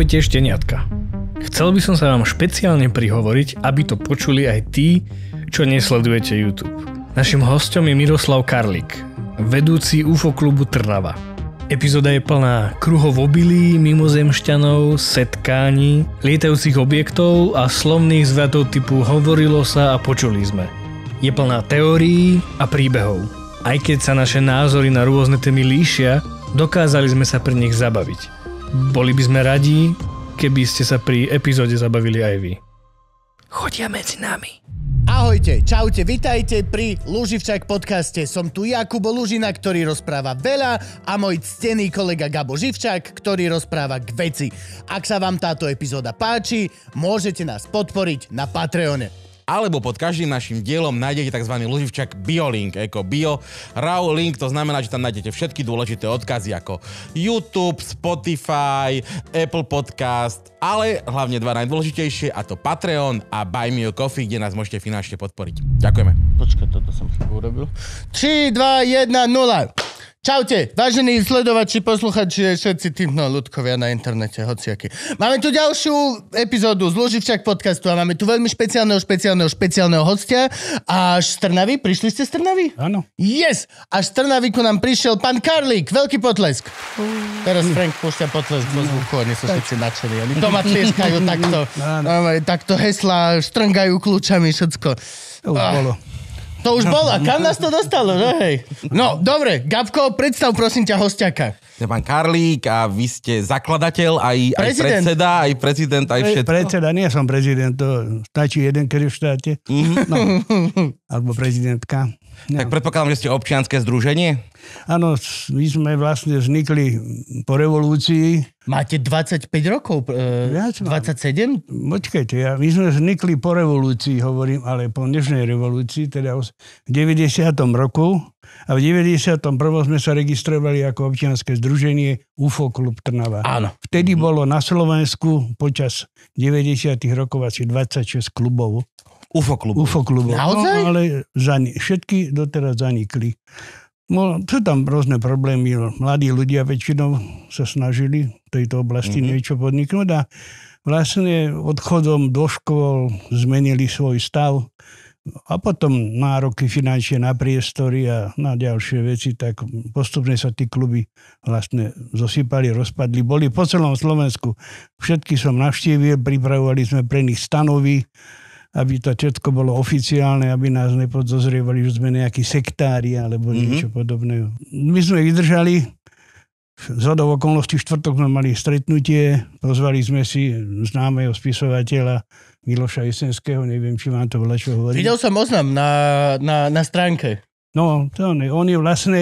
Ahojte šteniatka. Chcel by som sa vám špeciálne prihovoriť, aby to počuli aj tí, čo nesledujete YouTube. Našim hostom je Miroslav Karlik, vedúci UFO klubu Trnava. Epizóda je plná kruhov obilí, mimozemšťanov, setkání, lietajúcich objektov a slovných zvratov typu hovorilo sa a počuli sme. Je plná teórií a príbehov. Aj keď sa naše názory na rôzne témy líšia, dokázali sme sa pri nich zabaviť. Boli by sme radi, keby ste sa pri epizóde zabavili aj vy. Chodia medzi nami. Ahojte, čaute, vitajte pri Lúživčak podcaste. Som tu Jakubo Lužina, ktorý rozpráva veľa a môj ctený kolega Gabo Živčak, ktorý rozpráva k veci. Ak sa vám táto epizóda páči, môžete nás podporiť na Patreone alebo pod každým našim dielom nájdete tzv. loživčak BioLink, ako Bio Raw Link, to znamená, že tam nájdete všetky dôležité odkazy ako YouTube, Spotify, Apple Podcast, ale hlavne dva najdôležitejšie a to Patreon a Buy Me a Coffee, kde nás môžete finančne podporiť. Ďakujeme. Počkaj, toto som chybu urobil. 3, 2, 1, 0. Čaute, vážení sledovači, posluchači, všetci týmto ľudkovia na internete, hociaky. Máme tu ďalšiu epizódu z Luživčak podcastu a máme tu veľmi špeciálneho, špeciálneho, špeciálneho hostia. Až z Trnavy, prišli ste z Trnavy? Áno. Yes! Až z Trnavy ku nám prišiel pán Karlík, veľký potlesk. Teraz Frank púšťa potlesk po zvuku, oni sú všetci nadšení. Oni doma tlieskajú takto, takto hesla, štrngajú kľúčami, všetko. To už ah. bolo. To už no. bola. Kam nás to dostalo, že no, hej? No, dobre. Gabko, predstav prosím ťa hostiaka. Ja pán Karlík a vy ste zakladateľ, aj, aj predseda, aj prezident, aj všetko. predseda, nie som prezident, to stačí jeden, keď v štáte. Mhm. No, alebo prezidentka. No. Tak predpokladám, že ste občianské združenie? Áno, my sme vlastne vznikli po revolúcii. Máte 25 rokov? E, ja 27? Mám. Počkajte, ja, my sme vznikli po revolúcii, hovorím, ale po dnešnej revolúcii, teda v 90. roku. A v 91. sme sa registrovali ako občianske združenie UFO Klub Trnava. Áno. Vtedy mhm. bolo na Slovensku počas 90. rokov asi 26 klubov. UFO klubov. UFO klubov. Naozaj? No, ale zani, všetky doteraz zanikli. No, sú tam rôzne problémy. Mladí ľudia väčšinou sa snažili v tejto oblasti mm-hmm. niečo podniknúť a vlastne odchodom do škôl zmenili svoj stav a potom nároky finančne na priestory a na ďalšie veci, tak postupne sa tí kluby vlastne zosypali, rozpadli. Boli po celom Slovensku. Všetky som navštívil, pripravovali sme pre nich stanovy, aby to všetko bolo oficiálne, aby nás nepodozrievali, že sme nejakí sektári alebo mm-hmm. niečo podobné. My sme vydržali, z hodou okolností v štvrtok sme mali stretnutie, pozvali sme si známeho spisovateľa Miloša Jesenského, neviem, či vám to čo hovorí. Videl som oznam na, na, na stránke. No, to on, je, on je vlastne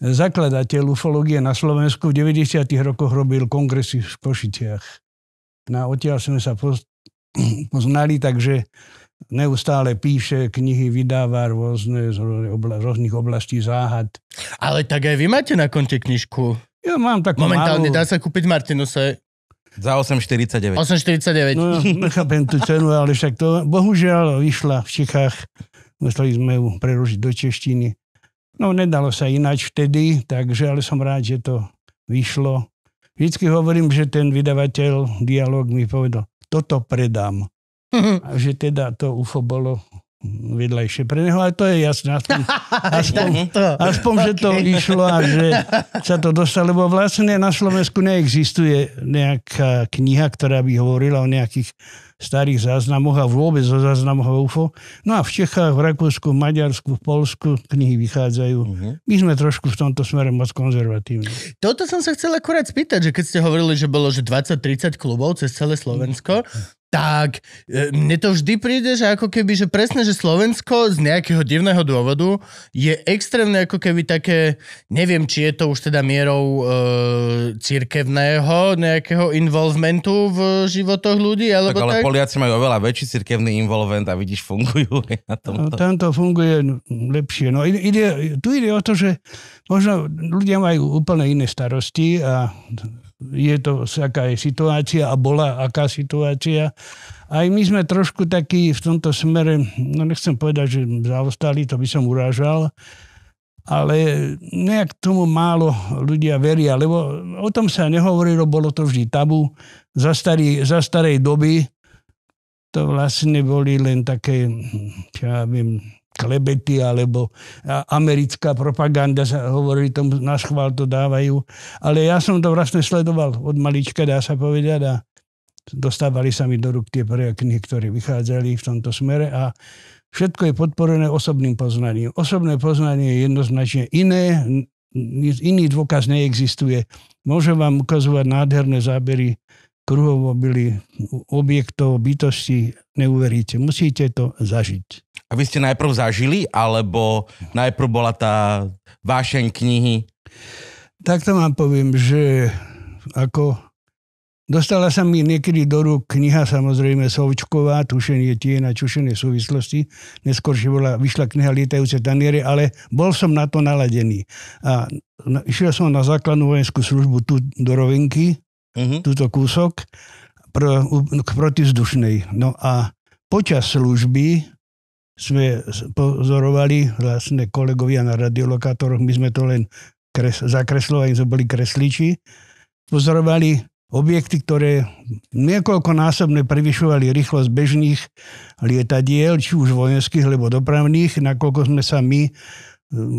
zakladateľ ufológie na Slovensku. V 90. rokoch robil kongresy v Košiciach. Na odtiaľ sme sa poznali, takže neustále píše, knihy vydáva rôzne z rôznych oblastí záhad. Ale tak aj vy máte na konte knižku. Ja mám takú Momentálne malú. dá sa kúpiť Martinuse. Za 8,49. 8,49. No, nechápem tú cenu, ale však to bohužiaľ vyšla v Čechách. Museli sme ju preložiť do češtiny. No, nedalo sa ináč vtedy, takže ale som rád, že to vyšlo. Vždycky hovorím, že ten vydavateľ dialog mi povedal, toto predám. Mm-hmm. A že teda to UFO bolo vedľajšie pre neho, ale to je jasné. Aspoň, aspoň, aspoň že to išlo a že sa to dostalo, lebo vlastne na Slovensku neexistuje nejaká kniha, ktorá by hovorila o nejakých starých záznamoch a vôbec o záznamoch UFO. No a v Čechách, v Rakúsku, v Maďarsku, v Polsku knihy vychádzajú. Uh-huh. My sme trošku v tomto smere moc konzervatívni. Toto som sa chcel akurát spýtať, že keď ste hovorili, že bolo že 20-30 klubov cez celé Slovensko, uh-huh tak e, mne to vždy príde, že ako keby, že presne, že Slovensko z nejakého divného dôvodu je extrémne ako keby také, neviem, či je to už teda mierou e, cirkevného nejakého involvementu v životoch ľudí, alebo tak. Ale tak... Poliaci majú oveľa väčší cirkevný involvent a vidíš, fungujú na tom. No, tam to funguje lepšie. No, ide, tu ide o to, že možno ľudia majú úplne iné starosti a je to, aká je situácia a bola aká situácia. Aj my sme trošku takí v tomto smere, no nechcem povedať, že zaostali, to by som urážal, ale nejak tomu málo ľudia veria, lebo o tom sa nehovorilo, bolo to vždy tabu. Za, starý, za starej doby to vlastne boli len také, ja viem, klebety alebo americká propaganda, sa hovorí tomu, na schvál to dávajú. Ale ja som to vlastne sledoval od malička, dá sa povedať, a dostávali sa mi do rúk tie knihy, ktoré vychádzali v tomto smere a všetko je podporené osobným poznaním. Osobné poznanie je jednoznačne iné, iný dôkaz neexistuje. Môžem vám ukazovať nádherné zábery kruhovo byli objektov, bytosti, neuveríte. Musíte to zažiť. A vy ste najprv zažili, alebo najprv bola tá vášeň knihy? Tak to vám poviem, že ako dostala sa mi niekedy do rúk kniha samozrejme Sovčková, Tušenie tieň a súvislosti. Neskôr bola, vyšla kniha Lietajúce taniere, ale bol som na to naladený. A išiel som na základnú vojenskú službu tu do Rovinky, uh-huh. túto kúsok pro, k protizdušnej. No a počas služby sme pozorovali vlastne kolegovia na radiolokátoroch, my sme to len kres, zakreslovali, sme boli kresliči, pozorovali objekty, ktoré niekoľkonásobne prevyšovali rýchlosť bežných lietadiel, či už vojenských, alebo dopravných, nakoľko sme sa my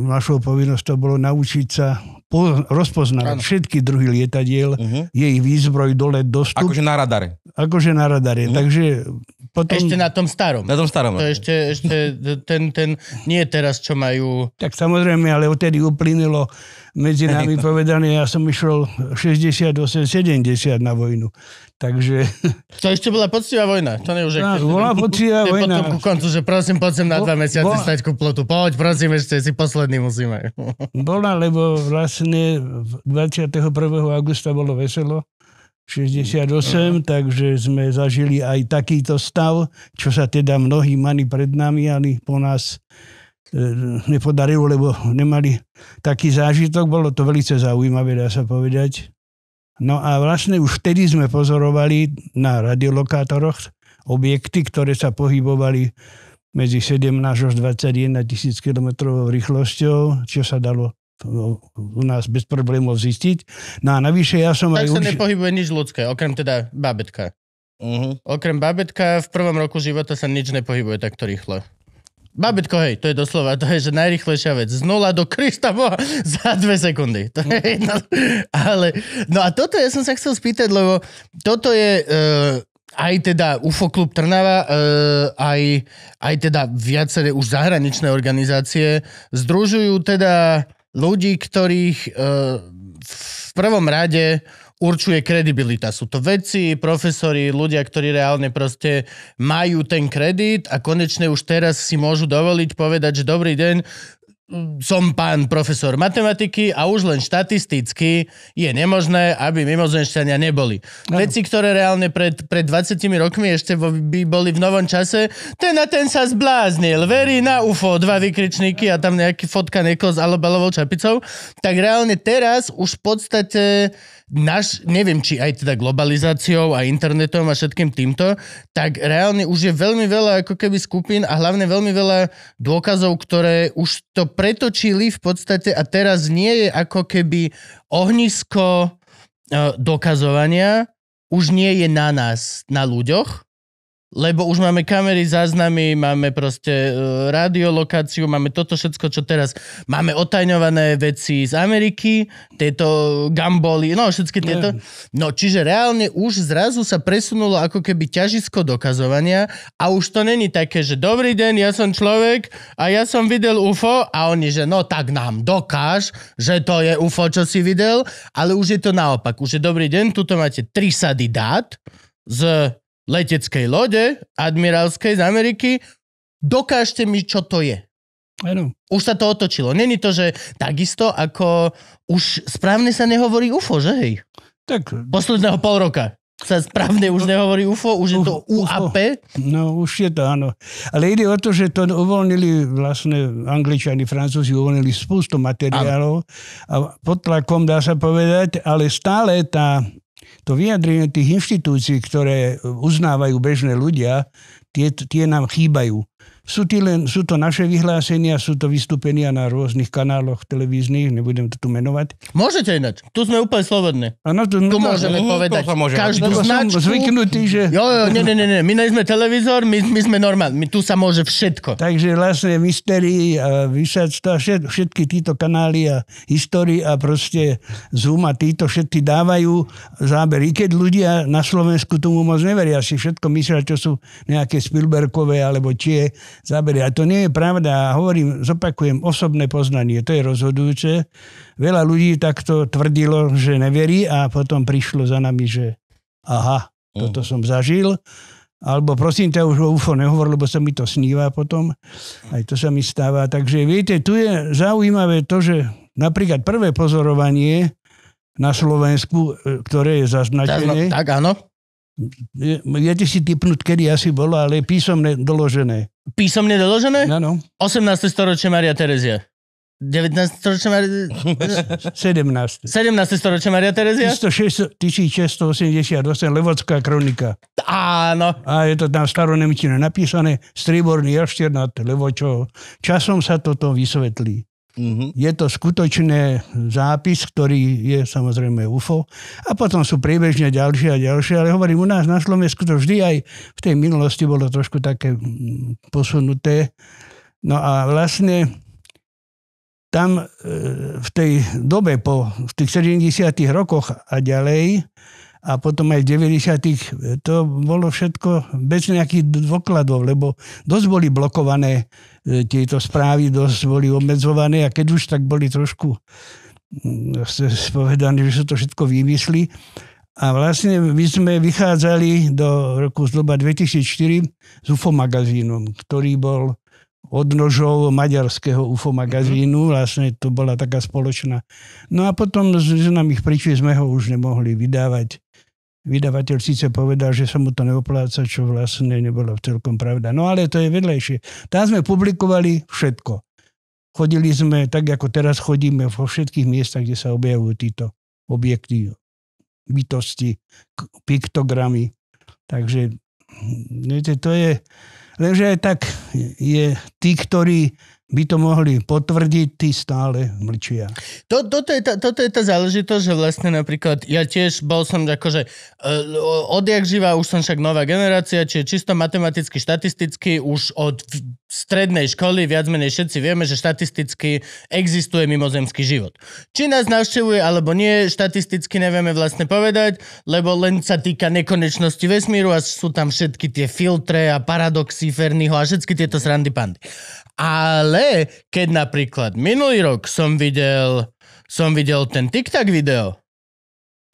našou povinnosťou bolo naučiť sa po, rozpoznať ano. všetky druhy lietadiel, uh-huh. jej výzbroj, dole, dostup. Akože na radare. Akože na radare. Uh-huh. Takže potom... Ešte na tom starom. Na tom starom. To no. ešte, ešte ten, ten, nie teraz, čo majú... Tak samozrejme, ale odtedy uplynulo medzi nami povedané, ja som išiel 68, 70 na vojnu. Takže... To ešte bola poctivá vojna. To nie už... No, bola poctivá vojna. Potom ku koncu, že prosím, poď sem na dva mesiace bola... stať ku plotu. Poď, prosím, ešte si posledný musíme. Bola, lebo vlastne 21. augusta bolo veselo 68, takže sme zažili aj takýto stav, čo sa teda mnohí mali pred nami, ani po nás e, nepodarilo, lebo nemali taký zážitok. Bolo to veľmi zaujímavé, dá sa povedať. No a vlastne už vtedy sme pozorovali na radiolokátoroch objekty, ktoré sa pohybovali medzi 17 až 21 tisíc km rýchlosťou, čo sa dalo u nás bez problémov zistiť. No a navyše ja som tak aj... Tak sa už... nepohybuje nič ľudské, okrem teda babetka. Uh-huh. Mhm. Okrem babetka v prvom roku života sa nič nepohybuje takto rýchlo. Babetko, hej, to je doslova, to je že najrychlejšia vec. Z nula do Krista Boha za dve sekundy. To je mhm. jedno. Ale, no a toto ja som sa chcel spýtať, lebo toto je... Uh, aj teda UFO klub Trnava, e, aj, aj teda viaceré už zahraničné organizácie združujú teda ľudí, ktorých e, v prvom rade určuje kredibilita. Sú to vedci, profesori, ľudia, ktorí reálne proste majú ten kredit a konečne už teraz si môžu dovoliť povedať, že dobrý deň, som pán profesor matematiky a už len štatisticky je nemožné, aby mimozemšťania neboli. Ano. Veci, ktoré reálne pred, pred 20 rokmi ešte by boli v novom čase, ten na ten sa zbláznil, verí na UFO, dva vykričníky a tam nejaký fotka niekoho s alobalovou čapicou, tak reálne teraz už v podstate náš, neviem, či aj teda globalizáciou a internetom a všetkým týmto, tak reálne už je veľmi veľa ako keby skupín a hlavne veľmi veľa dôkazov, ktoré už to pretočili v podstate a teraz nie je ako keby ohnisko e, dokazovania už nie je na nás, na ľuďoch, lebo už máme kamery, záznamy, máme proste e, radiolokáciu, máme toto všetko, čo teraz máme otajňované veci z Ameriky, tieto gamboly, no všetky tieto. No čiže reálne už zrazu sa presunulo ako keby ťažisko dokazovania a už to není také, že dobrý deň, ja som človek a ja som videl UFO a oni, že no tak nám dokáž, že to je UFO, čo si videl, ale už je to naopak. Už je dobrý deň, tuto máte tri sady dát z leteckej lode, admirálskej z Ameriky, dokážte mi, čo to je. Ano. Už sa to otočilo. Není to, že takisto ako už správne sa nehovorí UFO, že hej? Tak... Posledného pol roka sa správne už nehovorí UFO, už je to UAP. No už je to, áno. Ale ide o to, že to uvoľnili vlastne Angličani, Francúzi uvoľnili spustu materiálov a pod tlakom dá sa povedať, ale stále tá to vyjadrenie tých inštitúcií, ktoré uznávajú bežné ľudia, tie, tie nám chýbajú. Sú, len, sú to naše vyhlásenia, sú to vystúpenia na rôznych kanáloch televíznych, nebudem to tu menovať. Môžete ináč, tu sme úplne slobodní. Ano, to, no tu no, môžeme no, povedať. To môže Každú to značku. zvyknutý, že... Jo, jo, nie, nie, nie, my sme televízor, my, my sme normálni, my, tu sa môže všetko. Takže vlastne mystery a vysáctva, všet, všetky títo kanály a histórii a proste Zoom a títo všetci dávajú záber. I keď ľudia na Slovensku tomu moc neveria, si všetko myslia, čo sú nejaké Spielbergové alebo tie zábery. A to nie je pravda. A hovorím, zopakujem, osobné poznanie, to je rozhodujúce. Veľa ľudí takto tvrdilo, že neverí a potom prišlo za nami, že aha, toto mm. som zažil. Alebo prosím ťa, už o UFO nehovor, lebo sa mi to sníva potom. Aj to sa mi stáva. Takže viete, tu je zaujímavé to, že napríklad prvé pozorovanie na Slovensku, e, ktoré je zaznačené. Tak, no, tak áno. Viete si typnúť, kedy asi bolo, ale písomne doložené. Písomne doložené? Áno. 18. storočie Maria Terezia. 19. storočie Maria... 17. 17. storočie Maria Terezia? 1688, Levocká kronika. Áno. A je to tam staronemčine napísané, Striborný jaštier nad Časom sa toto vysvetlí. Uh-huh. Je to skutočný zápis, ktorý je samozrejme UFO. A potom sú priebežne ďalšie a ďalšie, ale hovorím, u nás na Slovensku to vždy aj v tej minulosti bolo trošku také mm, posunuté. No a vlastne tam e, v tej dobe po v tých 70. rokoch a ďalej a potom aj 90. to bolo všetko bez nejakých dôkladov, lebo dosť boli blokované e, tieto správy, dosť boli obmedzované a keď už tak boli trošku mm, spovedané, že sa to všetko vymyslí. A vlastne my sme vychádzali do roku zhruba 2004 s UFO magazínom, ktorý bol odnožou maďarského UFO mhm. magazínu, vlastne to bola taká spoločná. No a potom z ich príčin sme ho už nemohli vydávať Vydavateľ síce povedal, že sa mu to neopláca, čo vlastne nebola celkom pravda. No ale to je vedlejšie. Tam sme publikovali všetko. Chodili sme, tak ako teraz chodíme, vo všetkých miestach, kde sa objavujú títo objekty, bytosti, piktogramy. Takže viete, to je... Lenže aj tak je tí, ktorí by to mohli potvrdiť, tí stále mlčia. To, toto, je tá, toto je tá záležitosť, že vlastne napríklad ja tiež bol som akože e, odjak živa, už som však nová generácia, čiže čisto matematicky, štatisticky už od strednej školy viac menej všetci vieme, že štatisticky existuje mimozemský život. Či nás navštevuje alebo nie, štatisticky nevieme vlastne povedať, lebo len sa týka nekonečnosti vesmíru a sú tam všetky tie filtre a paradoxy Fernyho a všetky tieto srandy pandy. Ale keď napríklad minulý rok som videl, som videl ten TikTok video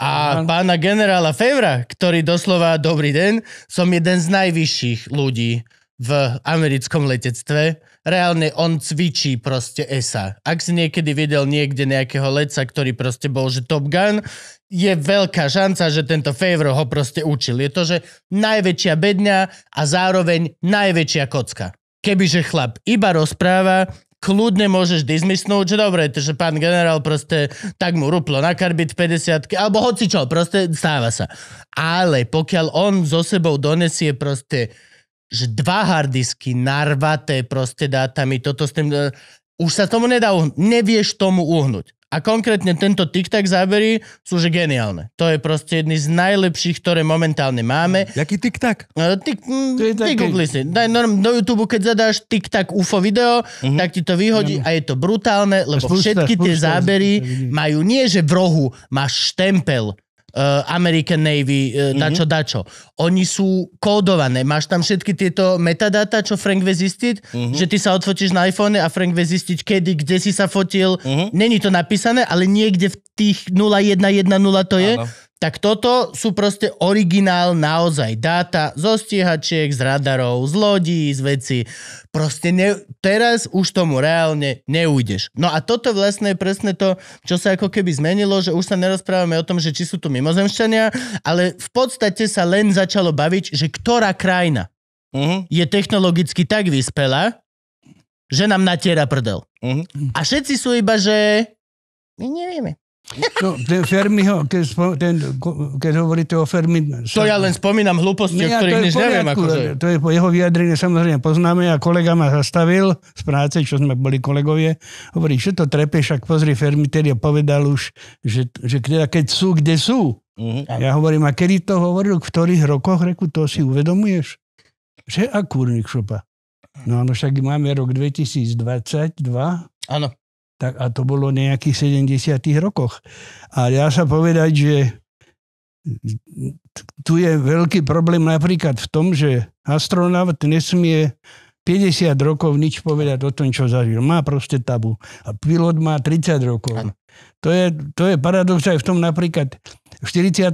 a Aha. pána generála Fevra, ktorý doslova, dobrý deň, som jeden z najvyšších ľudí v americkom letectve. Reálne on cvičí proste ESA. Ak si niekedy videl niekde nejakého leca, ktorý proste bol, že Top Gun, je veľká šanca, že tento Favor ho proste učil. Je to, že najväčšia bedňa a zároveň najväčšia kocka kebyže chlap iba rozpráva, kľudne môžeš dismisnúť, že dobre, že pán generál proste tak mu ruplo na karbit 50 alebo hoci čo, proste stáva sa. Ale pokiaľ on so sebou donesie proste že dva hardisky narvaté proste dátami, toto s tým, eh, už sa tomu nedá uhnúť. Nevieš tomu uhnúť. A konkrétne tento TikTok zábery sú že geniálne. To je proste jedný z najlepších, ktoré momentálne máme. Mm. Jaký TikTok? Uh, si. Daj norm, do YouTube, keď zadáš TikTok UFO video, uh-huh. tak ti to vyhodí uh-huh. a je to brutálne, lebo spúšťa, všetky spúšťa, tie zábery spúšťa, majú nie, že v rohu máš štempel Eh, American Navy, mm-hmm. dačo, dačo. Oni sú kódované. Máš tam všetky tieto metadata, čo Frank vie zistiť, mm-hmm. že ty sa odfotíš na iPhone a Frank vie zistiť, kedy, kde si sa fotil. Mm-hmm. Není to napísané, ale niekde v tých 0110 to je. Áno. Tak toto sú proste originál naozaj dáta zo stíhačiek, z radarov, z lodí, z veci. Proste ne, teraz už tomu reálne neújdeš. No a toto vlastne je presne to, čo sa ako keby zmenilo, že už sa nerozprávame o tom, že či sú tu mimozemšťania, ale v podstate sa len začalo baviť, že ktorá krajina uh-huh. je technologicky tak vyspelá, že nám natiera prdel. Uh-huh. A všetci sú iba, že my nevieme. No, ten Fermiho, keď, spo, ten, keď hovoríte o Fermi... To sa, ja len spomínam hlúposti, no o ktorých nič neviem. Akože. To je akože- jeho vyjadrenie, samozrejme poznáme a kolega ma zastavil z práce, čo sme boli kolegovie. Hovorí, že to trepeš, ak pozri Fermi, teda povedal už, že, že keď sú, kde sú. Uh-huh. Ja hovorím, a kedy to hovoril, v ktorých rokoch, reku, to si uvedomuješ? Že a kúrnik šupa. No áno, však máme rok 2022. Áno. Tak, a to bolo nejakých 70. rokoch. A dá sa povedať, že tu je veľký problém napríklad v tom, že astronaut nesmie 50 rokov nič povedať o tom, čo zažil. Má proste tabu. A pilot má 30 rokov. To je, to je paradox aj v tom napríklad v 47.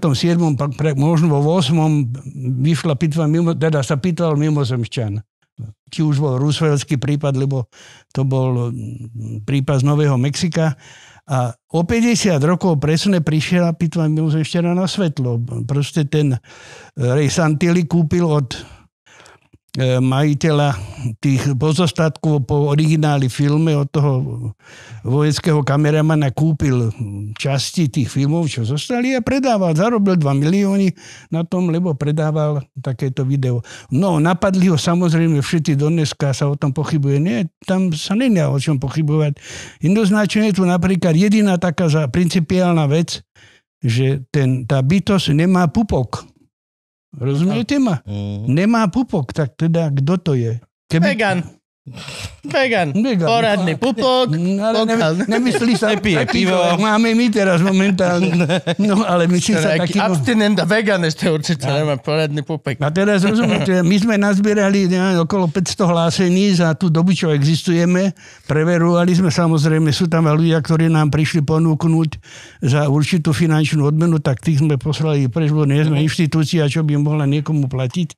možno vo 8. vyšla pitva, mimo, teda sa pýtal mimozemšťan či už bol Rooseveltský prípad, lebo to bol mm, prípad z Nového Mexika. A o 50 rokov presne prišiel a pýtam ešte na svetlo. Proste ten eh, Ray Santilli kúpil od E, majiteľa tých pozostatkov po origináli filme od toho vojenského kameramana kúpil časti tých filmov, čo zostali a predával. Zarobil 2 milióny na tom, lebo predával takéto video. No, napadli ho samozrejme všetci dneska sa o tom pochybuje. Nie, tam sa nenia o čom pochybovať. Jednoznačne je tu napríklad jediná taká principiálna vec, že ten, tá bytosť nemá pupok. Rozumiete ma? Mm. Nemá pupok, tak teda kto to je? Keby... Megan. Vegan. Vegan. Poradný pupok. Ale ne, nemyslí sa, nepije pivo. Máme my teraz momentálne. No ale myslím sa taký... Abstinent a vegan ešte určite Ja. poradný pupek. A teraz rozumiete, my sme nazbierali neviem, okolo 500 hlásení za tú dobu, čo existujeme. Preverovali sme samozrejme, sú tam ľudia, ktorí nám prišli ponúknuť za určitú finančnú odmenu, tak tých sme poslali preč, nie sme inštitúcia, čo by mohla niekomu platiť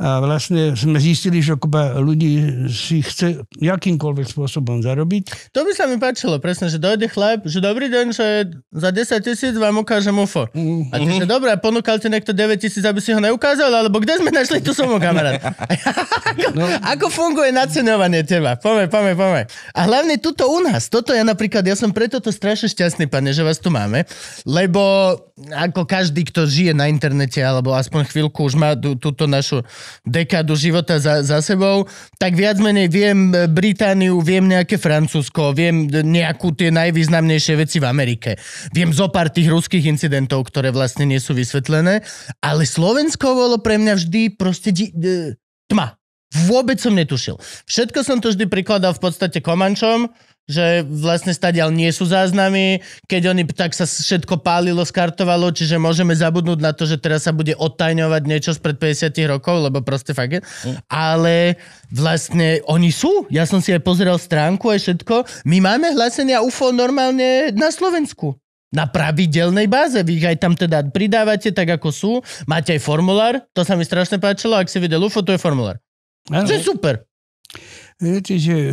a vlastne sme zistili, že kopa ľudí si chce jakýmkoľvek spôsobom zarobiť. To by sa mi páčilo, presne, že dojde chleb, že dobrý deň, že za 10 tisíc vám ukážem UFO. Mm-hmm. A ty, že mhm. dobré, ponúkal ti niekto 9 tisíc, aby si ho neukázal, alebo kde sme našli tú sumu, kamarát? ako, no. ako funguje nacenovanie teba? Pome, pome, pome. A hlavne tuto u nás, toto ja napríklad, ja som preto to strašne šťastný, pane, že vás tu máme, lebo ako každý, kto žije na internete, alebo aspoň chvíľku už má túto našu dekádu života za, za sebou, tak viac menej viem e, Britániu, viem nejaké Francúzsko, viem e, nejakú tie najvýznamnejšie veci v Amerike. Viem zo pár tých ruských incidentov, ktoré vlastne nie sú vysvetlené, ale Slovensko bolo pre mňa vždy proste di- e, tma. Vôbec som netušil. Všetko som to vždy prikladal v podstate komančom, že vlastne stadiaľ nie sú záznamy, keď oni tak sa všetko pálilo, skartovalo, čiže môžeme zabudnúť na to, že teraz sa bude odtajňovať niečo spred 50 rokov, lebo proste fakt je. Mm. Ale vlastne oni sú, ja som si aj pozeral stránku aj všetko, my máme hlásenia UFO normálne na Slovensku. Na pravidelnej báze. Vy ich aj tam teda pridávate tak, ako sú. Máte aj formulár. To sa mi strašne páčilo. Ak si videl UFO, to je formulár. Ano. Čo je super. Viete, že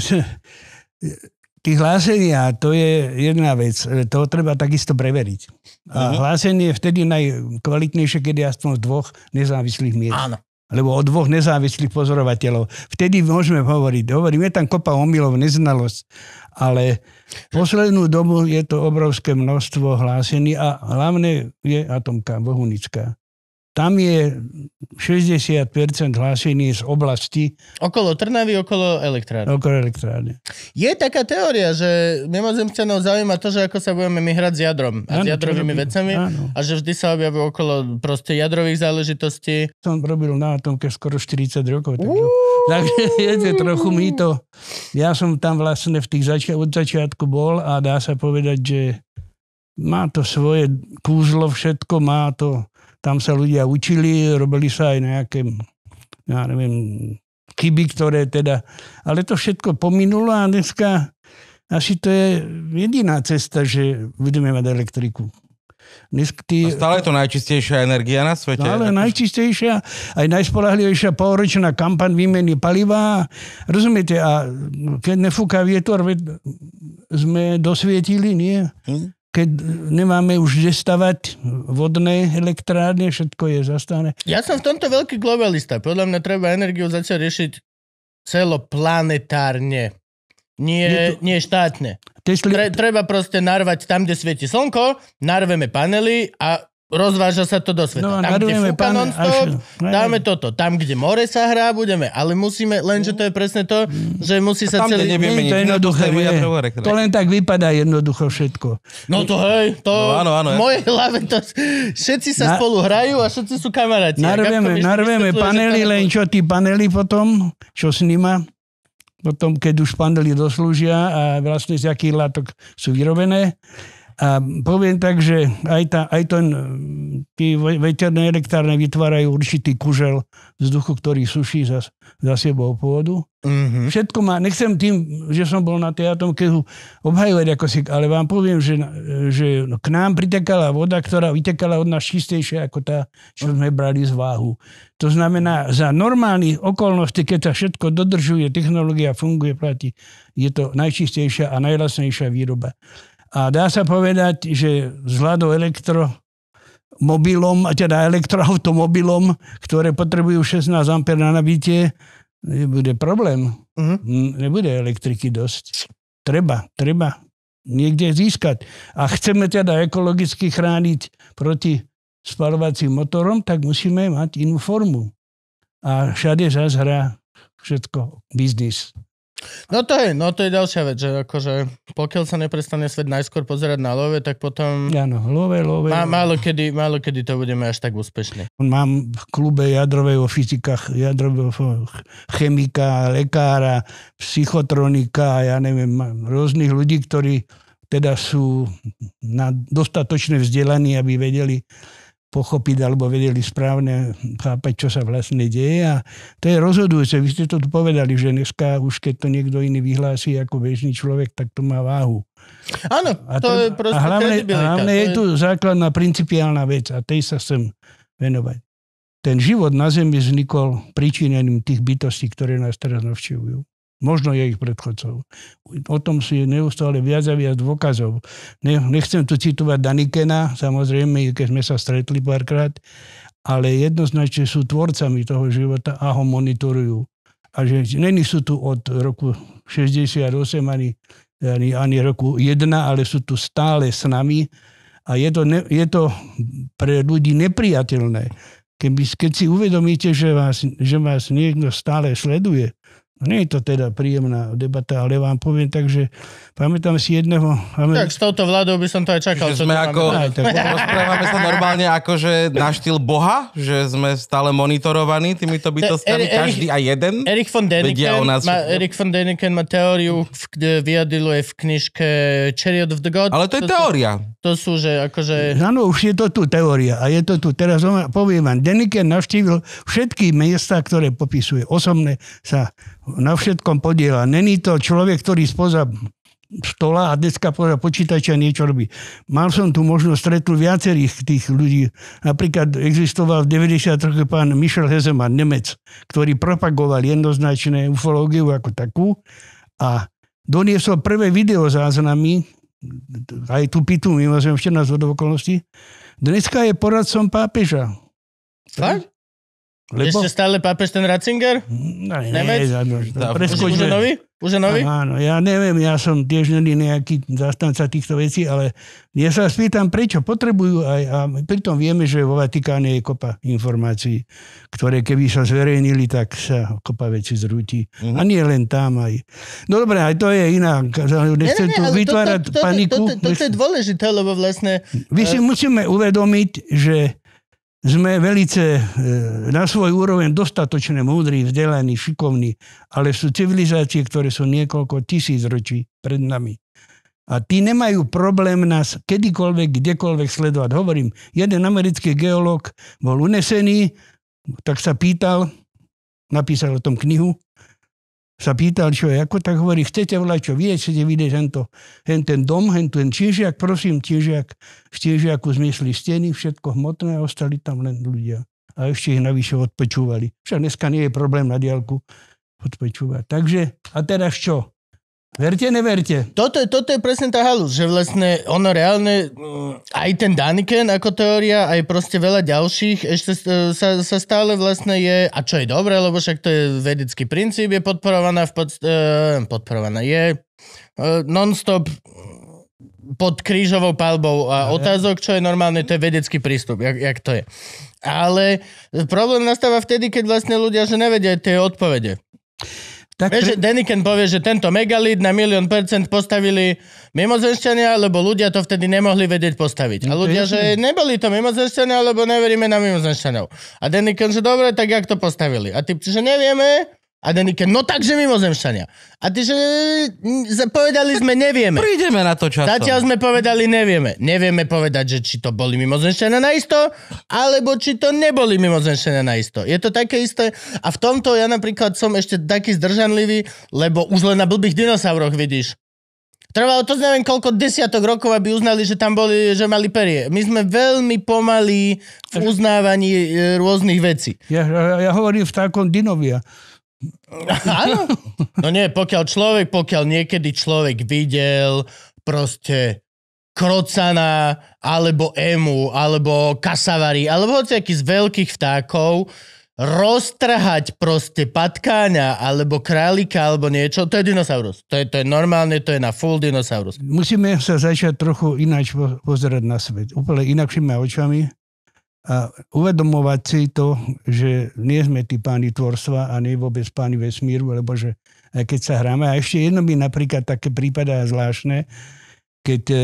Tých hlásenia, to je jedna vec. E, to treba takisto preveriť. A mhm. hlásenie je vtedy najkvalitnejšie, keď je aspoň z dvoch nezávislých miest. Áno lebo o dvoch nezávislých pozorovateľov. Vtedy môžeme hovoriť. Hovorím, je tam kopa omylov, neznalosť, ale poslednú dobu je to obrovské množstvo hlásení a hlavne je atomka Bohunická. Tam je 60% hlásení z oblasti... Okolo Trnavy, okolo elektrárne. Okolo elektrárne. Je taká teória, že mimozemšťanov zaujíma to, že ako sa budeme my hrať s jadrom a ano, s jadrovými vecami ano. a že vždy sa objavujú okolo proste jadrových záležitostí. Som robil na atomke skoro 40 rokov, takže, takže je trochu mýto. Ja som tam vlastne v tých zači- od začiatku bol a dá sa povedať, že má to svoje kúzlo všetko, má to tam sa ľudia učili, robili sa aj nejaké, ja neviem, chyby, ktoré teda... Ale to všetko pominulo a dneska asi to je jediná cesta, že budeme mať elektriku. Ty... Stále je to najčistejšia energia na svete. Stále najčistejšia, aj najspolahlivejšia pôročná kampaň výmeny paliva. Rozumiete, a keď nefúka vietor, sme dosvietili, nie? Hm? keď nemáme už kde stavať vodné elektrárne, všetko je zastane. Ja som v tomto veľký globalista. Podľa mňa treba energiu začať riešiť celoplanetárne. Nie, to... nie štátne. Tesla... Tre, treba proste narvať tam, kde svieti slnko, narveme panely a Rozváža sa to do sveta. No, tam, kde fúka pán, non stop, no, dáme no. toto. Tam, kde more sa hrá, budeme. Ale musíme, lenže to je presne to, že musí sa tam, celý... Nevieme, to jednoduché, je. To len tak vypadá jednoducho všetko. No to hej, to no, áno, áno, v mojej hlave to... Všetci sa na... spolu hrajú a všetci sú kamaráti. Narveme, narveme panely, len čo tí panely potom, čo sníma, potom keď už panely doslúžia a vlastne z jakých látok sú vyrobené, a poviem tak, že aj, tá, aj ten, e, tí veterné elektrárne vytvárajú určitý kužel vzduchu, ktorý suší za, za sebou pôdu. Mm-hmm. Všetko má, nechcem tým, že som bol na tej atomkehu obhajovať ako si, ale vám poviem, že, že k nám pritekala voda, ktorá vytekala od nás čistejšia ako tá, čo sme brali z váhu. To znamená, za normálnych okolností, keď sa všetko dodržuje, technológia funguje, platí, je to najčistejšia a najlasnejšia výroba. A dá sa povedať, že vzhľadom elektro mobilom, teda elektroautomobilom, ktoré potrebujú 16 amper na nabitie, nebude problém. Uh-huh. Nebude elektriky dosť. Treba, treba niekde získať. A chceme teda ekologicky chrániť proti spalovacím motorom, tak musíme mať inú formu. A všade zase hrá všetko biznis. No to je, no to je ďalšia vec, že akože pokiaľ sa neprestane svet najskôr pozerať na love, tak potom... Áno, love, love. Má, málo, kedy, málo kedy to budeme až tak úspešní. Mám v klube jadrového fyzika, jadrového chemika, lekára, psychotronika, ja neviem, rôznych ľudí, ktorí teda sú na dostatočne vzdelaní, aby vedeli pochopiť alebo vedeli správne chápať, čo sa vlastne deje. A to je rozhodujúce. Vy ste to tu povedali, že dneska už keď to niekto iný vyhlási ako bežný človek, tak to má váhu. Áno, a to, to teda je proste a hlavne, a hlavne je, tu základná principiálna vec a tej sa chcem venovať. Ten život na Zemi vznikol príčinením tých bytostí, ktoré nás teraz navštevujú. Možno je ich predchodcov. O tom si neustále viac a viac dôkazov. Nechcem tu citovať Danikena, samozrejme, keď sme sa stretli párkrát, ale jednoznačne sú tvorcami toho života a ho monitorujú. A že není sú tu od roku 68 ani, ani, ani roku 1, ale sú tu stále s nami a je to, ne, je to pre ľudí nepriateľné. Keby, keď si uvedomíte, že vás, že vás niekto stále sleduje, No nie je to teda príjemná debata, ale vám poviem tak, že pamätám si jedného... Amer... Tak s touto vládou by som to aj čakal. Že sme ako, aj, tak... rozprávame sa normálne ako, že na štýl Boha, že sme stále monitorovaní týmito bytostami, er, er, každý a jeden. Erich von Däniken, nás... má, Erich von Däniken má teóriu, kde vyjadiluje v knižke Chariot of the God. Ale to je to, teória. To, to sú, že akože... Áno, už je to tu teória a je to tu. Teraz poviem vám, Däniken navštívil všetky miesta, ktoré popisuje. Osobne sa na všetkom podiela. Není to človek, ktorý spoza stola a dneska poza počítača niečo robí. Mal som tu možnosť stretnúť viacerých tých ľudí. Napríklad existoval v 90 roku pán Michel Hezeman, Nemec, ktorý propagoval jednoznačné ufológiu ako takú a doniesol prvé video záznamy, aj tu pitu mimozemšťana z okolností. Dneska je poradcom pápeža. Tak? Lebo... Ešte stále pápež ten Ratzinger? No, nie, Nemec? už, je nový? Už je nový? Áno, ja neviem, ja som tiež není nejaký zastanca týchto vecí, ale ja sa spýtam, prečo potrebujú aj, a pritom vieme, že vo Vatikáne je kopa informácií, ktoré keby sa zverejnili, tak sa kopa veci zrúti. Uh-huh. A nie len tam aj. No dobré, aj to je iná. Nechcem tu vytvárať to, to, to, paniku. To, to, to, to, to je dôležité, lebo vlastne... My si e- musíme uvedomiť, že sme velice e, na svoj úroveň dostatočne múdri, vzdelaní, šikovní, ale sú civilizácie, ktoré sú niekoľko tisíc ročí pred nami. A tí nemajú problém nás kedykoľvek, kdekoľvek sledovať. Hovorím, jeden americký geológ bol unesený, tak sa pýtal, napísal o tom knihu, sa pýtal, čo je, ako tak hovorí, chcete volať, čo vie, chcete vidieť hento, hen ten dom, hen ten čižiak, prosím, čižiak, v čižiaku zmysli steny, všetko hmotné a ostali tam len ľudia. A ešte ich navyše odpečúvali. Však dneska nie je problém na diálku odpečúvať. Takže, a teraz čo? Verte, neverte. Toto, toto je presne tá halus, že vlastne ono reálne, mm, aj ten Daniken ako teória, aj proste veľa ďalších, ešte sa, sa stále vlastne je, a čo je dobré, lebo však to je vedecký princíp, je podporovaná v pod, e, podporovaná, je e, non-stop pod krížovou palbou a otázok, čo je normálne, to je vedecký prístup, jak, jak to je. Ale problém nastáva vtedy, keď vlastne ľudia, že nevedia tie odpovede. Tak Vieš, pre... že Deniken povie, že tento megalit na milión percent postavili mimozemšťania, lebo ľudia to vtedy nemohli vedieť postaviť. A no, ľudia, že neboli to mimozemšťania, lebo neveríme na mimozemšťanov. A Deniken, že dobre, tak jak to postavili. A ty, že nevieme, a Denike, no takže mimozemšťania. A ty, že mm, povedali sme, nevieme. Prídeme na to časom. Zatiaľ sme povedali, nevieme. Nevieme povedať, že či to boli mimozemšťania na isto, alebo či to neboli mimozemšťania na isto. Je to také isté. A v tomto ja napríklad som ešte taký zdržanlivý, lebo už len na blbých dinosauroch vidíš. Trvalo to neviem koľko desiatok rokov, aby uznali, že tam boli, že mali perie. My sme veľmi pomalí v uznávaní e, rôznych vecí. Ja, ja, ja hovorím v takom dinovia. Áno. No nie, pokiaľ človek, pokiaľ niekedy človek videl proste krocana, alebo emu, alebo kasavary, alebo hociaký z veľkých vtákov, roztrhať proste patkáňa alebo králika alebo niečo, to je dinosaurus. To je, to je normálne, to je na full dinosaurus. Musíme sa začať trochu ináč pozerať na svet. Úplne inakšími očami a uvedomovať si to, že nie sme tí páni tvorstva a nie vôbec páni vesmíru, lebo že aj keď sa hráme, a ešte jedno mi napríklad také prípada zvláštne, keď e,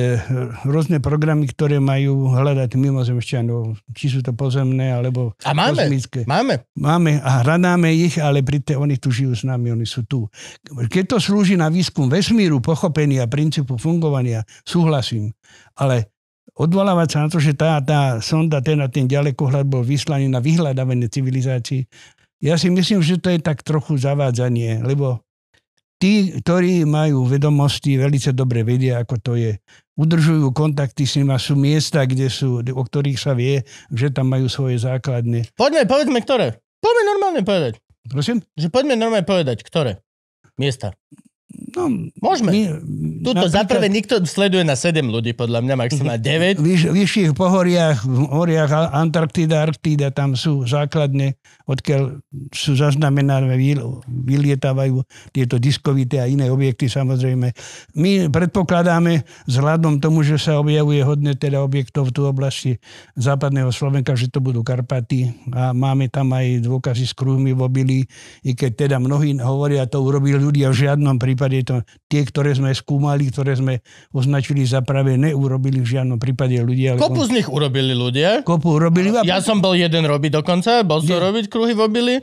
rôzne programy, ktoré majú hľadať mimozemšťanov, či sú to pozemné alebo a máme, kozmické. Máme. Máme a hľadáme ich, ale príďte, oni tu žijú s nami, oni sú tu. Keď to slúži na výskum vesmíru, pochopenia, princípu fungovania, súhlasím. Ale odvolávať sa na to, že tá, tá sonda, ten a ten ďalekohľad bol vyslaný na vyhľadávanie civilizácií, ja si myslím, že to je tak trochu zavádzanie, lebo tí, ktorí majú vedomosti, veľmi dobre vedia, ako to je. Udržujú kontakty s nimi a sú miesta, kde sú, o ktorých sa vie, že tam majú svoje základne. Poďme, povedzme, ktoré. Poďme normálne povedať. Prosím? Že poďme normálne povedať, ktoré miesta. No, Môžeme. My, Tuto za prvé nikto sleduje na 7 ľudí, podľa mňa, max na 9. V vyšších pohoriach, v horiach Antarktida, Arktída, tam sú základne, odkiaľ sú zaznamenané, vylietávajú tieto diskovité a iné objekty samozrejme. My predpokladáme, vzhľadom tomu, že sa objavuje hodne teda objektov v tu oblasti západného Slovenka, že to budú Karpaty a máme tam aj dôkazy s krúhmi v obili, i keď teda mnohí hovoria, to urobili ľudia v žiadnom prípade prípade to tie, ktoré sme skúmali, ktoré sme označili za práve, neurobili v žiadnom prípade ľudia. Ale Kopu kon... z nich urobili ľudia. Kopu urobili. A... Ja som bol jeden robiť dokonca, bol som robiť kruhy v obili.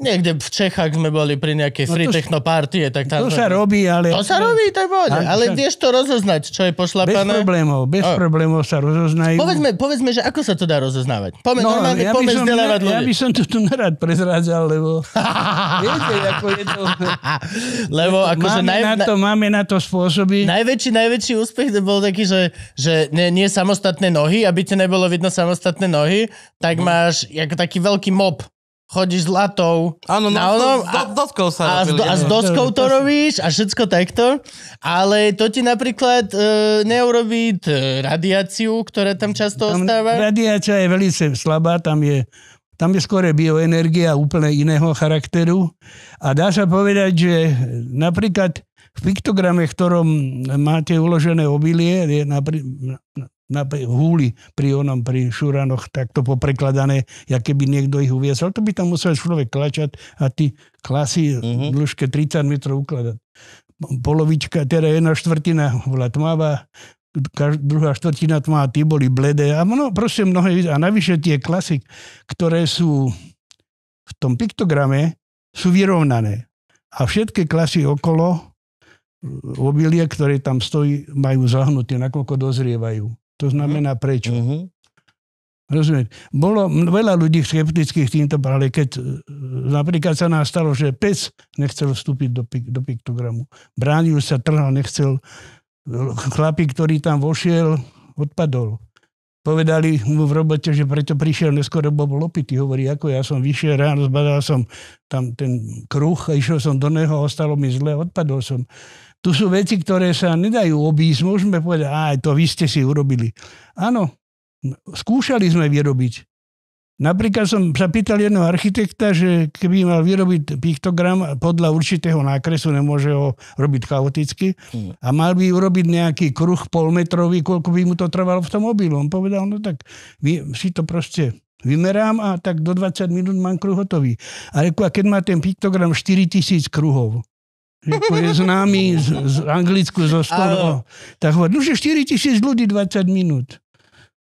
Niekde v Čechách sme boli pri nejakej free no to, techno partie, tak tam... To sa robí, ale... To sa robí, tak bude. Ale sa... vieš to rozoznať, čo je pošlapané. Bez problémov, bez oh. problémov sa rozoznajú. Povedzme, povedzme, že ako sa to dá rozoznávať. Pome, no, normálne, ja, by som, ja, ľudí. ja by som to tu nerad prezrádzal, lebo... viete, ako je to... lebo ako máme, že naj, na to, máme na to spôsoby. Najväčší, najväčší úspech to bol taký, že, že nie, nie samostatné nohy, aby ti nebolo vidno samostatné nohy, tak mm. máš ako taký veľký mop chodíš s latou. Áno, no, ono, do, do, sa a, robili, a, s, a s doskou to robíš a všetko takto, ale to ti napríklad e, neurobí t, radiáciu, ktorá tam často tam ostáva. Radiácia je veľmi slabá, tam je tam je skôr bioenergia úplne iného charakteru a dá sa povedať, že napríklad v piktograme, v ktorom máte uložené obilie, je na húli pri onom, pri šuranoch takto poprekladané, ja keby niekto ich uviesol, to by tam musel človek klačať a ty klasy uh-huh. dĺžke 30 metrov ukladať. Polovička, teda jedna štvrtina bola tmavá, druhá štvrtina tma a tie boli bledé a mno, proste mnohé, a navyše tie klasik, ktoré sú v tom piktograme, sú vyrovnané. A všetky klasy okolo eh, obilie, ktoré tam stojí, majú zahnuté, nakoľko dozrievajú. To znamená mhm. prečo. Mm-hmm. Rozumieť. Bolo veľa ľudí skeptických týmto, ale keď eh, napríklad sa nás stalo, že pes nechcel vstúpiť do, do piktogramu. Bránil sa, trhal, nechcel chlapík, ktorý tam vošiel, odpadol. Povedali mu v robote, že preto prišiel neskoro bol opitý. Hovorí, ako ja som vyšiel ráno, zbadal som tam ten kruh a išiel som do neho, ostalo mi zle, odpadol som. Tu sú veci, ktoré sa nedajú obísť. Môžeme povedať, aj to vy ste si urobili. Áno, skúšali sme vyrobiť. Napríklad som sa pýtal jedného architekta, že keby mal vyrobiť piktogram podľa určitého nákresu, nemôže ho robiť chaoticky, mm. a mal by urobiť nejaký kruh polmetrový, koľko by mu to trvalo v tom obilu. On povedal, no tak si to proste vymerám a tak do 20 minút mám kruh hotový. A keď má ten piktogram 4000 kruhov, ako je známy z, z Anglicku zo Stolo, tak hovorí, no že 4000 ľudí 20 minút.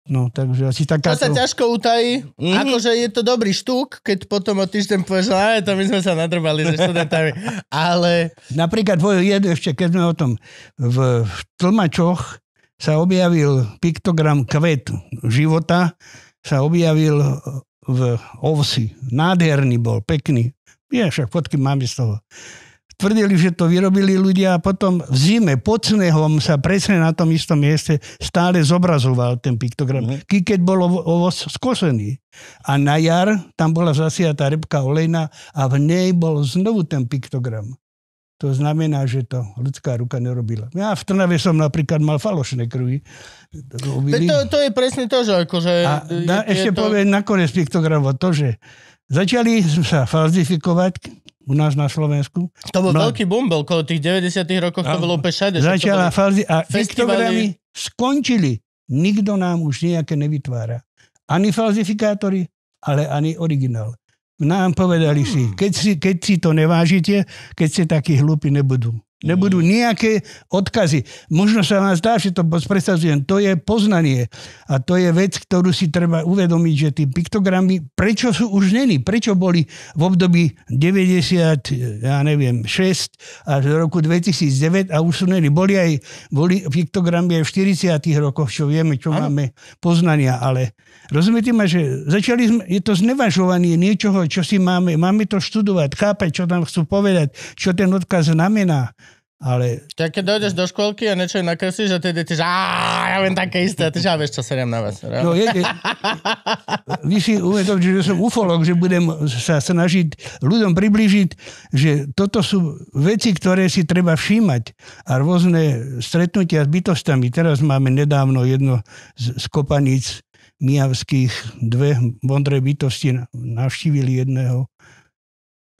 No, takže asi taká... To sa ťažko utají. Mm-hmm. Akože je to dobrý štúk, keď potom o týždeň povieš, že no, to my sme sa nadrbali so študentami. Ale... Napríklad jed, ešte, keď sme o tom v tlmačoch sa objavil piktogram kvet života, sa objavil e, v ovsi. Nádherný bol, pekný. Je však fotky mám z toho tvrdili, že to vyrobili ľudia a potom v zime pod snehom sa presne na tom istom mieste stále zobrazoval ten piktogram. Mm-hmm. Keď bol ovoz skosený. A na jar tam bola zasiatá rybka olejná a v nej bol znovu ten piktogram. To znamená, že to ľudská ruka nerobila. Ja v Trnave som napríklad mal falošné krvi. To, To, to je presne to, že akože... A je, na, ešte je to... poviem nakoniec piktogramu to, že začali sa falzifikovať u nás na Slovensku. To bol no, veľký boom, bol okolo tých 90 rokoch, to bolo úplne všade. Začala falzi a piktogramy skončili. Nikto nám už nejaké nevytvára. Ani falzifikátory, ale ani originál. Nám povedali hmm. si keď, si, keď si to nevážite, keď ste takí hlúpi, nebudú. Nebudú nejaké odkazy. Možno sa vám zdá, že to predstavujem. To je poznanie. A to je vec, ktorú si treba uvedomiť, že tí piktogramy, prečo sú už není? Prečo boli v období 90, ja neviem, 6 až do roku 2009 a už sú není? Boli aj boli piktogramy aj v 40 rokoch, čo vieme, čo ano. máme poznania. Ale rozumiete ma, že začali sme, je to znevažovanie niečoho, čo si máme. Máme to študovať, chápať, čo tam chcú povedať, čo ten odkaz znamená. Ale... Tak keď dojdeš do školky a niečo nakreslíš že ty deti, že ja viem také isté, ty že vieš, čo seriem na vás. No je, vy si uvedomte, že som ufolog, že budem sa snažiť ľuďom priblížiť, že toto sú veci, ktoré si treba všímať a rôzne stretnutia s bytostami. Teraz máme nedávno jedno z, z kopaníc mijavských, dve modré bytosti navštívili jedného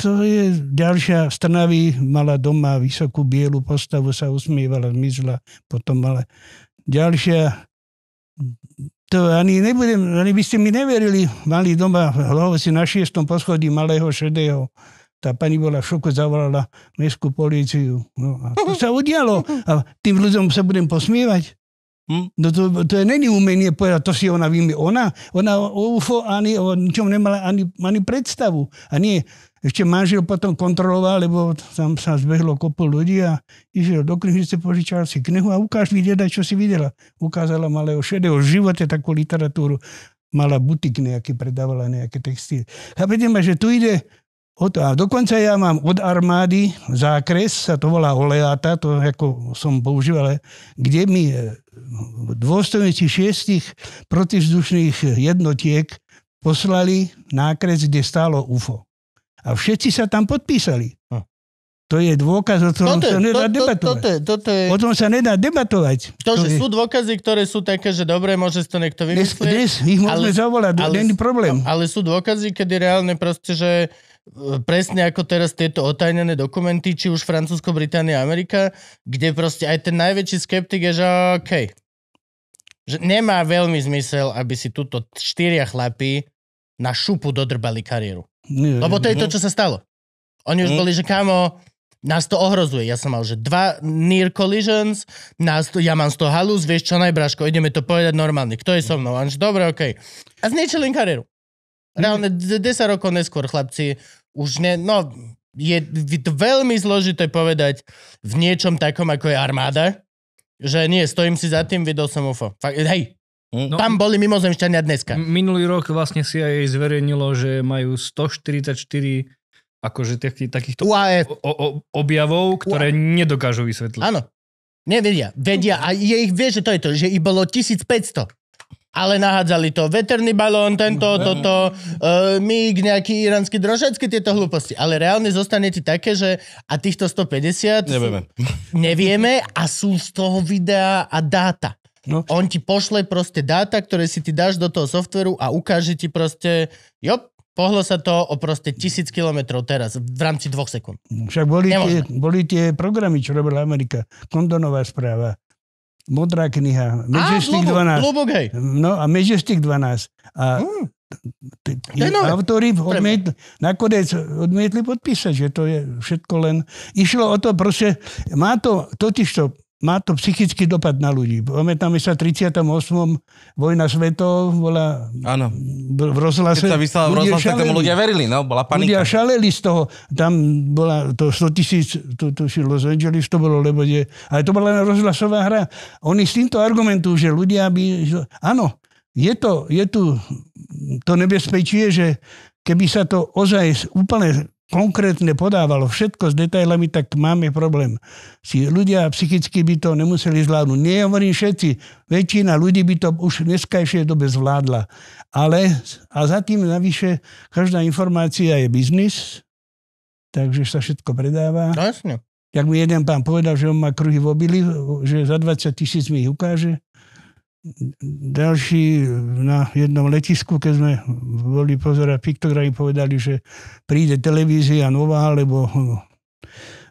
to je ďalšia z Trnavy, mala doma vysokú bielu postavu, sa usmievala, zmizla, potom mala ďalšia, to ani nebudem, ani by ste mi neverili, mali doma si na šiestom poschodí malého šedého. Tá pani bola v šoku, zavolala mestskú políciu. No a to sa udialo. A tým ľuďom sa budem posmievať. Hm? No to, to je není umenie povedať, to si ona vymie. Ona, ona o UFO ani o ničom nemala ani, ani predstavu. A nie, ešte manžel potom kontroloval, lebo tam sa zbehlo kopu ľudí a išiel do knižnice, požičal si knihu a ukáž mi, deda, čo si videla. Ukázala malého šedého živote takú literatúru. Mala butik nejaký, predávala nejaké texty. Chápete ma, že tu ide o to. A dokonca ja mám od armády zákres, sa to volá oleáta, to ako som používal, kde mi dôstojníci šiestich protivzdušných jednotiek poslali nákres, kde stálo UFO. A všetci sa tam podpísali. Hm. To je dôkaz, o ktorom toto, sa nedá to, debatovať. to, to je... O tom sa nedá debatovať. To, že to je... sú dôkazy, ktoré sú také, že dobre, môže to niekto vymyslieť. Dnes, dnes ich môžeme ale, zavolať, ale, není problém. Ale sú dôkazy, kedy reálne proste, že e, presne ako teraz tieto otajnené dokumenty, či už Francúzsko, Británia, Amerika, kde proste aj ten najväčší skeptik je, že OK, že nemá veľmi zmysel, aby si túto štyria chlapí na šupu dodrbali kariéru. Nie, Lebo to je to, no. čo sa stalo. Oni už mm. boli, že kámo, nás to ohrozuje. Ja som mal, že dva near collisions, nás to, ja mám z toho halus, vieš čo, najbraško, ideme to povedať normálne. Kto je so mnou? Anže, dobre, okej. Okay. A zničili im kariéru. Mm. Reálne 10 rokov neskôr, chlapci, už ne, no, je veľmi zložité povedať v niečom takom, ako je armáda, že nie, stojím si za tým, videl som UFO. Fakt, hej, Hm? No, Tam boli mimozemšťania dneska. Minulý rok vlastne si aj zverejnilo, že majú 144 akože tých, takýchto UAE. O, o, objavov, ktoré UAE. nedokážu vysvetliť. Áno. Nevedia. Vedia. A je ich, vie, že to je to, že ich bolo 1500. Ale nahádzali to veterný balón, tento, no, toto, uh, mig, nejaký iránsky drožecký, tieto hlúposti. Ale reálne zostane ti také, že a týchto 150... Nevieme. nevieme a sú z toho videa a dáta. No. On ti pošle proste dáta, ktoré si ty dáš do toho softveru a ukáže ti proste, jo, pohlo sa to o proste tisíc kilometrov teraz, v rámci dvoch sekúnd. Však boli tie, boli tie programy, čo robila Amerika. Kondonová správa, Modrá kniha, Majestic 12. Blubok, hej. No a Majestic 12. A mm. autory nakoniec odmietli podpísať, že to je všetko len... Išlo o to proste, má to totiž to má to psychický dopad na ľudí. Pamätáme sa, 38. vojna svetov bola ano. v rozhlase. Keď sa vyslala v rozhlase, tak tomu ľudia verili, no? Bola panika. Ľudia šaleli z toho. Tam bola to 100 tisíc, to tuším Los Angeles, to bolo, lebo je... Ale to bola len rozhlasová hra. Oni s týmto argumentujú, že ľudia by... Áno, je, to, je tu to nebezpečie, že keby sa to ozaj úplne konkrétne podávalo všetko s detailami, tak máme problém. Si ľudia psychicky by to nemuseli zvládnuť. Nie hovorím všetci, väčšina ľudí by to už v dneskajšej dobe zvládla. Ale a za tým navyše každá informácia je biznis, takže sa všetko predáva. No jasne. Jak mi jeden pán povedal, že on má kruhy v obili, že za 20 tisíc mi ich ukáže, ďalší na jednom letisku, keď sme boli pozerať piktogramy, povedali, že príde televízia nová, alebo,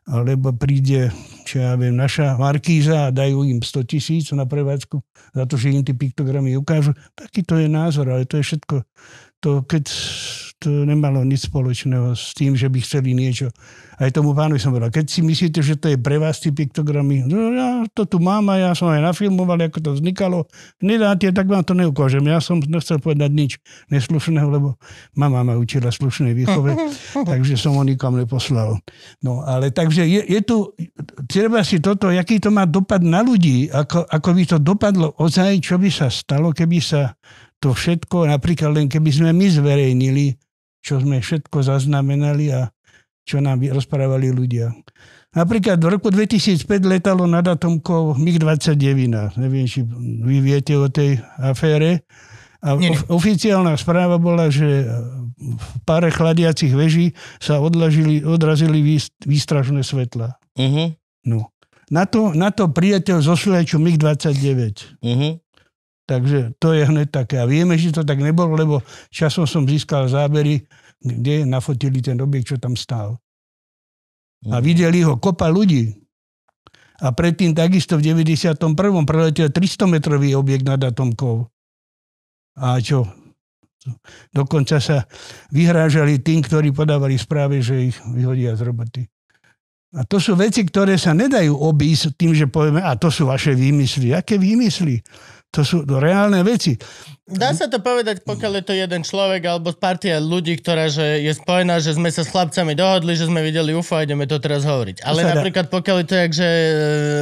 alebo príde, čo ja viem, naša markíza a dajú im 100 tisíc na prevádzku za to, že im tie piktogramy ukážu. Taký to je názor, ale to je všetko to keď to nemalo nič spoločného s tým, že by chceli niečo. Aj tomu pánu som povedal, keď si myslíte, že to je pre vás tie piktogramy, no ja to tu mám a ja som aj nafilmoval, ako to vznikalo, nedáte, tak vám to neukážem. Ja som nechcel povedať nič neslušného, lebo mama ma učila slušnej výchove, takže som ho nikam neposlal. No ale takže je, je tu, treba si toto, aký to má dopad na ľudí, ako, ako by to dopadlo ozaj, čo by sa stalo, keby sa to všetko, napríklad len keby sme my zverejnili, čo sme všetko zaznamenali a čo nám rozprávali ľudia. Napríklad v roku 2005 letalo nad Atomkou MiG-29. Neviem, či vy viete o tej afére. A nie, nie. oficiálna správa bola, že v pár chladiacich veží sa odlažili, odrazili výstražné svetla. Uh-huh. No. Na to, na to priateľ zošľajču MiG-29. Uh-huh. Takže to je hneď také. A vieme, že to tak nebolo, lebo časom som získal zábery, kde nafotili ten objekt, čo tam stál. A mhm. videli ho kopa ľudí. A predtým takisto v 91. preletel 300-metrový objekt nad Atomkov. A čo? Dokonca sa vyhrážali tým, ktorí podávali správy, že ich vyhodia z roboty. A to sú veci, ktoré sa nedajú obísť tým, že povieme, a to sú vaše výmysly. Aké výmysly? To sú reálne veci. Dá mhm. sa to povedať, pokiaľ je to jeden človek alebo partia ľudí, ktorá že je spojená, že sme sa s chlapcami dohodli, že sme videli UFO a ideme to teraz hovoriť. Ale napríklad pokiaľ je to jak, že e,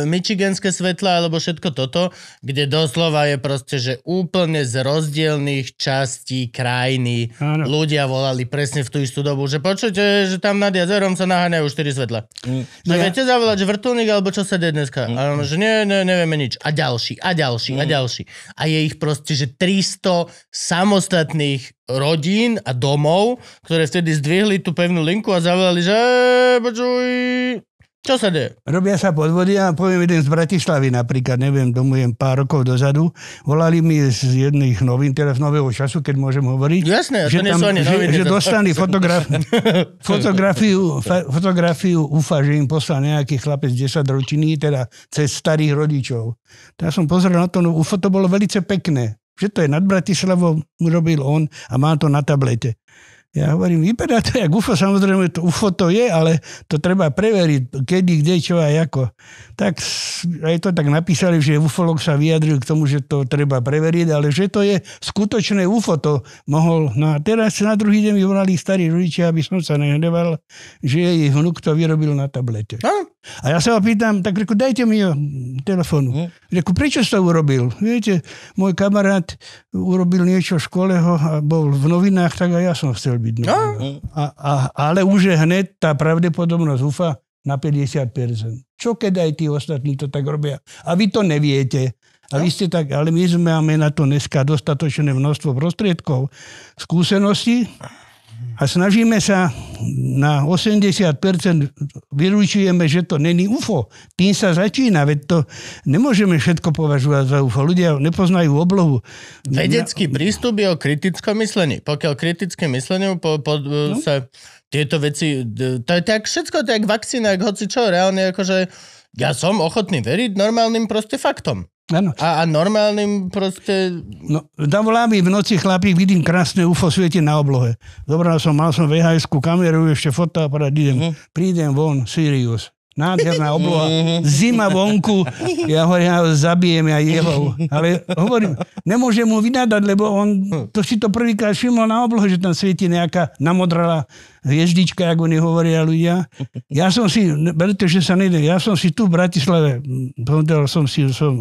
michiganské svetla alebo všetko toto, kde doslova je proste, že úplne z rozdielných častí krajiny ano. ľudia volali presne v tú istú dobu, že počujte, že tam nad jazerom sa naháňajú štyri svetla. Mm. Že no ja. viete zavolať, že vrtulník alebo čo sa deje dneska? Mm. A, že nie, ne, nevieme nič. A ďalší, a ďalší, mm. a ďalší. A je ich proste, že 300 300 samostatných rodín a domov, ktoré vtedy zdvihli tú pevnú linku a zavolali, že počuj, čo sa deje? Robia sa podvody a poviem jeden z Bratislavy napríklad, neviem, domujem pár rokov dozadu, volali mi z jedných novín, teraz nového času, keď môžem hovoriť. Jasné, že, tam, noviny, že, že dostali fotograf, fotografiu, fotografiu UFA, že im poslal nejaký chlapec 10 ročiny, teda cez starých rodičov. Ja som pozrel na to, no UFO to bolo veľmi pekné že to je nad Bratislavou, urobil on a má to na tablete. Ja hovorím, vypadá to jak UFO, samozrejme to UFO to je, ale to treba preveriť, kedy, kde, čo a ako tak aj to tak napísali, že ufolog sa vyjadril k tomu, že to treba preveriť, ale že to je skutočné UFO, to mohol. No a teraz na druhý deň vyvolali starí rodičia, aby som sa nehneval, že jej vnuk to vyrobil na tablete. A? A ja sa ho pýtam, tak reku, dajte mi eh, telefonu. Reku, prečo si to urobil? Viete, môj kamarát urobil niečo v škole a bol v novinách, tak aj ja som chcel byť. A? A, a, ale už je hned tá pravdepodobnosť ufa na 50%. Čo keď aj tí ostatní to tak robia? A vy to neviete. A vy ste tak, ale my sme máme na to dneska dostatočné množstvo prostriedkov, skúseností, a snažíme sa na 80% vyručujeme, že to není UFO. Tým sa začína, veď to nemôžeme všetko považovať za UFO. Ľudia nepoznajú oblohu. Vedecký prístup je o kritickom myslení. Pokiaľ kritické myslenie po, po, no. sa tieto veci... To je tak všetko, tak vakcína, hoci čo, reálne akože ja som ochotný veriť normálnym proste faktom. Ano. A, a normálnym proste... No, davolámi v noci chlapík, vidím krásne UFO svieti na oblohe. Zobral som, mal som vhs kameru, ešte fotoaparát, idem. Mm. Prídem von, Sirius nádherná obloha, mhm. zima vonku, ja ho ja zabijem ja jeho. Ale hovorím, nemôžem mu vynadať, lebo on to si to prvýkrát všimol na oblohe, že tam svieti nejaká namodrala hviezdička, ako oni hovoria ľudia. Ja som si, berte, že sa nejde, ja som si tu v Bratislave, povedal som si, som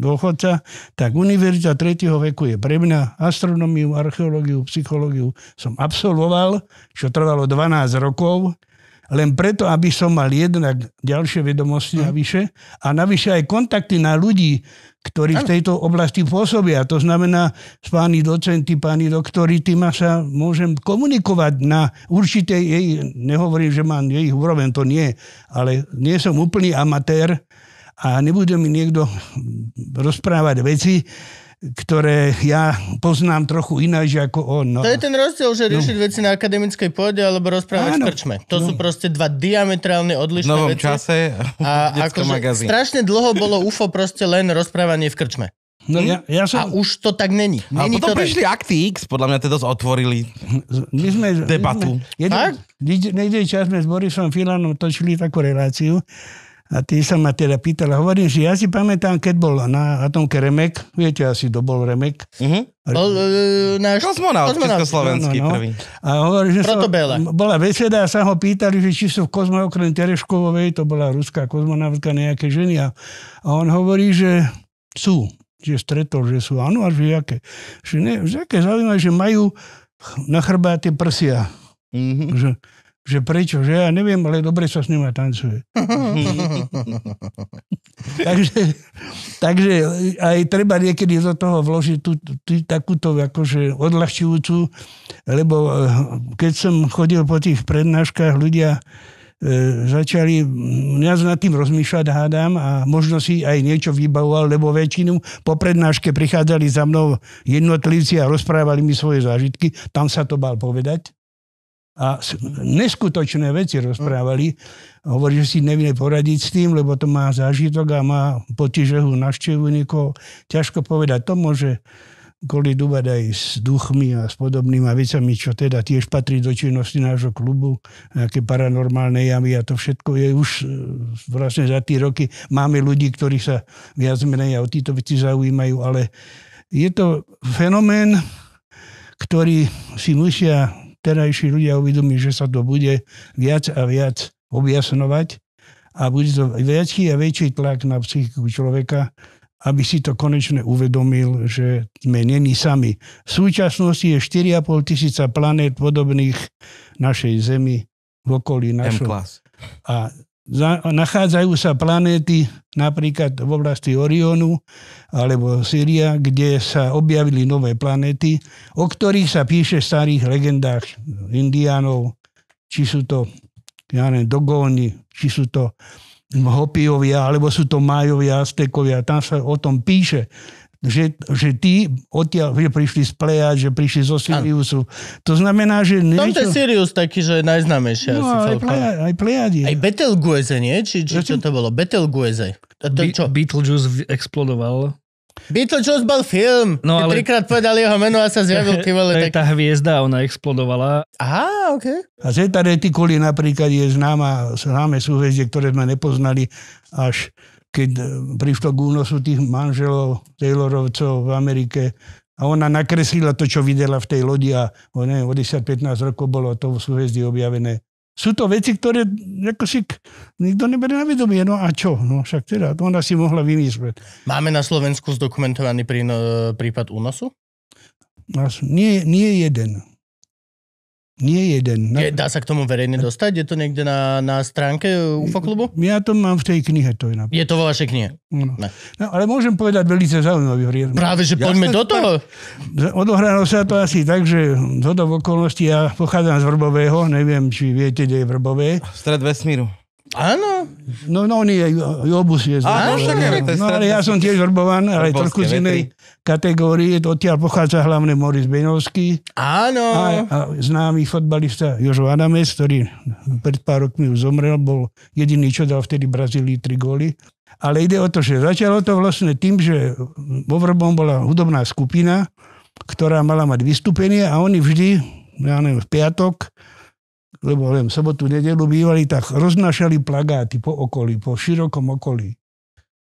dôchodca, tak univerzita 3. veku je pre mňa astronómiu, archeológiu, psychológiu som absolvoval, čo trvalo 12 rokov len preto, aby som mal jednak ďalšie vedomosti mhm. navyše a navyše aj kontakty na ľudí, ktorí v tejto oblasti pôsobia. To znamená, s páni docenty, páni doktori, tým sa môžem komunikovať na určitej jej, nehovorím, že mám jej úroveň, to nie, ale nie som úplný amatér a nebude mi niekto rozprávať veci, ktoré ja poznám trochu ináč ako on. No. To je ten rozdiel, že no. riešiť no. veci na akademickej pôde alebo rozprávať Áno. v krčme. To no. sú proste dva diametrálne odlišné Novom veci. čase a ako, strašne dlho bolo UFO proste len rozprávanie v krčme. No, ja, ja hm? som... A už to tak není. není a potom to prišli tak... Akty X, podľa mňa to teda dosť otvorili my sme, debatu. My sme, jeden, jeden čas sme s Borisom Filanom točili takú reláciu, a ty sa ma teda pýtala, hovorím, že ja si pamätám, keď bol na Atomke Remek, viete asi, kto bol Remek. Mhm. E, náš... Kozmonaut, československý no, no, no. prvý. A hovorím, že sa, bola veseda a sa ho pýtali, že či sú v kozmo, okrem Tereškovovej, to bola ruská kozmonautka, nejaké ženy. A, a on hovorí, že sú, že stretol, že sú. Áno, a že aké. Že, ne, že aké zaujímavé, že majú na chrbáte prsia. Mm-hmm. Že, že prečo, že ja neviem, ale dobre sa s ním tancuje. takže, takže aj treba niekedy do toho vložiť tú, tú, takúto akože odľahčujúcu, lebo eh, keď som chodil po tých prednáškach, ľudia eh, začali mňa nad tým rozmýšľať, hádam, a možno si aj niečo vybavoval, lebo väčšinu po prednáške prichádzali za mnou jednotlivci a rozprávali mi svoje zážitky. Tam sa to bal povedať a neskutočné veci rozprávali. Hovorí, že si nevie poradiť s tým, lebo to má zážitok a má pocit, že ho navštevujú niekoho. Ťažko povedať to môže kvôli dúbať aj s duchmi a s podobnými vecami, čo teda tiež patrí do činnosti nášho klubu, nejaké paranormálne javy a to všetko je už e, vlastne za tie roky. Máme ľudí, ktorí sa viac menej o títo veci zaujímajú, ale je to fenomén, ktorý si musia terajší ľudia uvedomí, že sa to bude viac a viac objasnovať a bude to väčší a väčší tlak na psychiku človeka, aby si to konečne uvedomil, že sme není sami. V súčasnosti je 4,5 tisíca planét podobných našej Zemi v okolí našej. A nachádzajú sa planéty napríklad v oblasti Orionu alebo Syria, kde sa objavili nové planéty, o ktorých sa píše v starých legendách indiánov, či sú to ja neviem, dogóni, či sú to Hopiovia, alebo sú to Majovia, Aztekovia, tam sa o tom píše že, že tí odtiaľ, že prišli z Plejad, že prišli zo Siriusu. To znamená, že... Niečo... Tam to je Sirius taký, že je najznámejší. No, asi aj, Plejad, aj Aj Betelgueze, nie? Či, či čo to bolo? Betelgueze. To, to, čo? Be- Beetlejuice explodoval. Beetlejuice bol film. No, ale... Trikrát povedal jeho meno a sa zjavil. Ty vole, tak... Tá hviezda, ona explodovala. Aha, ok. A Zeta Reticuli napríklad je známa, známe súhvezdie, ktoré sme nepoznali až keď eh, prišlo k únosu tých manželov Taylorovcov v Amerike a ona nakreslila to, čo videla v tej lodi a o, ne, o 10-15 rokov bolo to v súhezdi objavené. Sú to veci, ktoré ako si nikto neberie na vedomie. No a čo? No však teda, to ona si mohla vymyslieť. Máme na Slovensku zdokumentovaný prípad únosu? Nie, nie jeden. Nie jeden. Na... dá sa k tomu verejne dostať? Je to niekde na, na stránke UFO klubu? Ja to mám v tej knihe. To je, na... je to vo vašej knihe? No. no. ale môžem povedať veľmi zaujímavý Práve, že ja poďme do toho. Odohralo sa to asi tak, že zhodov okolnosti ja pochádzam z Vrbového. Neviem, či viete, kde je Vrbové. Stred vesmíru. Áno. No, no on je, Jobus je Áno, však je, no, ale ja som tiež vrbovaný, ale trochu z inej kategórie. Odtiaľ pochádza hlavne Moris Benovský. Áno. A, a známy fotbalista Jožo Adames, ktorý pred pár rokmi už zomrel, bol jediný, čo dal vtedy Brazílii tri góly. Ale ide o to, že začalo to vlastne tým, že vo Vrbom bola hudobná skupina, ktorá mala mať vystúpenie a oni vždy, ja neviem, v piatok, lebo len sobotu, nedelu bývali, tak roznašali plagáty po okolí, po širokom okolí.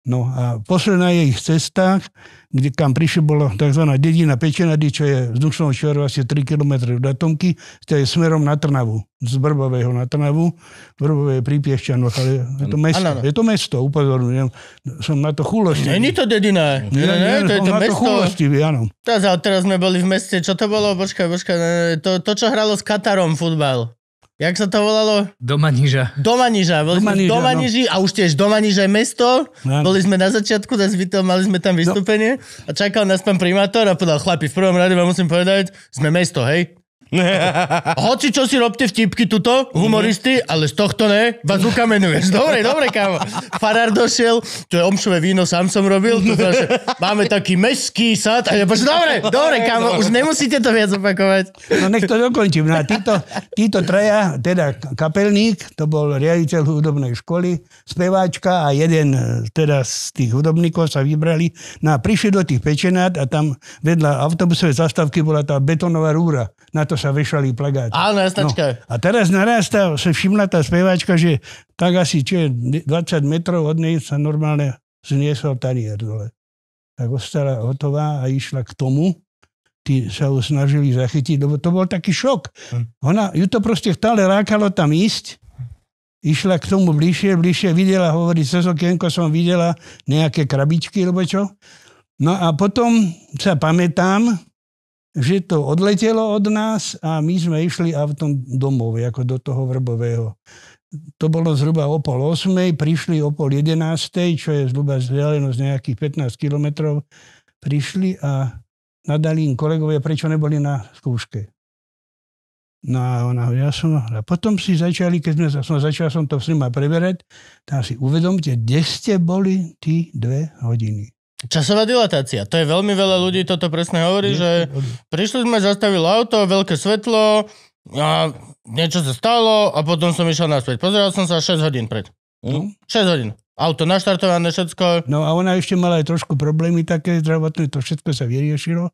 No a posledná je ich cestách, kde kam prišiel, bola tzv. dedina Pečenady, čo je vzdušnou čiaru asi 3 km do Datomky, to je smerom na Trnavu, z Brbového na Trnavu. Brbové je prípiešťan, no, ale je to mesto, ano, ano. je to mesto, upozorňujem. Som na to chulostivý. Není to dedina, nie, nie, nie, to je to mesto. to chulostivý, áno. Teraz, teraz sme boli v meste, čo to bolo? Počkaj, počkaj, to, to čo hralo s Katarom futbal jak sa to volalo? Domaniža. Domaniža. Boli Domaniža, sme Domaniži no. a už tiež Domaniža je mesto. No. Boli sme na začiatku, na vítal, mali sme tam vystúpenie no. a čakal nás pán primátor a povedal, chlapi, v prvom rade vám musím povedať, sme mesto, hej? Hoci čo si robte vtipky tuto, humoristi, ale z tohto ne, vás menuješ. Dobre, dobre, kámo. Farár došiel, To je omšové víno, sám som robil. To máme taký meský sad. A ja bože, dobre, dobre, kámo, už nemusíte to viac opakovať. No nech to dokončím. No, títo, títo traja, teda kapelník, to bol riaditeľ hudobnej školy, speváčka a jeden eh, teda z tých hudobníkov sa vybrali. No a prišli do tých pečenát a tam vedľa autobusovej zastavky bola tá betonová rúra. Na to sa vyšali plagáty. Áno, no, jasnačka. No. A teraz narastá, sa všimla tá spievačka, že tak asi čo je, 20 metrov od nej sa normálne zniesol tanier dole. Tak ostala hotová a išla k tomu, tí sa ho snažili zachytiť, lebo to bol taký šok. Hm. Ona, ju to proste stále rákalo tam ísť, išla k tomu bližšie, bližšie, videla, hovorí, cez okienko som videla nejaké krabičky, lebo čo. No a potom sa pamätám, že to odletelo od nás a my sme išli autom domov, ako do toho vrbového. To bolo zhruba o pol osmej, prišli o pol jedenástej, čo je zhruba vzdialenosť nejakých 15 kilometrov, prišli a nadali im kolegovia, prečo neboli na skúške. No a ona, ja som, a potom si začali, keď sme, som začal som to s nima preberať, tam si uvedomte, kde ste boli tí dve hodiny. Časová dilatácia. To je veľmi veľa ľudí, toto presne hovorí, že prišli sme, zastavilo auto, veľké svetlo, a niečo sa stalo a potom som išiel naspäť. Pozeral som sa 6 hodín pred. No. Hm? 6 hodín. Auto naštartované, všetko. No a ona ešte mala aj trošku problémy také zdravotné, to všetko sa vyriešilo.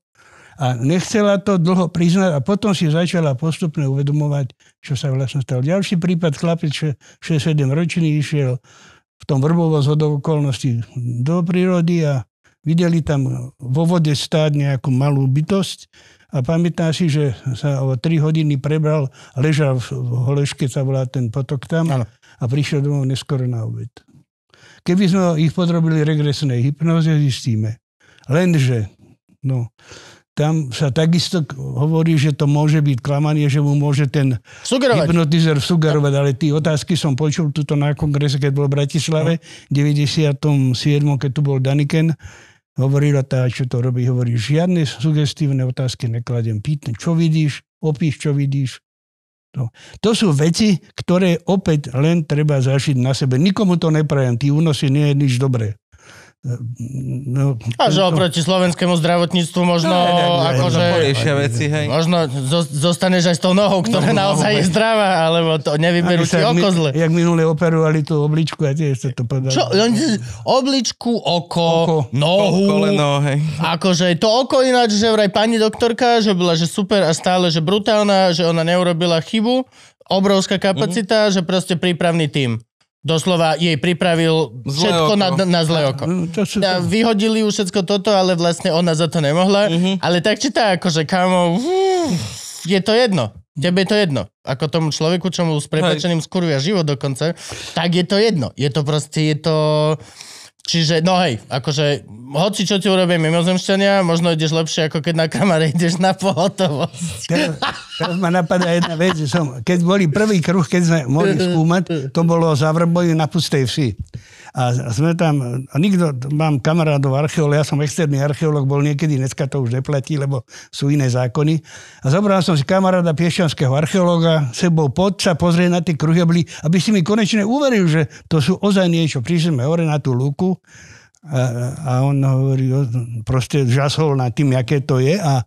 A nechcela to dlho priznať a potom si začala postupne uvedomovať, čo sa vlastne stalo. Ďalší prípad, chlapec 6-7 ročný išiel v tom vrbovo zhodou okolností do prírody a Videli tam vo vode stáť nejakú malú bytosť a pamätá si, že sa o 3 hodiny prebral, ležal v Holeške, sa volá ten potok tam ano. a prišiel domov neskoro na obed. Keby sme ich podrobili regresnej hypnoze, zistíme. Lenže, no, tam sa takisto hovorí, že to môže byť klamanie, že mu môže ten sugerovať. hypnotizer sugerovať, ale tie otázky som počul tuto na kongrese, keď bol v Bratislave, no. v no. 97. keď tu bol Daniken, Hovorila tá, čo to robí, hovorí, žiadne sugestívne otázky nekladem. Pýtam, čo vidíš, opíš, čo vidíš. To. No, to sú veci, ktoré opäť len treba zažiť na sebe. Nikomu to neprajem, tí únosy nie je nič dobré. No, a že oproti slovenskému zdravotníctvu možno Možno zostaneš aj s tou nohou, ktorá no, naozaj no, je zdravá, alebo to nevyberú si oko zle. Jak minule operovali tú obličku, a tiež sa to povedali. Čo? Obličku, oko, oko nohu. Koleno, hej. Akože to oko ináč, že vraj pani doktorka, že bola že super a stále, že brutálna, že ona neurobila chybu, obrovská kapacita, mm-hmm. že proste prípravný tým. Doslova jej pripravil zlé všetko oko. na, na zlé oko. To, no, Vyhodili ju všetko toto, ale vlastne ona za to nemohla. Mm-hmm. Ale tak či tak, akože kamo, je to jedno. Tebe je to jedno. Ako tomu človeku, čo mu s prepačením skurvia život dokonca, tak je to jedno. Je to proste, je to... Čiže, no hej, akože, hoci čo ti urobím mimozemšťania, možno ideš lepšie, ako keď na kamare ideš na pohotovosť. Teraz ma napadá jedna vec, že som, keď boli prvý kruh, keď sme mohli skúmať, to bolo za Vrboju na Pustej vsi. A sme tam, a nikto, mám kamarádov archeológ, ja som externý archeológ, bol niekedy, dneska to už neplatí, lebo sú iné zákony. A zobral som si kamaráda piešťanského archeológa, sebou sa pozrieť na tie kruhy, aby si mi konečne uveril, že to sú ozaj niečo. Prišli sme hore na tú lúku, a, a on hovorí, proste žasol nad tým, aké to je a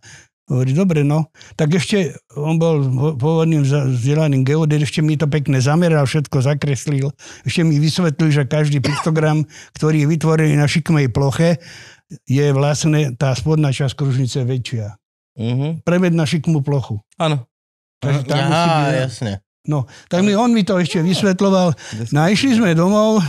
Hovorí, dobre, no. Tak ešte, on bol pôvodným vzdelaným geodet, ešte mi to pekne zameral, všetko zakreslil. Ešte mi vysvetlil, že každý piktogram, ktorý je vytvorený na šikmej ploche, je vlastne tá spodná časť kružnice väčšia. Mm-hmm. Premed na šikmú plochu. Áno. Takže tam Aha, musí byť... No. jasne. No, tak mi, on mi to ešte vysvetloval. išli sme domov,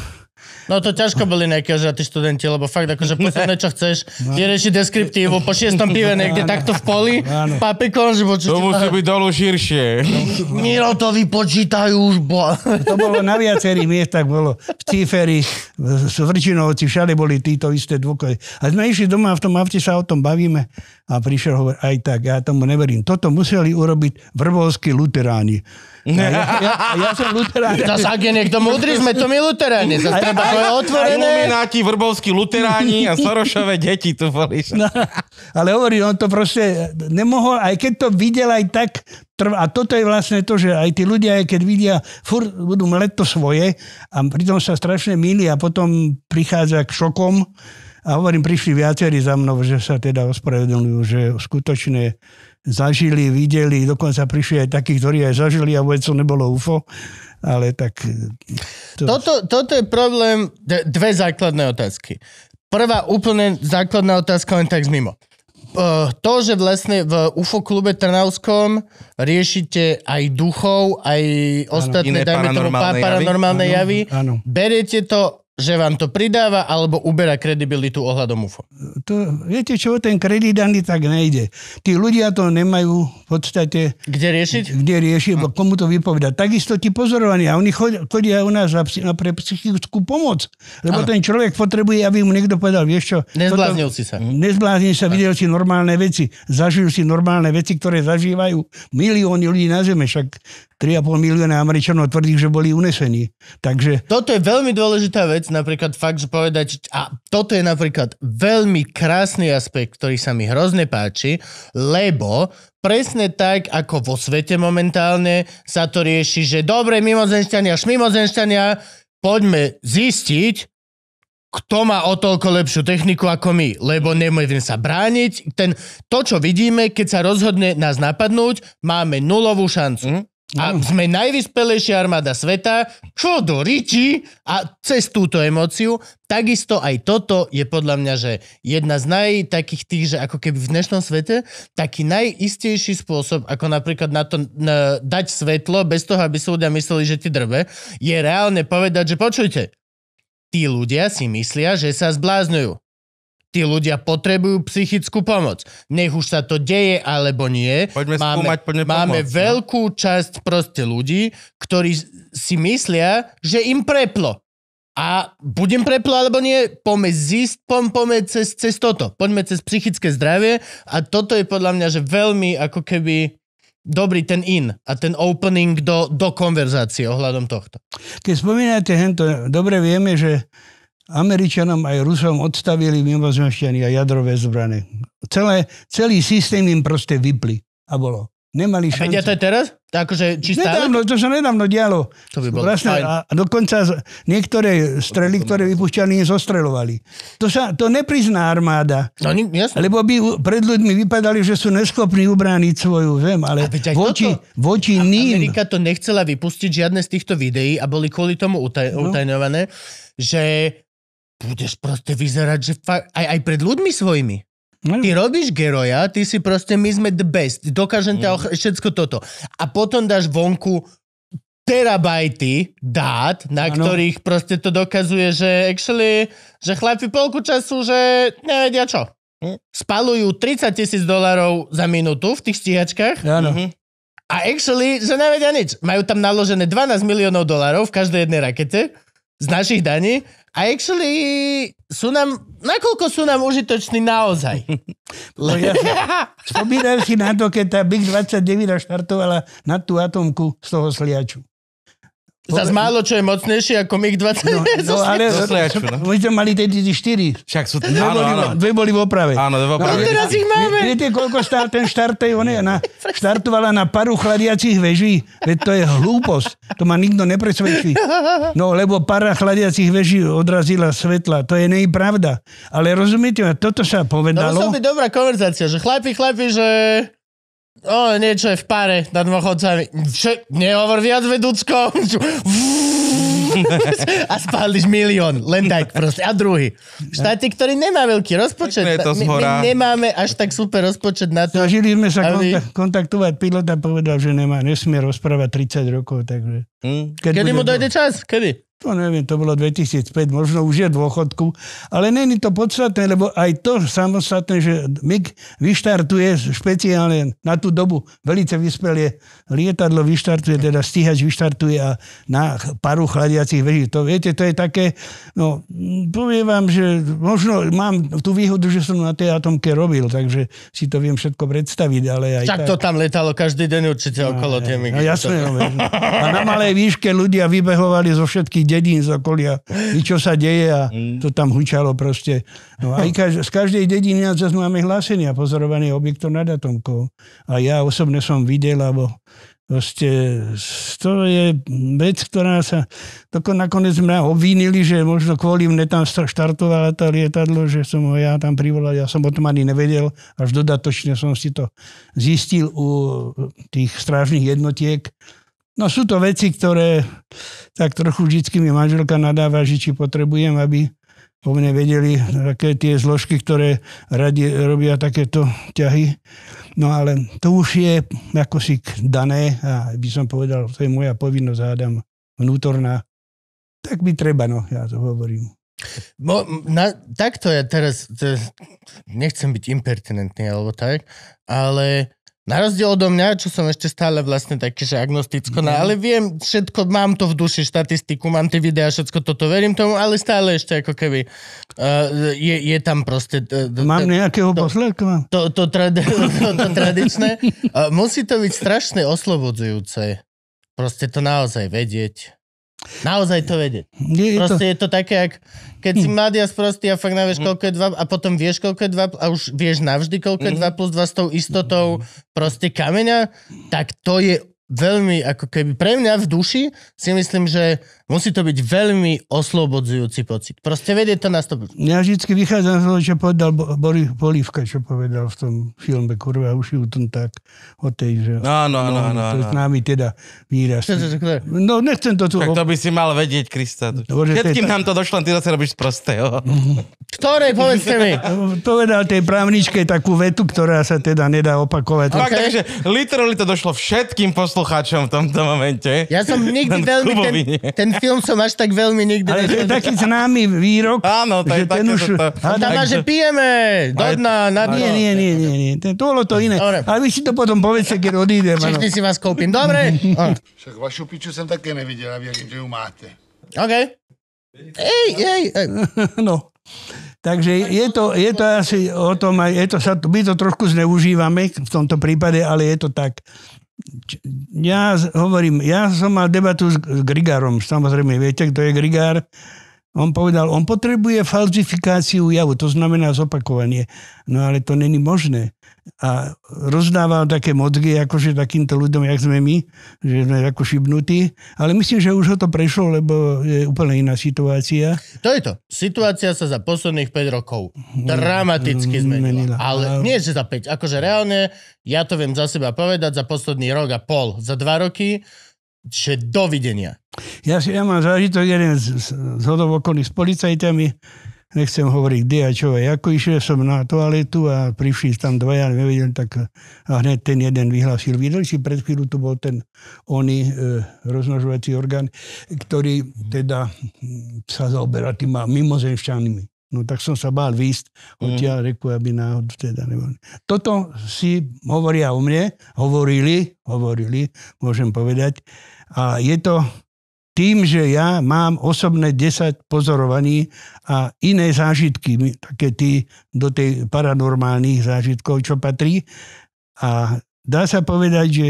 No to ťažko boli nejaké tí študenti, lebo fakt akože posledné, čo chceš, no. je riešiť deskriptívu po šiestom pive niekde takto v poli, no. papikom, že počuť. To musí byť dolu širšie. Miro to vypočítajú už, bo. No, to bolo na viacerých miestach, bolo v Cíferi, v Vrčinovci, všade boli títo isté dôkazy. A sme išli doma a v tom avte sa o tom bavíme a prišiel hovor, aj tak, ja tomu neverím. Toto museli urobiť vrbovskí luteráni. Ja, ja, ja, ja som luterán. Zas ak je niekto múdry, sme to my luteráni. Zas treba to je otvorené. Ilumináti, vrbovskí luteráni a Sorošové deti tu boli. No, ale hovorí, on to proste nemohol, aj keď to videl aj tak, a toto je vlastne to, že aj tí ľudia, keď vidia, fur budú mleť to svoje a pritom sa strašne míli a potom prichádza k šokom, a hovorím, prišli viacerí za mnou, že sa teda ospravedlňujú, že skutočne zažili, videli, dokonca prišli aj takí, ktorí aj zažili a vôbec to nebolo UFO, ale tak... E, to... Toto, toto je problém, dve základné otázky. Prvá úplne základná otázka, len tak mimo e, to, že vlastne v UFO klube Trnavskom riešite aj duchov, aj ostatné, ano, dajme tomu, paranormálne, javy, javy. Ano, ano. beriete to že vám to pridáva alebo uberá kredibilitu ohľadom UFO? To, viete čo, ten kredit ani tak nejde. Tí ľudia to nemajú v podstate... Kde riešiť? Kde riešiť, hm. komu to vypovedať. Takisto tí pozorovania, oni chodia u nás na, na pre psychickú pomoc, lebo ano. ten človek potrebuje, aby mu niekto povedal, vieš čo... Nezbláznil toto, si sa. Hm. Nezbláznil sa, videl si normálne veci, zažil si normálne veci, ktoré zažívajú milióny ľudí na Zeme, však 3,5 milióna Američanov tvrdí, že boli unesení. Takže... Toto je veľmi dôležitá vec, napríklad fakt, že povedať, a toto je napríklad veľmi krásny aspekt, ktorý sa mi hrozne páči, lebo presne tak, ako vo svete momentálne sa to rieši, že dobre, mimozenšťania, šmimozenšťania, poďme zistiť, kto má o toľko lepšiu techniku ako my, lebo nemôžeme sa brániť. Ten, to, čo vidíme, keď sa rozhodne nás napadnúť, máme nulovú šancu. Mm. A mm. sme najvyspelejšia armáda sveta, čo do riti a cez túto emóciu. Takisto aj toto je podľa mňa, že jedna z naj takých tých, že ako keby v dnešnom svete, taký najistejší spôsob, ako napríklad na to na, dať svetlo, bez toho, aby sa ľudia mysleli, že ti drbe, je reálne povedať, že počujte, tí ľudia si myslia, že sa zbláznujú. Tí ľudia potrebujú psychickú pomoc. Nech už sa to deje alebo nie. Poďme máme, skúmať, poďme Máme pomoc, no. veľkú ne? časť proste ľudí, ktorí si myslia, že im preplo. A budem preplo alebo nie, poďme zísť, poďme cez, cez toto. Poďme cez psychické zdravie a toto je podľa mňa, že veľmi ako keby dobrý ten in a ten opening do, do konverzácie ohľadom tohto. Keď spomínate hento, dobre vieme, že Američanom aj Rusom odstavili mimozemšťania jadrové zbrany. Celé, celý systém im proste vypli a bolo. Nemali šancu. A to je teraz? Takže, či stále? nedávno, to sa nedávno dialo. To by bolo Vlastne, fajn. a dokonca niektoré strely, ktoré vypúšťali, zostrelovali. To, sa, to neprizná armáda. No, jasne. Lebo by pred ľuďmi vypadali, že sú neschopní ubrániť svoju zem, ale voči, toto, voči a ním... Amerika to nechcela vypustiť žiadne z týchto videí a boli kvôli tomu utaj, no. utajňované, no. že budeš proste vyzerať, že fa- aj, aj pred ľuďmi svojimi. No. Ty robíš geroja, ty si proste, my sme the best, dokážem ťa mhm. ochr- všetko toto. A potom dáš vonku terabajty dát, na ano. ktorých proste to dokazuje, že actually, že chlapi polku času, že nevedia čo. Mhm. Spalujú 30 tisíc dolarov za minútu v tých stíhačkách. Áno. Mhm. A actually, že nevedia nič. Majú tam naložené 12 miliónov dolarov v každej jednej rakete z našich daní a actually sú nám, nakoľko sú nám užitoční naozaj. ja Spomínam si na to, keď tá Big 29 štartovala na tú atomku z toho sliaču. Zas málo čo je mocnejšie ako MiG-21. No, no ale no. my sme mali tie 4. Však sú... Dve, áno, boli, áno. dve boli v oprave. Áno, dve v oprave. No, teraz ich máme. Viete, koľko stál ten štart tej one? Na, štartovala na paru chladiacich veží. Veď to je hlúposť. To ma nikto nepresvedčí. No, lebo para chladiacich veží odrazila svetla. To je nejpravda. Ale rozumiete ma, toto sa povedalo. To musela dobrá konverzácia, že chlapi, chlapi, že... O, niečo je v pare nad dôchodcami. Čo? nehovor viac, vedúcko. a spáliš milión, len tak proste. A druhý. Štáty, ktorý nemá veľký rozpočet. je to my, my nemáme až tak super rozpočet na to. Zažili sme sa aby- konta- kontaktovať pilota, povedal, že nemá, nesmie rozprávať 30 rokov, takže... Hmm. Kedy, Kedy mu dojde čas? Kedy? to neviem, to bolo 2005, možno už je v dôchodku, ale není to podstatné, lebo aj to samostatné, že MIG vyštartuje špeciálne na tú dobu veľmi vyspelie lietadlo vyštartuje, teda stíhač vyštartuje a na paru chladiacich veží. To viete, to je také, no poviem vám, že možno mám tú výhodu, že som na tej atomke robil, takže si to viem všetko predstaviť, ale aj tak. tak... to tam letalo každý deň určite no, okolo tie migy. No, no jasné, no, A na malej výške ľudia vybehovali zo všetkých dedín z okolia, čo sa deje a to tam hučalo proste. No a kaž, z každej dediny zase máme hlásenia pozorovanie objektov nad atomkou. A ja osobne som videl, alebo proste to je vec, ktorá sa toko nakoniec mňa obvinili, že možno kvôli mne tam štartovala to lietadlo, že som ho ja tam privolal, ja som o tom ani nevedel, až dodatočne som si to zistil u tých strážnych jednotiek, No sú to veci, ktoré tak trochu vždycky mi manželka nadáva, že či potrebujem, aby po mne vedeli také tie zložky, ktoré radi robia takéto ťahy. No ale to už je ako si dané a by som povedal, to je moja povinnosť, hádam, vnútorná. Tak by treba, no, ja to hovorím. Bo, na, takto ja teraz, to, nechcem byť impertinentný alebo tak, ale na rozdiel odo mňa, čo som ešte stále vlastne taký, že agnosticko, No, mhm. ale viem všetko, mám to v duši, štatistiku, mám tie videá, všetko toto, verím tomu, ale stále ešte ako keby uh, je, je tam proste... Uh, mám nejakého posledka? To, to, to, to, to tradičné. Uh, musí to byť strašne oslobodzujúce. Proste to naozaj vedieť Naozaj to vedieť. Je, je Proste to... je to také, ak, keď hmm. si hm. mladý a sprostý a fakt nevieš, hm. koľko je dva, a potom vieš, koľko je dva, a už vieš navždy, koľko je hm. dva plus dva s tou istotou proste kameňa, tak to je veľmi, ako keby pre mňa v duši si myslím, že musí to byť veľmi oslobodzujúci pocit. Proste vedie to na stopu. Ja vždycky vychádzam z toho, čo povedal Boris Polívka, čo povedal v tom filme Kurva tom tak o tej, že... No, no, no, no. no, no. no. teda výraz. no, nechcem to tu... Tak to by si mal vedieť, Krista. Dobre, Všetkým nám to došlo, ty zase robíš jo. Ktoré, povedzte mi. Povedal tej právničke takú vetu, ktorá sa teda nedá opakovať. Okay. No, takže literally to došlo všetkým poslom poslucháčom v tomto momente. Ja som nikdy ten veľmi, ten, ten film som až tak veľmi nikdy Ale to je taký známy výrok. Áno, to je také, už... To... On tam má, že pijeme, do dna, na dno. Nie, nie, nie, nie, nie. To bolo to iné. Dobre. Ale vy si to potom povedzte, keď odídem. Všetci si vás kúpim, dobre? Však vašu piču som také nevidel, a viem, že ju máte. OK. Ej, ej, ej. No. Takže je to, je to asi o tom, je to, sa, my to trošku zneužívame v tomto prípade, ale je to tak ja hovorím, ja som mal debatu s Grigárom, samozrejme, viete, kto je Grigár? On povedal, on potrebuje falzifikáciu javu, to znamená zopakovanie. No ale to není možné a rozdával také modry, akože takýmto ľuďom, jak sme my, že sme ako šibnutí. Ale myslím, že už ho to prešlo, lebo je úplne iná situácia. To je to. Situácia sa za posledných 5 rokov mm, dramaticky mm, zmenila. zmenila. Ale nie, že za 5. Akože reálne, ja to viem za seba povedať, za posledný rok a pol, za 2 roky, že dovidenia. Ja, si, ja mám zážitok jeden z, z, z hodov okolí s policajtami, nechcem hovoriť kde a čo. A ako išiel som na toaletu a prišli tam dvaja, neviem, tak a hneď ten jeden vyhlásil. Videli si pred chvíľu, tu bol ten oný e, roznožovací orgán, ktorý teda sa zaoberá tými mimozemšťanmi. No tak som sa bál výjsť odtiaľ mm. reku, aby náhodou teda nebol. Toto si hovoria o mne, hovorili, hovorili, môžem povedať. A je to tým, že ja mám osobné 10 pozorovaní a iné zážitky, také tí do tej paranormálnych zážitkov, čo patrí. A dá sa povedať, že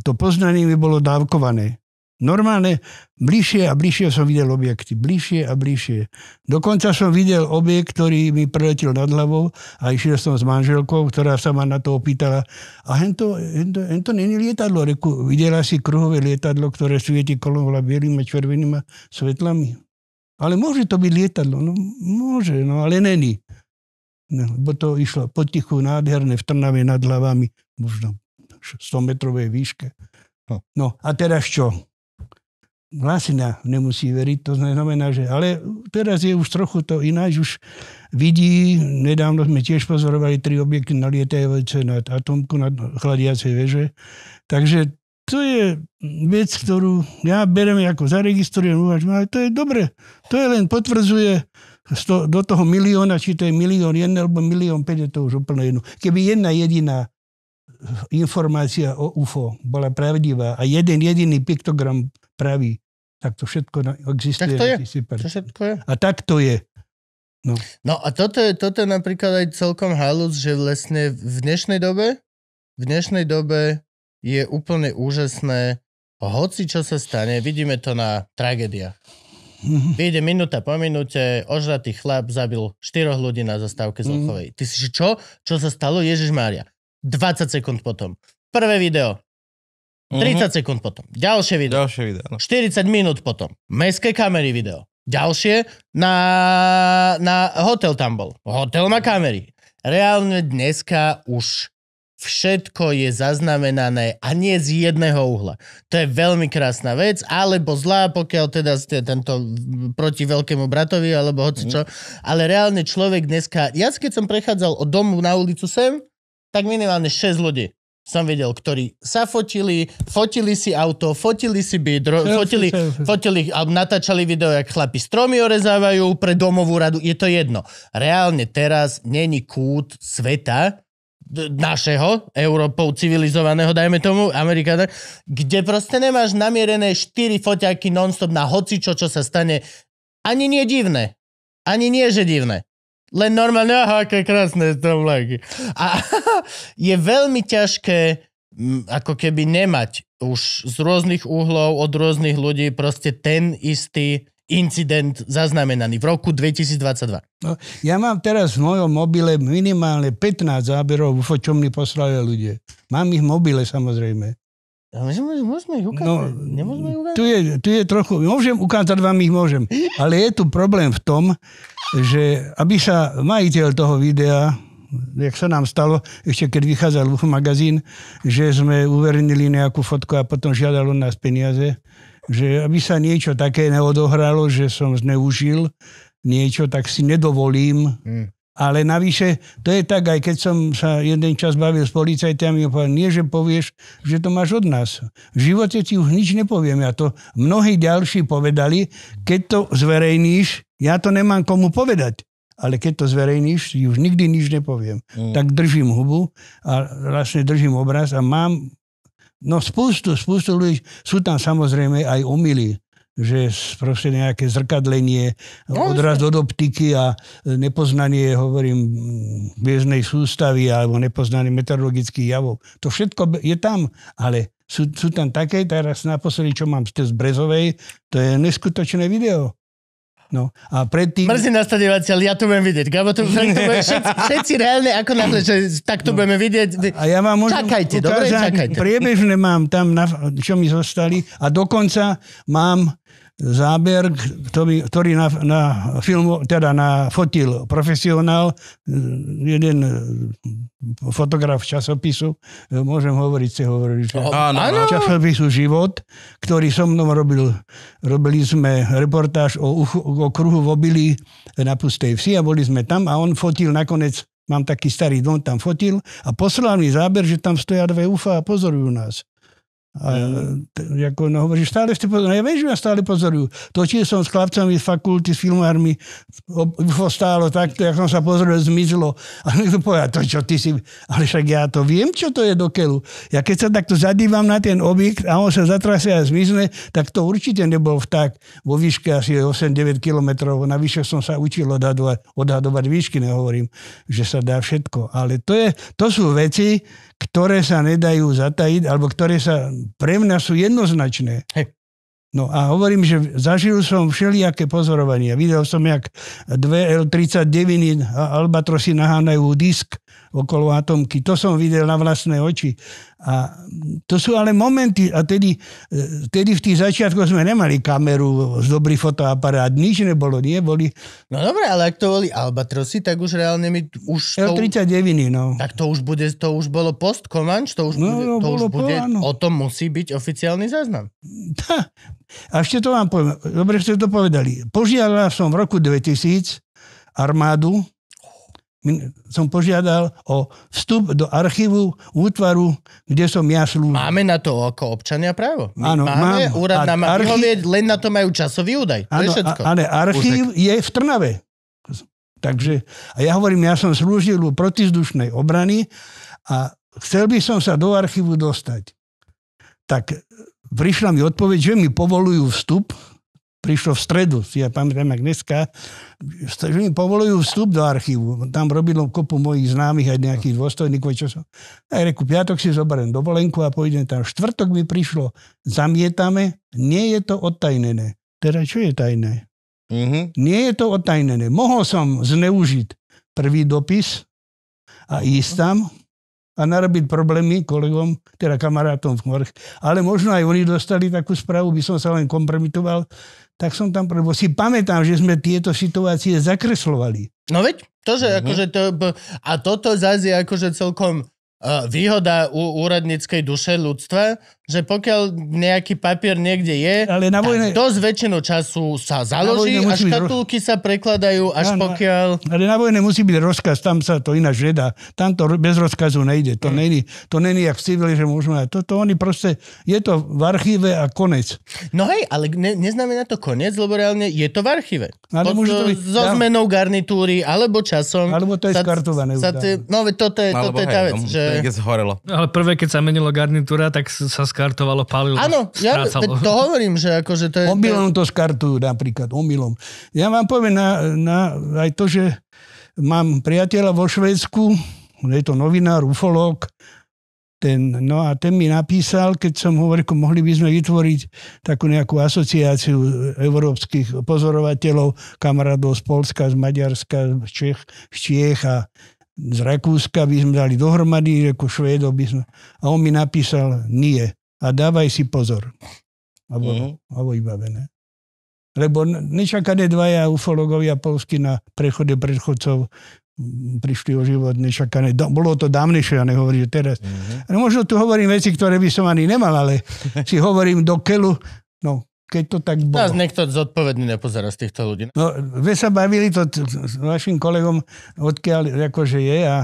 to poznanie mi bolo dávkované normálne bližšie a bližšie som videl objekty, bližšie a bližšie. Dokonca som videl objekt, ktorý mi preletil nad hlavou a išiel som s manželkou, ktorá sa ma na to opýtala a hento, hento, hento není lietadlo, reku, videla si kruhové lietadlo, ktoré svieti kolom hla bielými a červenými svetlami. Ale môže to byť lietadlo, no môže, no ale není. No, bo to išlo potichu, nádherné, v Trnave nad hlavami, možno 100-metrovej výške. No, no a teraz čo? vlastne nemusí veriť, to znamená, že... Ale teraz je už trochu to ináč, už vidí, nedávno sme tiež pozorovali tri objekty na lietajúce nad atomku, nad chladiacej veže. Takže to je vec, ktorú ja berem ako zaregistrujem, uvažujem, ale to je dobre. To je len potvrdzuje sto, do toho milióna, či to je milión jeden alebo milión päť, je to už úplne jedno. Keby jedna jediná informácia o UFO bola pravdivá a jeden jediný piktogram pravý, tak to všetko existuje. Tak to je. To všetko je. A tak to je. No, no a toto je, toto je napríklad aj celkom halus, že vlastne v dnešnej dobe v dnešnej dobe je úplne úžasné, hoci čo sa stane, vidíme to na tragédiách. Mhm. Vyjde minúta po minúte, ožratý chlap zabil 4 ľudí na zastávke mhm. Zlochovej. Ty si, čo? Čo sa stalo? Ježiš Mária. 20 sekúnd potom. Prvé video. 30 mhm. uh-huh. sekúnd potom. Ďalšie video. Ďalšie video. No. 40 minút potom. Mestské kamery video. Ďalšie na, na hotel tam bol. Hotel má kamery. Reálne dneska už všetko je zaznamenané a nie z jedného uhla. To je veľmi krásna vec, alebo zlá, pokiaľ teda ste tento proti veľkému bratovi, alebo hoci čo. Mm. Ale reálne človek dneska, ja keď som prechádzal od domu na ulicu sem, tak minimálne 6 ľudí som videl, ktorí sa fotili, fotili si auto, fotili si byt, ro- fotili, fotili, a natáčali video, jak chlapi stromy orezávajú pre domovú radu, je to jedno. Reálne teraz není kút sveta, našeho, Európou civilizovaného, dajme tomu, Amerika, kde proste nemáš namierené 4 foťaky nonstop na hocičo, čo sa stane. Ani nie divné. Ani nie, že divné. Len normálne, aha, aké krásne vlaky. A je veľmi ťažké ako keby nemať už z rôznych uhlov, od rôznych ľudí proste ten istý incident zaznamenaný v roku 2022. No, ja mám teraz v mojom mobile minimálne 15 záberov, čo mi poslali ľudia. Mám ich v mobile samozrejme. Ale môžeme ich ukázať. No, Nemôžeme ich ukázať? Tu je, tu je trochu, môžem ukázať vám ich môžem, ale je tu problém v tom, že aby sa majiteľ toho videa, jak sa nám stalo, ešte keď vychádzal UFO magazín, že sme uvernili nejakú fotku a potom žiadalo nás peniaze, že aby sa niečo také neodohralo, že som zneužil niečo, tak si nedovolím mm ale navyše, to je tak, aj keď som sa jeden čas bavil s policajtami, povedal, nie, že povieš, že to máš od nás. V živote ti už nič nepoviem. A to mnohí ďalší povedali, keď to zverejníš, ja to nemám komu povedať. Ale keď to zverejníš, ti už nikdy nič nepoviem. Mm. Tak držím hubu a vlastne držím obraz a mám No spustu, spustu ľudí. Sú tam samozrejme aj omily že proste nejaké zrkadlenie, no, odraz od optiky a e, nepoznanie, hovorím, bieznej sústavy alebo nepoznanie meteorologických javov. To všetko je tam, ale sú, sú tam také, teraz naposledy, čo mám z Brezovej, to je neskutočné video. No a predtým... Mrzí nastadevací, ale ja to budem vidieť. Gabo, to, to bude všetci, všetci reálne, ako náhle, že tak to no. budeme vidieť. A ja vám môžem čakajte, ukážem, dobre, čakajte. Priebežne mám tam, na, čo mi zostali a dokonca mám záber, ktorý, ktorý na, na filmu, teda na fotil profesionál, mm, jeden mm, fotograf časopisu, e, môžem hovoriť, ste hovorili, že áno, áno. časopisu Život, ktorý so mnou robil, robili sme reportáž o, o kruhu v obili na Pustej vsi a boli sme tam a on fotil nakoniec, mám taký starý dom, tam fotil a poslal mi záber, že tam stoja dve ufa a pozorujú nás. A mhm. ja, ako no, hovoríš, stále ste pozorujú. No, ja viem, že ma stále pozorujú. Točil som s chlapcami z fakulty, s filmármi, UFO stálo takto, jak som sa pozrel, zmizlo. A niekto povedal, to čo ty si... Ale však ja to viem, čo to je do keľu. Ja keď sa takto zadívam na ten objekt a on sa zatrasie a zmizne, tak to určite nebol vták vo výške asi 8-9 kilometrov. Navyše som sa učil odhadovať, odhadovať výšky, nehovorím, že sa dá všetko. Ale to, je, to sú veci, ktoré sa nedajú zatajiť, alebo ktoré sa pre mňa sú jednoznačné. Hej. No a hovorím, že zažil som všelijaké pozorovania. Videl som, jak dve L-39 albatrosy nahánajú disk okolo atomky. To som videl na vlastné oči. A to sú ale momenty, a tedy, e, tedy v tých začiatkoch sme nemali kameru, dobrý fotoaparát, nič nebolo, nie? Boli... No dobré, ale ak to boli Albatrosy, tak už reálne mi už... L39, no. Tak to už, bude, to už bolo post Comanche, to už no, bude, no, to už bude po, o tom musí byť oficiálny záznam. Tá. A ešte to vám poviem, dobre ste to povedali. Požiadal som v roku 2000 armádu, som požiadal o vstup do archívu útvaru, kde som ja slúžil. Máme na to ako občania právo. My áno, máme. Mám. Úrad nám archív... vyhovieť, len na to majú časový údaj. Áno, to je všetko. Ale archív Užek. je v Trnave. Takže, a ja hovorím, ja som slúžil u protizdušnej obrany a chcel by som sa do archívu dostať. Tak e, prišla mi odpoveď, že mi povolujú vstup prišlo v stredu, si ja pamätám, ak dneska, že mi povolujú vstup do archívu. Tam robilo kopu mojich známych aj nejakých dôstojníkov, čo som. A ja reku, piatok si zoberiem dovolenku a pôjdem tam. Štvrtok mi prišlo, zamietame, nie je to odtajnené. Teda čo je tajné? Mm-hmm. Nie je to odtajnené. Mohol som zneužiť prvý dopis a ísť tam, a narobiť problémy kolegom, teda kamarátom v Morch. Ale možno aj oni dostali takú správu, by som sa len kompromitoval, tak som tam, lebo si pamätám, že sme tieto situácie zakreslovali. No veď, to, že mm-hmm. akože to, a toto zase je akože celkom e, výhoda u úradníckej duše ľudstva, že pokiaľ nejaký papier niekde je, Ale na vojne... dosť väčšinu času sa založí a škatulky roz... sa prekladajú až no, no, pokiaľ... Ale na vojne musí byť rozkaz, tam sa to ináč nedá. Tam to bez rozkazu nejde. To mm. není, to není jak v civili, že môžeme... to oni proste... Je to v archíve a konec. No hej, ale ne, neznamená to konec, lebo reálne je to v archíve. Ale Pod, môže to byť... So zmenou garnitúry, alebo časom... Alebo to je skartované. Sa, no, toto je, toto je tá hej, vec, no, že... Zhorelo. No, ale prvé, keď sa menilo garnitúra, tak sa skartovalo, palilo, Áno, ja to hovorím, že akože to je... Omylom to skartujú napríklad, omylom. Ja vám poviem na, na aj to, že mám priateľa vo Švedsku, je to novinár, ufolog, ten, no a ten mi napísal, keď som hovoril, mohli by sme vytvoriť takú nejakú asociáciu európskych pozorovateľov, kamarádov z Polska, z Maďarska, z Čech, z Čiech a z Rakúska by sme dali dohromady, ako Švédov by sme... A on mi napísal, nie, a dávaj si pozor. A mm-hmm. a vybavené. Lebo nečakané dvaja ufológovia polsky na prechode predchodcov prišli o život nečakané. Bolo to dávnejšie, ja nehovorím, že teraz. Mm-hmm. No, možno tu hovorím veci, ktoré by som ani nemal, ale si hovorím do kelu. no keď to tak bolo. Nás niekto zodpovedný nepozerá z týchto ľudí. No, vy sa bavili to t- s vašim kolegom, odkiaľ akože je a...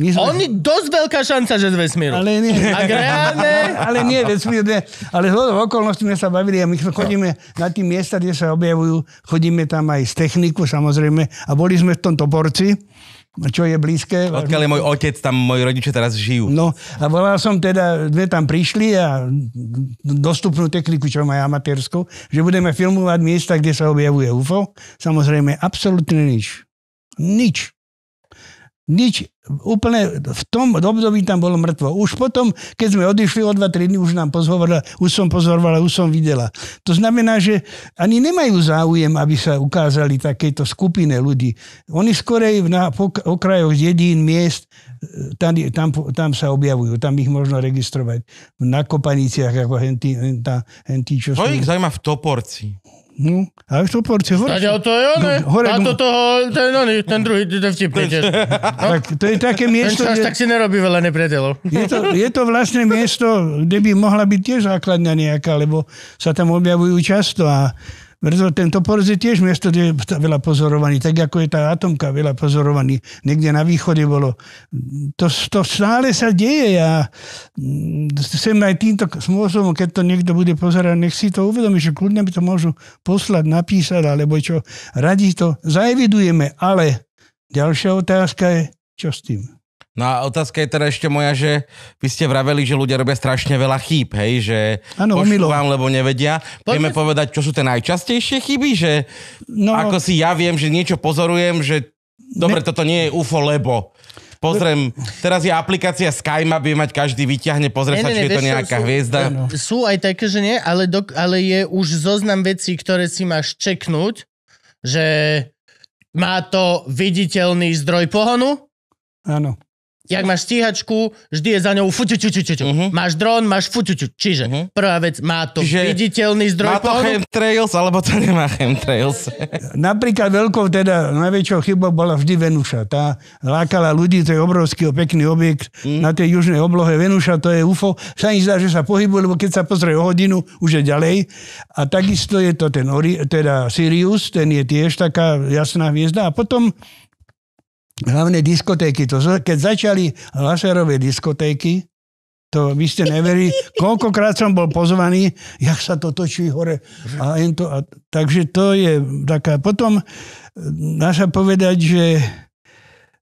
My sme... Oni dosť veľká šanca, že z vesmíru. Ale nie. Ak reálne... ale nie, nie. Ale z okolností sme sa bavili a my chodíme na tie miesta, kde sa objavujú, chodíme tam aj z techniku samozrejme a boli sme v tom Toporci čo je blízke. Odkiaľ je môj otec, tam moji rodičia teraz žijú. No a volal som teda, dve tam prišli a dostupnú techniku, čo má amatérsku, že budeme filmovať miesta, kde sa objavuje UFO. Samozrejme, absolútne nič. Nič nič, úplne v tom období tam bolo mŕtvo. Už potom, keď sme odišli o 2-3 dní, už nám pozhovorila, už som pozorovala, už som videla. To znamená, že ani nemajú záujem, aby sa ukázali takéto skupine ľudí. Oni skorej na okrajoch jedín miest, e, tam, tam, tam sa objavujú, tam ich možno registrovať. Na kopaniciach, ako hentí, hentá, hentí čo sú... To ich zaujíma v Toporci. No, a už to porci hore. Zatiaľ to je ono. no, hore, a to toho, ten, on, ten druhý, ten vtipný tiež. No. Tak to je také miesto... Ten až tak si nerobí veľa nepriateľov. Je to, je to vlastne miesto, kde by mohla byť tiež základňa nejaká, lebo sa tam objavujú často a preto tento porez je tiež miesto, kde je veľa pozorovaný, tak ako je tá atomka veľa pozorovaný. Niekde na východe bolo. To, to stále sa deje a sem mm, aj týmto spôsobom, keď to niekto bude pozerať, nech si to uvedomí, že kľudne by to môžu poslať, napísať, alebo čo. Radi to zaevidujeme, ale ďalšia otázka je, čo s tým? No a otázka je teda ešte moja, že vy ste vraveli, že ľudia robia strašne veľa chýb, hej, že ano, vám, lebo nevedia. Poďme... Vieme povedať, čo sú tie najčastejšie chyby, že no... ako si ja viem, že niečo pozorujem, že dobre, ne... toto nie je UFO, lebo pozriem, teraz je aplikácia SkyMa, by mať každý vyťahne, pozrie sa, či je to nejaká sú, hviezda. Ano. Sú aj také, že nie, ale, dok, ale je už zoznam vecí, ktoré si máš čeknúť, že má to viditeľný zdroj pohonu. Áno. Jak máš stíhačku, vždy je za ňou ču. Uh-huh. Mhm. Máš dron, máš ču. Čiže uh-huh. prvá vec, má to Čiže viditeľný zdroj Má to chemtrails, alebo to nemá chemtrails. Napríklad veľkou, teda najväčšou chybou bola vždy Venuša. Tá lákala ľudí, to je obrovský pekný objekt uh-huh. na tej južnej oblohe. Venuša to je UFO. Sa im zdá, že sa pohybuje, lebo keď sa pozrie o hodinu, už je ďalej. A takisto je to ten, teda Sirius, ten je tiež taká jasná hviezda. A potom hlavné diskotéky. To, keď začali laserové diskotéky, to vy ste neverili, koľkokrát som bol pozvaný, jak sa to točí hore. A to, a, takže to je taká... Potom e, dá sa povedať, že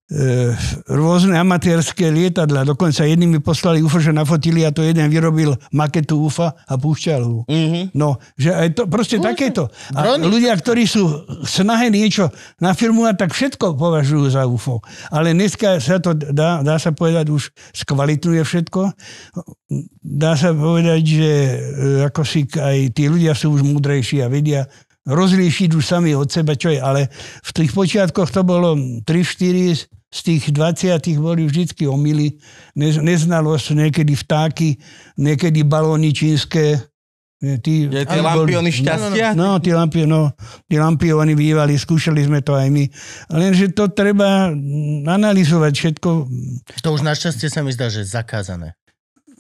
E, rôzne amatérske lietadla. Dokonca jedni mi poslali UFO, že nafotili a to jeden vyrobil maketu UFA a púšťal ho. Mm-hmm. No, že aj to, proste mm-hmm. takéto. A Brony. ľudia, ktorí sú snahe niečo na firmu a tak všetko považujú za UFO. Ale dneska sa to dá, dá sa povedať, už skvalitnuje všetko. Dá sa povedať, že e, ako si aj tí ľudia sú už múdrejší a vedia, rozlíšiť už sami od seba, čo je. Ale v tých počiatkoch to bolo 3-4 z tých 20 boli vždy omily, sa niekedy vtáky, niekedy balóny čínske. Tí, Je tie lampióny boli, šťastia? No, no, tie no, lampi, no, tie no, bývali, skúšali sme to aj my. Lenže to treba analyzovať všetko. To už našťastie sa mi zdá, že je zakázané.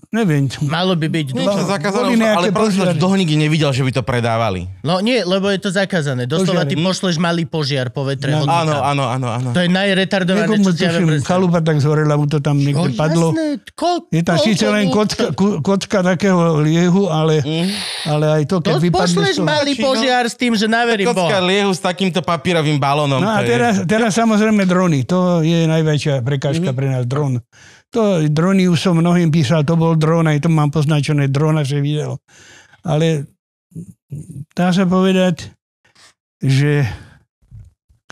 Neviem. Malo by byť. Niečo no, zakázané, ale prosím, dohníky nevidel, že by to predávali. No nie, lebo je to zakázané. Doslova ty pošleš malý požiar po vetre. No, áno, áno, áno, áno. To je najretardované, Niekomu čo tuším, chalupa tak zhorela, mu to tam niekde no, padlo. ko, je tam síce len kocka, kocka takého liehu, ale, mm. ale aj to, keď to vypadne... Pošleš toho, malý no? požiar s tým, že naverím Boha. Kocka liehu s takýmto papírovým balónom. No a teraz, teraz samozrejme drony. To je najväčšia prekážka mhm. pre nás, dron. To drony už som mnohým písal, to bol dron, aj to mám poznačené že video. Ale dá sa povedať, že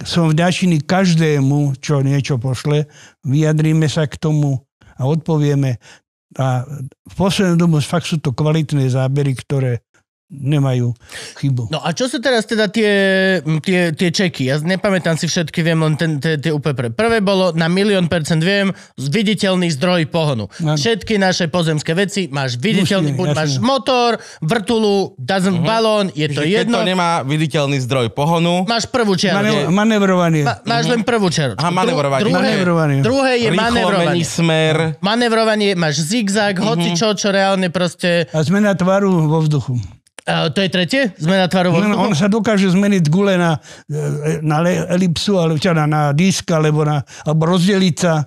som vďačný každému, čo niečo pošle, vyjadríme sa k tomu a odpovieme. A v poslednom domu fakt sú to kvalitné zábery, ktoré nemajú chybu. No a čo sú teraz teda tie, tie, tie čeky? Ja nepamätám si všetky, viem len ten, tie, tie úplne Prvé bolo na milión percent viem, viditeľný zdroj pohonu. Ano. Všetky naše pozemské veci, máš viditeľný, Musíme, buď máš motor, vrtulu, dozen uh-huh. Mhm. balón, je to Že jedno. to nemá viditeľný zdroj pohonu. Máš prvú čiaru. Mane- manevrovanie. Ma- máš uh-huh. len prvú čiaru. Aha, manevrovanie. Dru- druhé, manevrovanie. druhé je Rýchlo manevrovanie. smer. Manevrovanie, máš zigzag, uh-huh. hoci mhm. čo, čo reálne proste... A zmena tvaru vo vzduchu. A to je tretie? Zmena tvarov no, no, vzduchu? on sa dokáže zmeniť gule na, e, e, na elipsu, alebo na, teda na disk, alebo, na, alebo rozdeliť sa.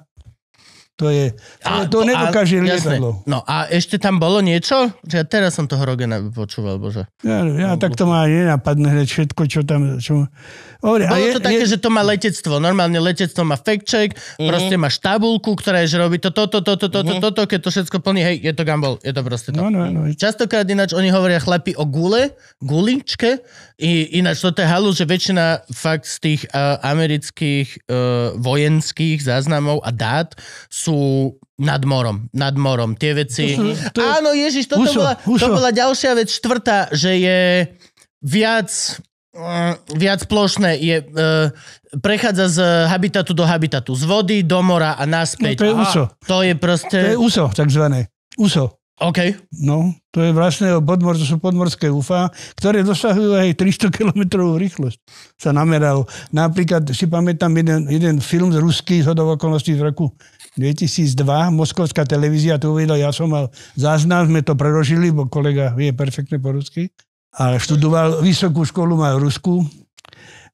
To je, a, to, to nedokáže a, lietadlo. Jasné. No a ešte tam bolo niečo? Že ja teraz som toho Rogena počúval, bože. Ja, ja no, tak to ma nenapadne hneď všetko, čo tam... Čo... Dobre, bolo je, to také, je... že to má letectvo. Normálne letectvo má fact check, mm-hmm. proste máš tabulku, ktorá je, že robí toto, toto, toto, toto, mm-hmm. toto, keď to všetko plní, hej, je to gambol, je to proste to. No, no, no. Častokrát ináč oni hovoria chlapi o gule, guličke, i, ináč toto je halu, že väčšina fakt z tých uh, amerických uh, vojenských záznamov a dát sú sú nad morom, nad morom, tie veci. To mhm. sú, to je... Áno, Ježiš, toto ušo, bola, ušo. to bola ďalšia vec, štvrtá, že je viac mm, viac plošné je, e, prechádza z habitatu do habitatu, z vody do mora a naspäť. No, to je úso. To je proste... To je úso, takzvané. Úso. OK. No, to je vlastne podmor, to sú podmorské UFA, ktoré dosahujú aj 300 km rýchlosť. Sa nameralo. Napríklad si pamätám jeden, jeden film z ruský z okolností z roku 2002 Moskovská televízia to uvedla, ja som mal záznam, sme to prerožili, bo kolega vie perfektne po rusky. A študoval vysokú školu mal Rusku,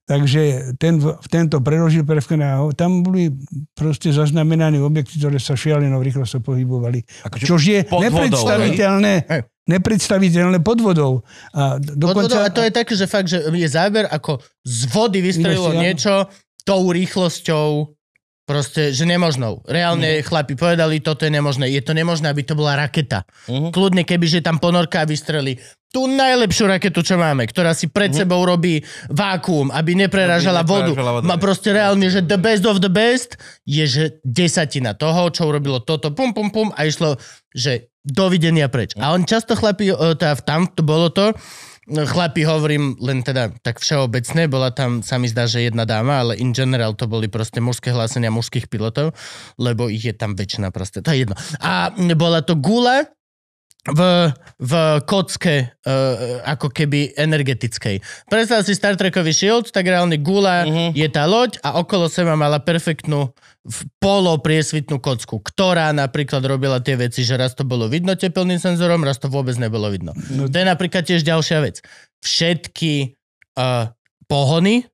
takže ten, tento prerožil perfektne. Tam boli proste zaznamenané objekty, ktoré sa rýchlo sa pohybovali. Akože čož je nepredstaviteľné. Hej? nepredstaviteľné podvodov. A, dokonca... vodou. a to je také, že fakt, že je záber, ako z vody vystrelilo niečo tou rýchlosťou Proste, že nemožnou. Reálne mm. chlapi povedali, toto je nemožné. Je to nemožné, aby to bola raketa. Mm-hmm. Kľudne, keby že tam ponorka vystrelí tú najlepšiu raketu, čo máme, ktorá si pred mm-hmm. sebou robí vákuum, aby nepreražala aby vodu. Má proste reálne, že the best of the best je, že desatina toho, čo urobilo toto, pum, pum, pum a išlo, že dovidenia preč. Mm. A on často chlapi, tá, tam to bolo to, No, chlapi hovorím len teda tak všeobecne, bola tam sa mi zdá, že jedna dáma, ale in general to boli proste mužské hlásenia mužských pilotov, lebo ich je tam väčšina proste, to je jedno. A bola to Gula, v, v kocke uh, ako keby energetickej. Predstav si Star Trekový Shield, tak reálne gula uh-huh. je tá loď a okolo seba mala perfektnú polopriesvitnú kocku, ktorá napríklad robila tie veci, že raz to bolo vidno teplným senzorom, raz to vôbec nebolo vidno. No. To je napríklad tiež ďalšia vec. Všetky uh, pohony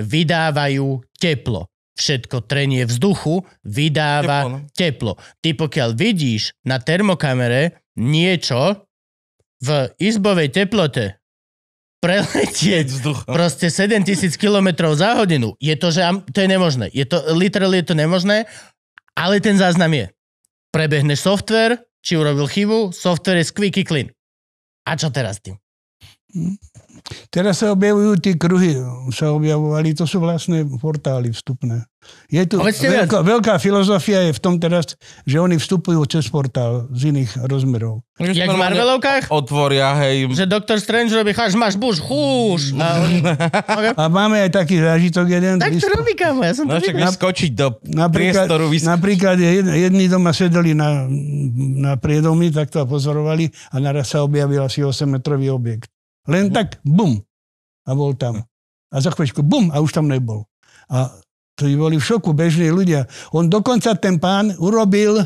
vydávajú teplo všetko trenie vzduchu vydáva teplo. No. teplo. Ty pokiaľ vidíš na termokamere niečo v izbovej teplote preletieť Vzduchom. proste 7000 km za hodinu. Je to, že to je nemožné. Je to, literally je to nemožné, ale ten záznam je. Prebehne software, či urobil chybu, software je squeaky clean. A čo teraz tým? Hm? Teraz sa objavujú tie kruhy, sa objavovali, to sú vlastné portály vstupné. Je tu veľká, veľká filozofia je v tom teraz, že oni vstupujú cez portál z iných rozmerov. Jak v Marvelovkách? Otvoria, hej. Že Doktor Strange robí, až máš buš, chúš. A, okay. a máme aj taký zážitok jeden. Tak to robí, kámo, ja som to no, však skočiť do napríklad, priestoru. Vyskočiť. Napríklad jed, jedni doma sedeli na, na priedomi, tak to pozorovali a naraz sa objavil asi 8-metrový objekt. Len mhm. tak, bum. A bol tam. A za chvíľu bum, a už tam nebol. A to boli v šoku bežní ľudia. On dokonca ten pán urobil,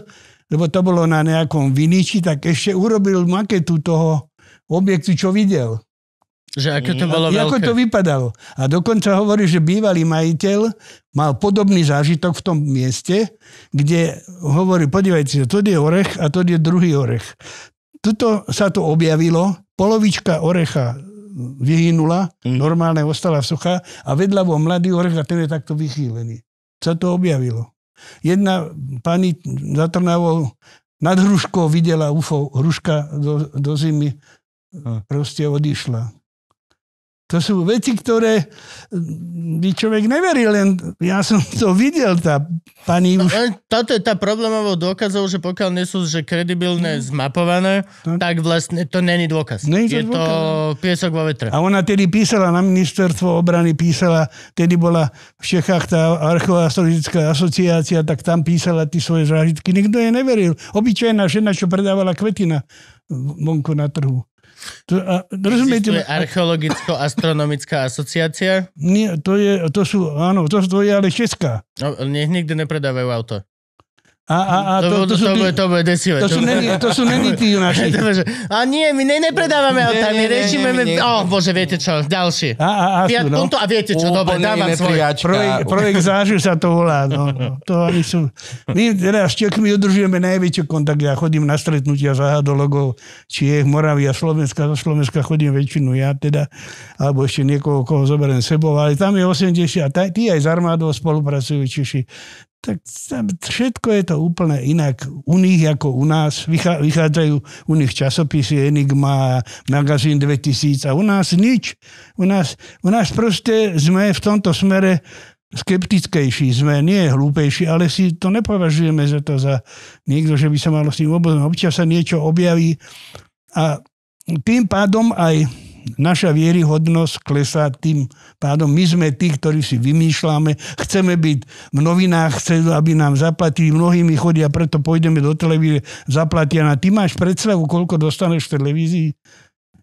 lebo to bolo na nejakom viniči, tak ešte urobil maketu toho objektu, čo videl. Že ako to mhm. bolo a, veľké. Ako to vypadalo. A dokonca hovorí, že bývalý majiteľ mal podobný zážitok v tom mieste, kde hovorí, podívajte sa, to je orech a to je druhý orech. Tuto sa to objavilo polovička orecha vyhynula, mm. normálne ostala suchá a vedľa bol mladý orech a ten je takto vychýlený. Sa to objavilo. Jedna pani za Trnavou nad hruškou videla UFO, hruška do, do zimy hm. proste odišla. To sú veci, ktoré mm, by človek neveril, len ja som to videl, tá pani no, už... No, toto je tá problémová dôkazov, že pokiaľ nie sú že kredibilné mm. zmapované, no. tak vlastne to není dôkaz. Není to je dôkaz. to no. piesok vo vetre. A ona tedy písala na ministerstvo obrany, písala, tedy bola v Čechách tá archeoastrologická asociácia, tak tam písala tie svoje zážitky. Nikto jej neveril. Obyčajná žena, čo predávala kvetina vonku na trhu. Rozumiete? je archeologicko-astronomická asociácia? Nie, to, je, to sú, áno, to sú, to je ale Česká. No, nikdy nepredávajú auto. A, a, a to, to, to, sú tí, to, bude, to bude desivé. To, to, sú neni, to sú neni tí naši. a nie, my ne, nepredávame autá, my riešime... Oh, bože, viete čo, ďalšie. A, a, a, Fiat sú, no. a viete čo, dobre, dávam svoje. Projekt, projekt zážu sa to volá. No, no. To aby sú... My teda s Čechmi udržujeme najväčšie kontakt. Ja chodím na stretnutia za hadologov Čiech, Moravia, Slovenska. Za Slovenska chodím väčšinu ja teda, alebo ešte niekoho, koho zoberiem sebou. Ale tam je 80. Tí aj z armádou spolupracujú Češi tak všetko je to úplne inak u nich ako u nás. vychádzajú u nich časopisy Enigma, magazín 2000 a u nás nič. U nás, u nás proste sme v tomto smere skeptickejší sme, nie hlúpejší, ale si to nepovažujeme za to za niekto, že by sa malo s tým oboznámiť. Občas sa niečo objaví a tým pádom aj naša vieryhodnosť klesá tým pádom. My sme tí, ktorí si vymýšľame, chceme byť v novinách, chcú, aby nám zaplatili, mnohými chodia, preto pôjdeme do televízie, zaplatia na ty máš predstavu, koľko dostaneš v televízii?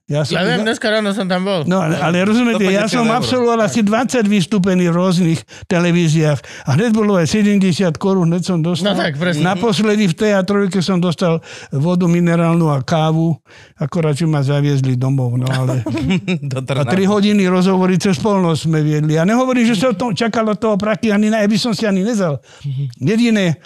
Ja, som, ja viem, dneska ráno som tam bol. No, ale, ale rozumiete, ja som absolvoval asi 20 vystúpení v rôznych televíziách a hneď bolo aj 70 korún, hneď som dostal. No tak, presne. Naposledy v tej a trojke som dostal vodu minerálnu a kávu, akorát, že ma zaviezli domov, no ale... Do a 3 hodiny rozhovory cez polnosť sme viedli. Ja nehovorím, že som to, čakal od toho praky, ani na, by som si ani nezal. Jediné...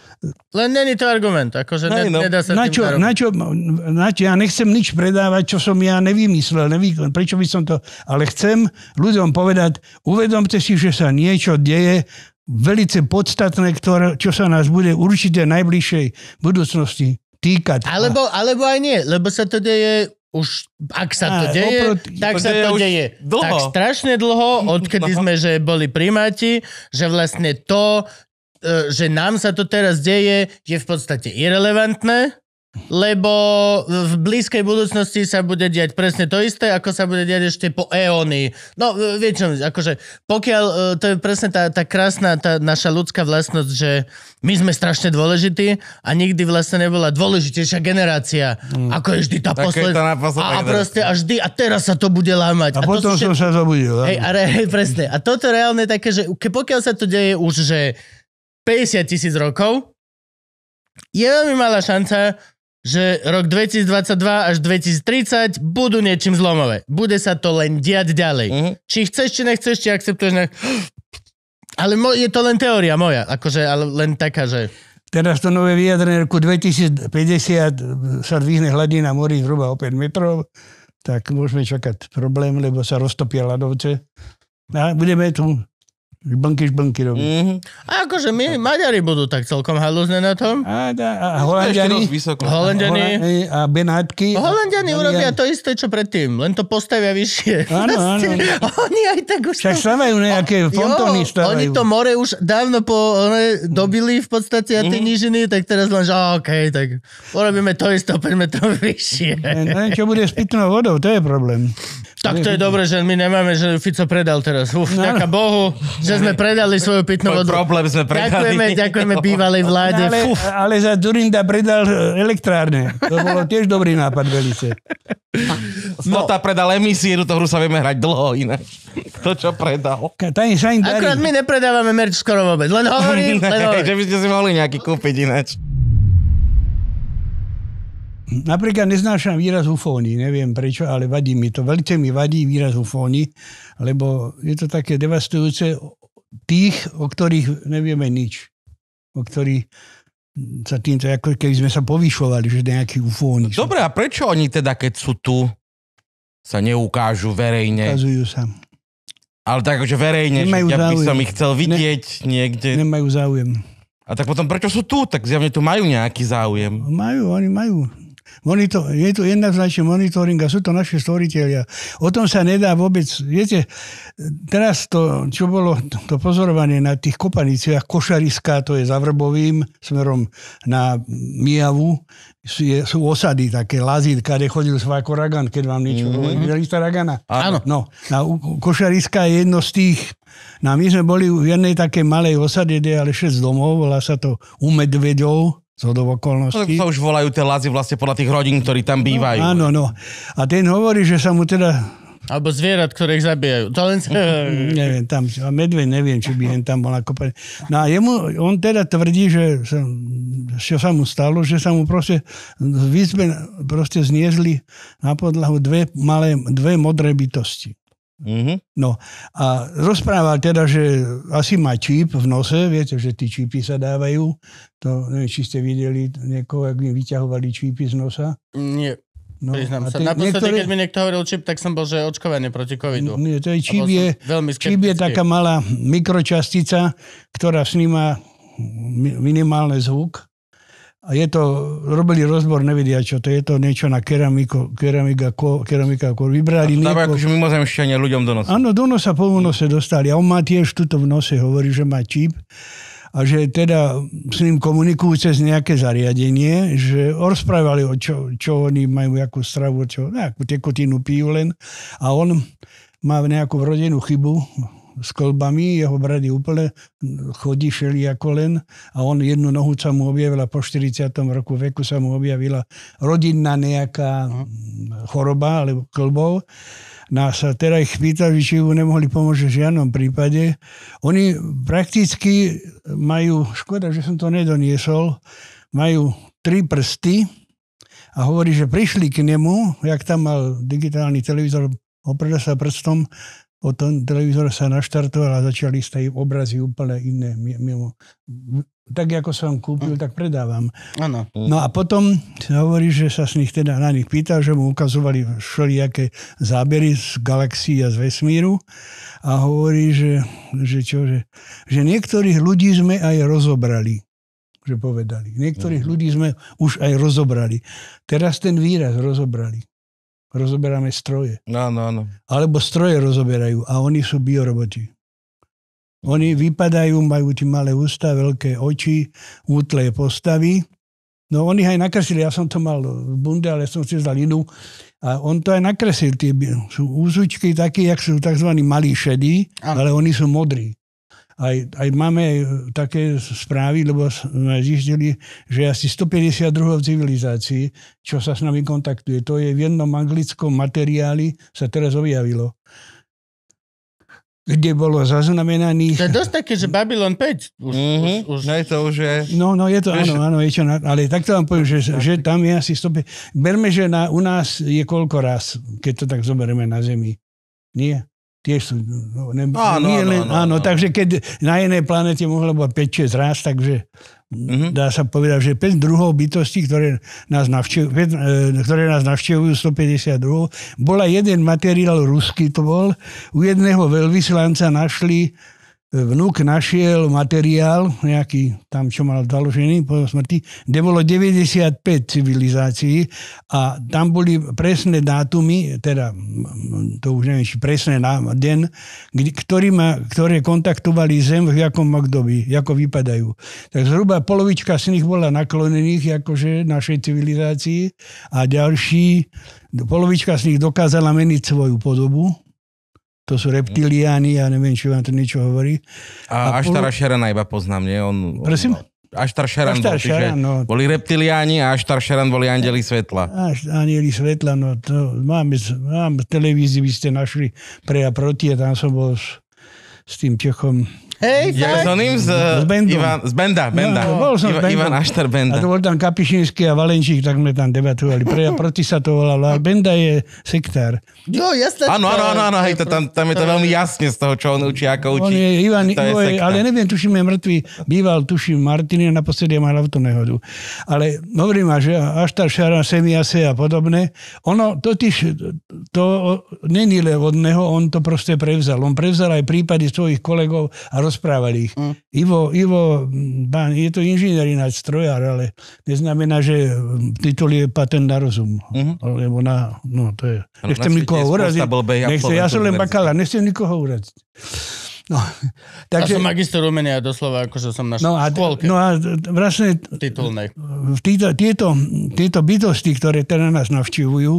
Len není to argument, akože no, ne, no. nedá sa na čo, tým na čo, na čo, na čo, ja nechcem nič predávať, čo som ja nevím nevymyslel, nevy, prečo by som to... Ale chcem ľuďom povedať, uvedomte si, že sa niečo deje velice podstatné, ktoré, čo sa nás bude určite najbližšej budúcnosti týkať. Alebo, alebo aj nie, lebo sa to deje už, ak sa to deje, oproti, tak sa to deje dlho. tak strašne dlho, odkedy sme že boli primáti, že vlastne to, e, že nám sa to teraz deje, je v podstate irrelevantné, lebo v blízkej budúcnosti sa bude diať presne to isté, ako sa bude diať ešte po eóny. No, e, viete, akože pokiaľ, e, to je presne tá, tá krásna, tá naša ľudská vlastnosť, že my sme strašne dôležití a nikdy vlastne nebola dôležitejšia generácia, mm. ako je vždy tá posledná. A, a proste a vždy, a teraz sa to bude lámať. A, a potom to, sa zobudil. Hej, a re, hej, presne. A toto reálne také, že pokiaľ sa to deje už, že 50 tisíc rokov, je veľmi malá šanca, že rok 2022 až 2030 budú niečím zlomové. Bude sa to len diať ďalej. Mm-hmm. Či chceš, či nechceš, či akceptuješ. Ne... Ale mo- je to len teória moja, akože ale len taká, že... Teraz to nové vyjadrenie roku 2050 sa dvihne hladina mori zhruba o 5 metrov, tak môžeme čakať problém, lebo sa roztopia ľadovce. A budeme tu Blnky, blnky robí. Mm-hmm. A akože my, Maďari budú tak celkom halúzne na tom. A, da, a Holandiani, Holandiani a Benátky. Holandiani urobia to isté, čo predtým, len to postavia vyššie. Áno, áno. oni aj tak už... Však stávajú nejaké a, fontóny Jo, Oni to more už dávno po, one, dobili v podstate a tie mm-hmm. nížiny, tak teraz len, že OK, tak urobíme to isté 5 to vyššie. Len čo bude s pitnou vodou, to je problém. Tak to je dobre, že my nemáme, že Fico predal teraz. Uf, no. no. ďaká Bohu, že sme predali svoju pitnú vodu. Problém sme predali. Ďakujeme, ďakujeme bývalej vláde. Ale, Uf. ale za Durinda predal e, elektrárne. To bolo tiež dobrý nápad velice. Snota no. predal emisie, do toho sa vieme hrať dlho iné. To, čo predal. Akurát my nepredávame merch skoro vôbec. Len hovorím, len hovorím. že by ste si mohli nejaký kúpiť ináč. Napríklad neznášam výraz ufóny, neviem prečo, ale vadí mi to. Veľce mi vadí výraz ufóny, lebo je to také devastujúce tých, o ktorých nevieme nič. O ktorých sa týmto, ako keby sme sa povyšovali, že nejaký ufóny. No, dobre, a prečo oni teda, keď sú tu, sa neukážu verejne? Ukazujú sa. Ale tak, že verejne, Nemajú že ja by som ich chcel vidieť ne, niekde. Nemajú záujem. A tak potom prečo sú tu? Tak zjavne tu majú nejaký záujem. Majú, oni majú. Monitor, je tu jednoznačný monitoring a sú to naši stvoriteľia. O tom sa nedá vôbec, viete, teraz to, čo bolo to pozorovanie na tých kopaniciach, košariska, to je za Vrbovým, smerom na Mijavu, je, sú osady, také lazit, kade chodil Sváko Ragan, keď vám niečo mm-hmm. Videli ste Ragana? Áno. No, na Košariska je jedno z tých, no my sme boli v jednej také malej osade, kde ale 6 domov, volá sa to U Medvedov, zhodov okolností. To už volajú tie lazy vlastne podľa tých rodín, ktorí tam bývajú. No, áno, no. A ten hovorí, že sa mu teda... Alebo zvierat, ktoré ich zabijajú. To len... neviem, tam, a medveď neviem, či by jen tam bola kopeň. No a jemu, on teda tvrdí, že sa, čo sa mu stalo, že sa mu proste v izbe proste zniezli na podlahu dve malé, dve modré bytosti. Mm-hmm. No a rozprával teda, že asi má číp v nose, viete, že tí čípy sa dávajú. To neviem, či ste videli niekoho, ak mi vyťahovali čípy z nosa. Nie. No, Priznám sa. Naposledy, niektoré... keď mi niekto hovoril čip, tak som bol, že očkovanie proti covidu. Nie, to je čip, je, veľmi čip je taká malá mikročastica, ktorá sníma minimálne zvuk a je to, robili rozbor, nevedia čo to je, to niečo na keramiku, keramika, ko, keramika ko, Vybrali a to dáva akože ľuďom do nosa. Áno, do nosa po nose dostali. A on má tiež tuto v nose, hovorí, že má čip a že teda s ním komunikujú cez nejaké zariadenie, že rozprávali o čo, čo oni majú, akú stravu, čo, nejakú tekutinu pijú len a on má nejakú rodinnú chybu, s kolbami, jeho brady úplne chodí ako len a on jednu nohu sa mu objavila po 40. roku veku sa mu objavila rodinná nejaká choroba alebo klbov. Nás no sa teraz ich pýtali, či mu nemohli pomôcť v žiadnom prípade. Oni prakticky majú, škoda, že som to nedoniesol, majú tri prsty a hovorí, že prišli k nemu, jak tam mal digitálny televízor, oprel sa prstom od tom televízor sa naštartoval a začali stať obrazy úplne iné. Mimo. Tak ako som kúpil, tak predávam. Ano. No a potom hovorí, že sa s nich teda na nich pýtal, že mu ukazovali všelijaké zábery z galaxií a z vesmíru a hovorí, že, že, čo, že, že niektorých ľudí sme aj rozobrali že povedali. Niektorých mm. ľudí sme už aj rozobrali. Teraz ten výraz rozobrali rozoberáme stroje. No, no, no. Alebo stroje rozoberajú a oni sú bioroboti. Oni vypadajú, majú tie malé ústa, veľké oči, útle postavy. No oni aj nakreslili, ja som to mal v bunde, ale som si zdal inú. A on to aj nakreslil, tie sú úzučky také, jak sú tzv. malí šedí, ale oni sú modrí. Aj, aj máme také správy, lebo sme zistili, že asi 150 druhov civilizácií, čo sa s nami kontaktuje. To je v jednom anglickom materiáli, sa teraz objavilo kde bolo zaznamenaných... To je dosť také, že Babylon 5. Už, mm-hmm. už, už... No je to už je... No, no je to, áno, áno, je čo, ale takto vám poviem, že, že tam je asi 100... Berme, že na, u nás je koľko raz, keď to tak zoberieme na Zemi. Nie? tiež sú... No, ne, áno, nie len, áno, áno, áno, áno, takže keď na inej planete mohlo byť 5-6 raz, takže mm-hmm. dá sa povedať, že 5 druhov bytostí, ktoré nás, navštev, 5, e, ktoré nás navštevujú 152, bola jeden materiál ruský to bol, u jedného veľvyslanca našli vnúk našiel materiál, nejaký tam, čo mal založený po smrti, kde bolo 95 civilizácií a tam boli presné dátumy, teda to už neviem, či presné den, ktorý ma, ktoré kontaktovali Zem v jakom období, ako vypadajú. Tak zhruba polovička z nich bola naklonených akože našej civilizácii a ďalší, polovička z nich dokázala meniť svoju podobu, to sú reptiliáni, ja neviem, či vám to niečo hovorí. A, a Aštara pol... Šerana iba poznám, nie? On, Prosím? On, Aštar Šeran Aštar bol, Šeran, no. boli reptiliáni a Aštar Šeran boli andeli svetla. Až, andeli svetla, no to máme, mám televízii, vy ste našli pre a proti a tam som bol s, s tým Čechom Hej, ja fakt? som oním z, z Bendom. Ivan, z Benda, no, Benda. No, bol som Iva, Ivan Aštar Benda. A to bol tam Kapišinský a Valenčík, tak sme tam debatovali. Pre a proti sa to volalo. A Benda je sektár. No, jasne. Áno, áno, áno, áno hej, to, tam, tam je to veľmi jasne z toho, čo on učí, ako učí. On je Ivan, je, je ale neviem, tuším, je mŕtvý. Býval, tuším, Martin, a naposledy mal autonehodu. Ale hovorím, ma, že Aštar Šara, Semiase a podobné, ono totiž to není len od neho, on to proste prevzal. On prevzal aj prípady svojich kolegov a rozprávali ich. Mm. Ivo, Ivo bán, je to inžinier ináč, strojár, ale neznamená, že mm, titul je patent na rozum. Mm-hmm. na, no to je, no, nechcem nikoho uraziť. Nechcem, ja som len bakala, nechcem nikoho uraziť. No, takže, a som magister umenia doslova, akože som našiel no a, škôlke. No a vlastne titulnej. Títo, tieto, tieto bytosti, ktoré teda nás navštívujú,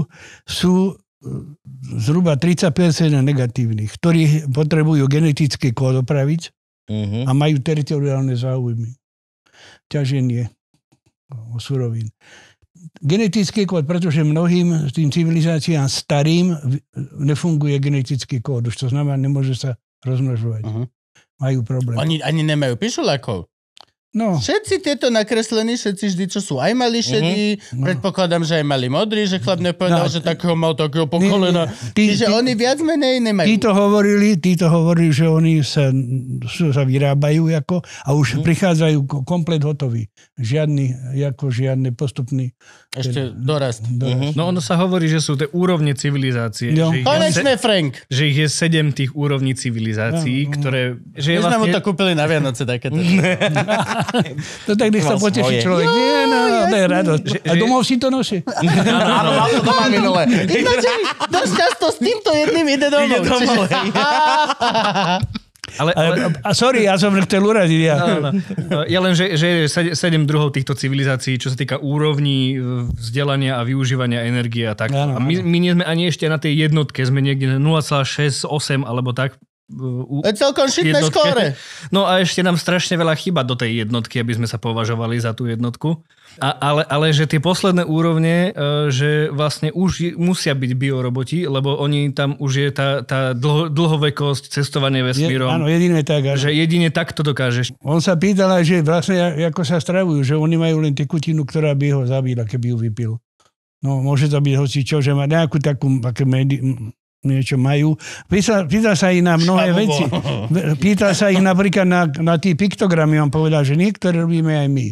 sú e, zhruba 35% negatívnych, ktorí potrebujú genetický kód opraviť, uh-huh. a majú teritoriálne záujmy. Ťaženie o surovín. Genetický kód, pretože mnohým tým civilizáciám starým nefunguje genetický kód. Už to znamená, nemôže sa rozmnožovať. Uh-huh. Majú problém. Oni ani nemajú pišulákov? No. Všetci tieto nakreslení, všetci vždy, čo sú aj mali mhm. šedí, mm-hmm. no. predpokladám, že aj mali modrý, že chlap nepovedal, no, že takého mal takého pokolena. Čiže tí, oni viac menej nemajú. Títo hovorili, títo hovorili, že oni sa, sa vyrábajú ako, a už mm. prichádzajú komplet hotový. Žiadny, ako žiadny postupný. Ešte ten, dorast. dorast. Mm-hmm. No ono sa hovorí, že sú tie úrovne civilizácie. Jo. No. Že Konečne, je, Frank! Že ich je sedem tých úrovní civilizácií, no, no, no. ktoré... Že My vlastne... sme mu vlastne- to kúpili na Vianoce takéto. to tak nech sa poteší človek. Nie, no, no, je radosť. A domov si to nosí. Áno, mal to doma minule. Ináč, dosť často s týmto jedným ide domov. Ale, ale... A sorry, ja som chcel uraziť. Ja. No, no. no. ja len, že, že je sedem druhov týchto civilizácií, čo sa týka úrovní vzdelania a využívania energie a tak. no. a my, my nie sme ani ešte na tej jednotke, sme niekde 0,68 alebo tak Uh, je celkom šitné skóre. No a ešte nám strašne veľa chyba do tej jednotky, aby sme sa považovali za tú jednotku. A, ale, ale že tie posledné úrovne, e, že vlastne už je, musia byť bioroboti, lebo oni tam už je tá, tá dlho, dlhovekosť, cestovanie vesmírom. Je, áno, jedine tak. Áno. Že jedine tak to dokážeš. On sa pýtal aj, že vlastne ako sa stravujú, že oni majú len tekutinu, ktorá by ho zabila, keby ju vypil. No, môže to byť hoci čo, že má nejakú takú také medi- niečo majú. Pýta, pýta sa ich na mnohé Šabu veci. Pýta sa ich napríklad na, na tie piktogramy. On povedal, že niektoré robíme aj my.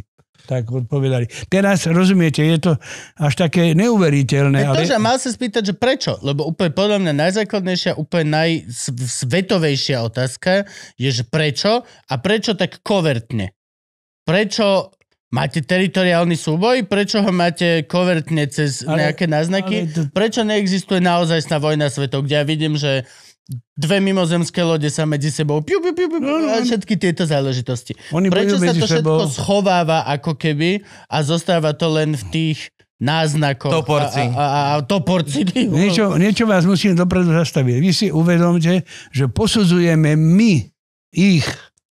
Tak odpovedali. Teraz, rozumiete, je to až také neuveriteľné. Je to, ale... že mal sa spýtať, že prečo? Lebo úplne podľa mňa najzákladnejšia, úplne najsvetovejšia otázka je, že prečo a prečo tak kovertne? Prečo Máte teritoriálny súboj? Prečo ho máte kovertne cez ale, nejaké náznaky? To... Prečo neexistuje sná vojna svetov, kde ja vidím, že dve mimozemské lode sa medzi sebou piu, piu, piu, piu, piu, no, no, a no. všetky tieto záležitosti. Oni Prečo sa to všetko sebou. schováva ako keby a zostáva to len v tých náznakoch. Toporci. A, a, a, a toporci. Niečo, niečo vás musím dopredu zastaviť. Vy si uvedomte, že posudzujeme my ich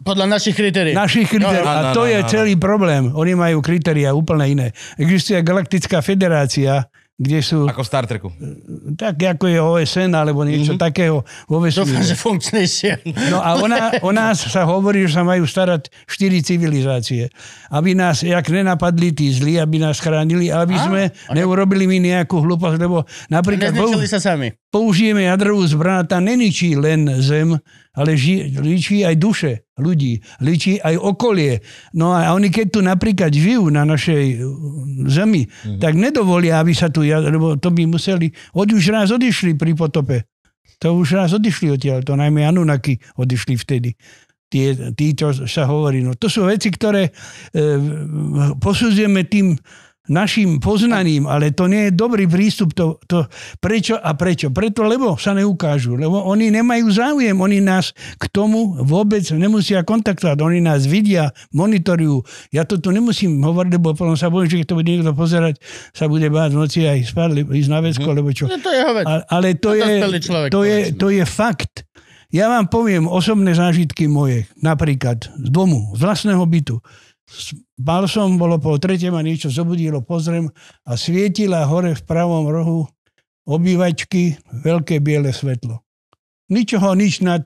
podľa našich kritérií. Našich no, kritérií. No, no, no, a to no, no, je no. celý problém. Oni majú kritéria úplne iné. Existuje Galaktická federácia, kde sú... Ako v Star Treku. Mm, tak, ako je OSN alebo niečo mm-hmm. takého vo Dúfam, že funkčnejšie. No a ona, o nás sa hovorí, že sa majú starať štyri civilizácie. Aby nás, jak nenapadli tí zlí, aby nás chránili, aby a? sme okay. neurobili my nejakú hlúposť, lebo napríklad... Pou, sa sami. Použijeme jadrovú zbraň, tá neničí len Zem, ale ži, ličí aj duše ľudí, ličí aj okolie. No a oni keď tu napríklad žijú na našej uh, zemi, mm-hmm. tak nedovolia, aby sa tu, lebo to by museli, od už raz odišli pri potope. To už raz odišli odtiaľ, to najmä Anunaky odišli vtedy tie, tí, čo sa hovorí. No, to sú veci, ktoré e, posudzujeme tým našim poznaním, ale to nie je dobrý prístup. To, to prečo a prečo? Preto, lebo sa neukážu, lebo oni nemajú záujem, oni nás k tomu vôbec nemusia kontaktovať, oni nás vidia, monitorujú. Ja to tu nemusím hovoriť, lebo potom sa bojím, že keď to bude niekto pozerať, sa bude báť v noci aj spáť, ísť na vecko, lebo čo. No to je hoved. Ale, to, to, je, človek, to, je, to je fakt. Ja vám poviem osobné zážitky moje, napríklad z domu, z vlastného bytu. Spal som, bolo po tretie, ma niečo zobudilo, pozriem a svietila hore v pravom rohu obývačky veľké biele svetlo. Ničoho, nič nad,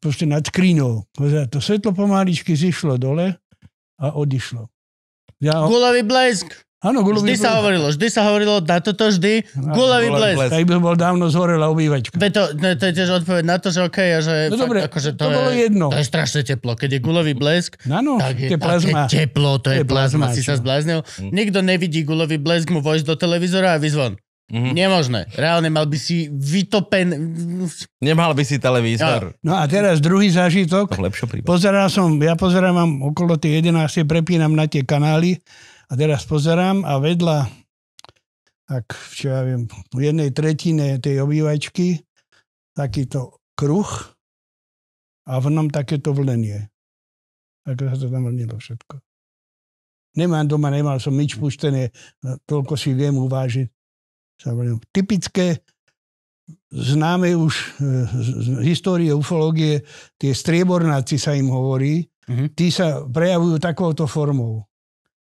proste nad skrínou. To svetlo pomaličky zišlo dole a odišlo. Ja, Gulavý blesk. Áno, gulový Vždy blesk. sa hovorilo, vždy sa hovorilo, na toto vždy, no, gulový blesk. blesk. Tak by bol dávno zhorela obývačka. Ve to, no, to je tiež odpoveď na to, že OK, a že, no, fakt, dobre, akože to, to, bolo jedno. to je strašne teplo. Keď je gulový blesk, ano, tak je plazma. také teplo, to je, je plazma, plazma si sa zbláznil. Mhm. Nikto nevidí gulový blesk mu vojsť do televízora a vyzvon. Mm-hmm. Nemožné. Reálne mal by si vytopen... Nemal by si televízor. No, no a teraz druhý zážitok. Pozeral som, ja pozerám, vám okolo tých 11, prepínam na tie kanály a teraz pozerám a vedľa, ak čo ja viem, v jednej tretine tej obývačky takýto kruh a v ňom takéto vlnenie. Ako sa to tam vlnilo všetko. Nemám doma, nemal som nič puštené, toľko si viem uvážiť. Typické známe už e, z histórie ufológie, tie strieborná, sa im hovorí, mm-hmm. tí sa prejavujú takouto formou.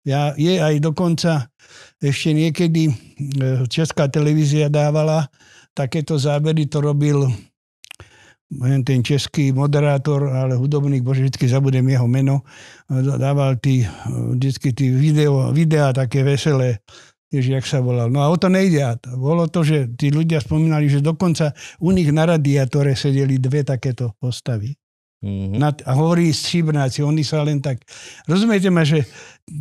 Ja, je aj dokonca ešte niekedy e, Česká televízia dávala takéto zábery, to robil ten český moderátor, ale hudobník, bože, vždy zabudem jeho meno, e, dával tí, e, vždy tí video, videá také veselé, Ježi, jak sa volal. No a o to nejde. bolo to, že tí ľudia spomínali, že dokonca u nich na radiátore sedeli dve takéto postavy. Mm-hmm. Nad, a hovorí stříbrnáci, oni sa len tak... Rozumiete ma, že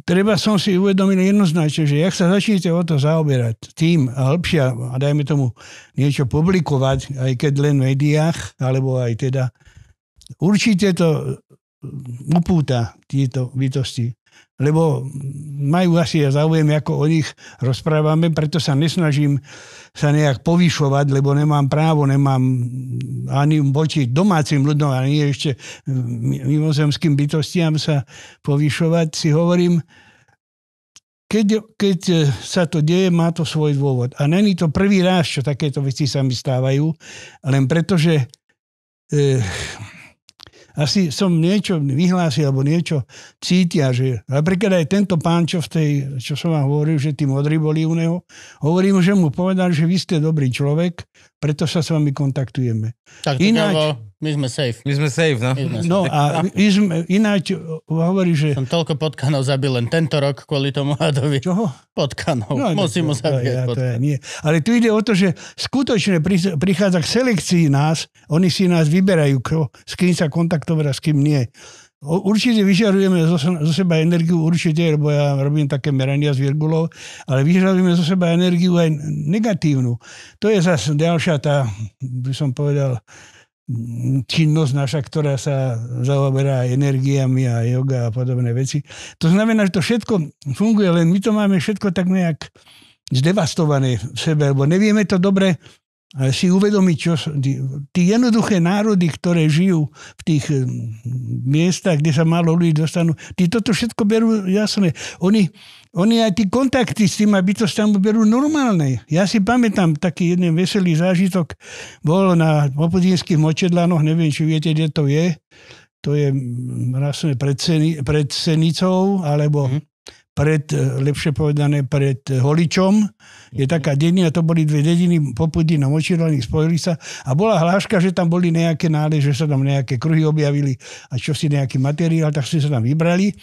treba som si uvedomil jednoznačne, že ak sa začnete o to zaoberať tým a hĺbšia, a dajme tomu niečo publikovať, aj keď len v médiách, alebo aj teda, určite to upúta tieto bytosti lebo majú asi ja záujem, ako o nich rozprávame, preto sa nesnažím sa nejak povyšovať, lebo nemám právo, nemám ani voči domácim ľuďom, ani ešte mimozemským bytostiam sa povyšovať, si hovorím, keď, keď sa to deje, má to svoj dôvod. A není to prvý raz, čo takéto veci sa mi stávajú, len pretože. eh, asi som niečo vyhlásil, alebo niečo cítia, že napríklad aj tento pán, čo, v tej, čo som vám hovoril, že tí modrí boli u neho, hovorím, že mu povedal, že vy ste dobrý človek, preto sa s vami kontaktujeme. Tak Ináč, my sme safe. My sme safe, no. Sme safe. No a sme, ináč e, hovorí, že... Som toľko potkanov zabil len tento rok kvôli tomu hadovi. Čoho? Potkanov. No, no Musím mu no, zabiť ja, potkanov. je, nie. Ale tu ide o to, že skutočne prichádza k selekcii nás. Oni si nás vyberajú, s kým sa kontaktovať a s kým nie. Určite vyžarujeme zo seba energiu, určite, lebo ja robím také merania z virgulou, ale vyžarujeme zo seba energiu aj negatívnu. To je zase ďalšia tá, by som povedal, činnosť naša, ktorá sa zaoberá energiami a yoga a podobné veci. To znamená, že to všetko funguje, len my to máme všetko tak nejak zdevastované v sebe, lebo nevieme to dobre si uvedomiť, čo tí, tí jednoduché národy, ktoré žijú v tých hm, miestach, kde sa málo ľudí dostanú, tí toto všetko berú jasné. Oni oni aj tí kontakty s tým bytostami berú normálne. Ja si pamätám taký jeden veselý zážitok. Bol na Opodinských močedlánoch, neviem, či viete, kde to je. To je vlastne pred, Seni, pred Senicou, alebo mm pred, eh, lepšie povedané, pred eh, Holičom. Je mhm. taká dedina, to boli dve dediny, Popudy na močirovaní, spojili sa a bola hláška, že tam boli nejaké nálež, že sa tam nejaké kruhy objavili a čo si nejaký materiál, tak si sa tam vybrali.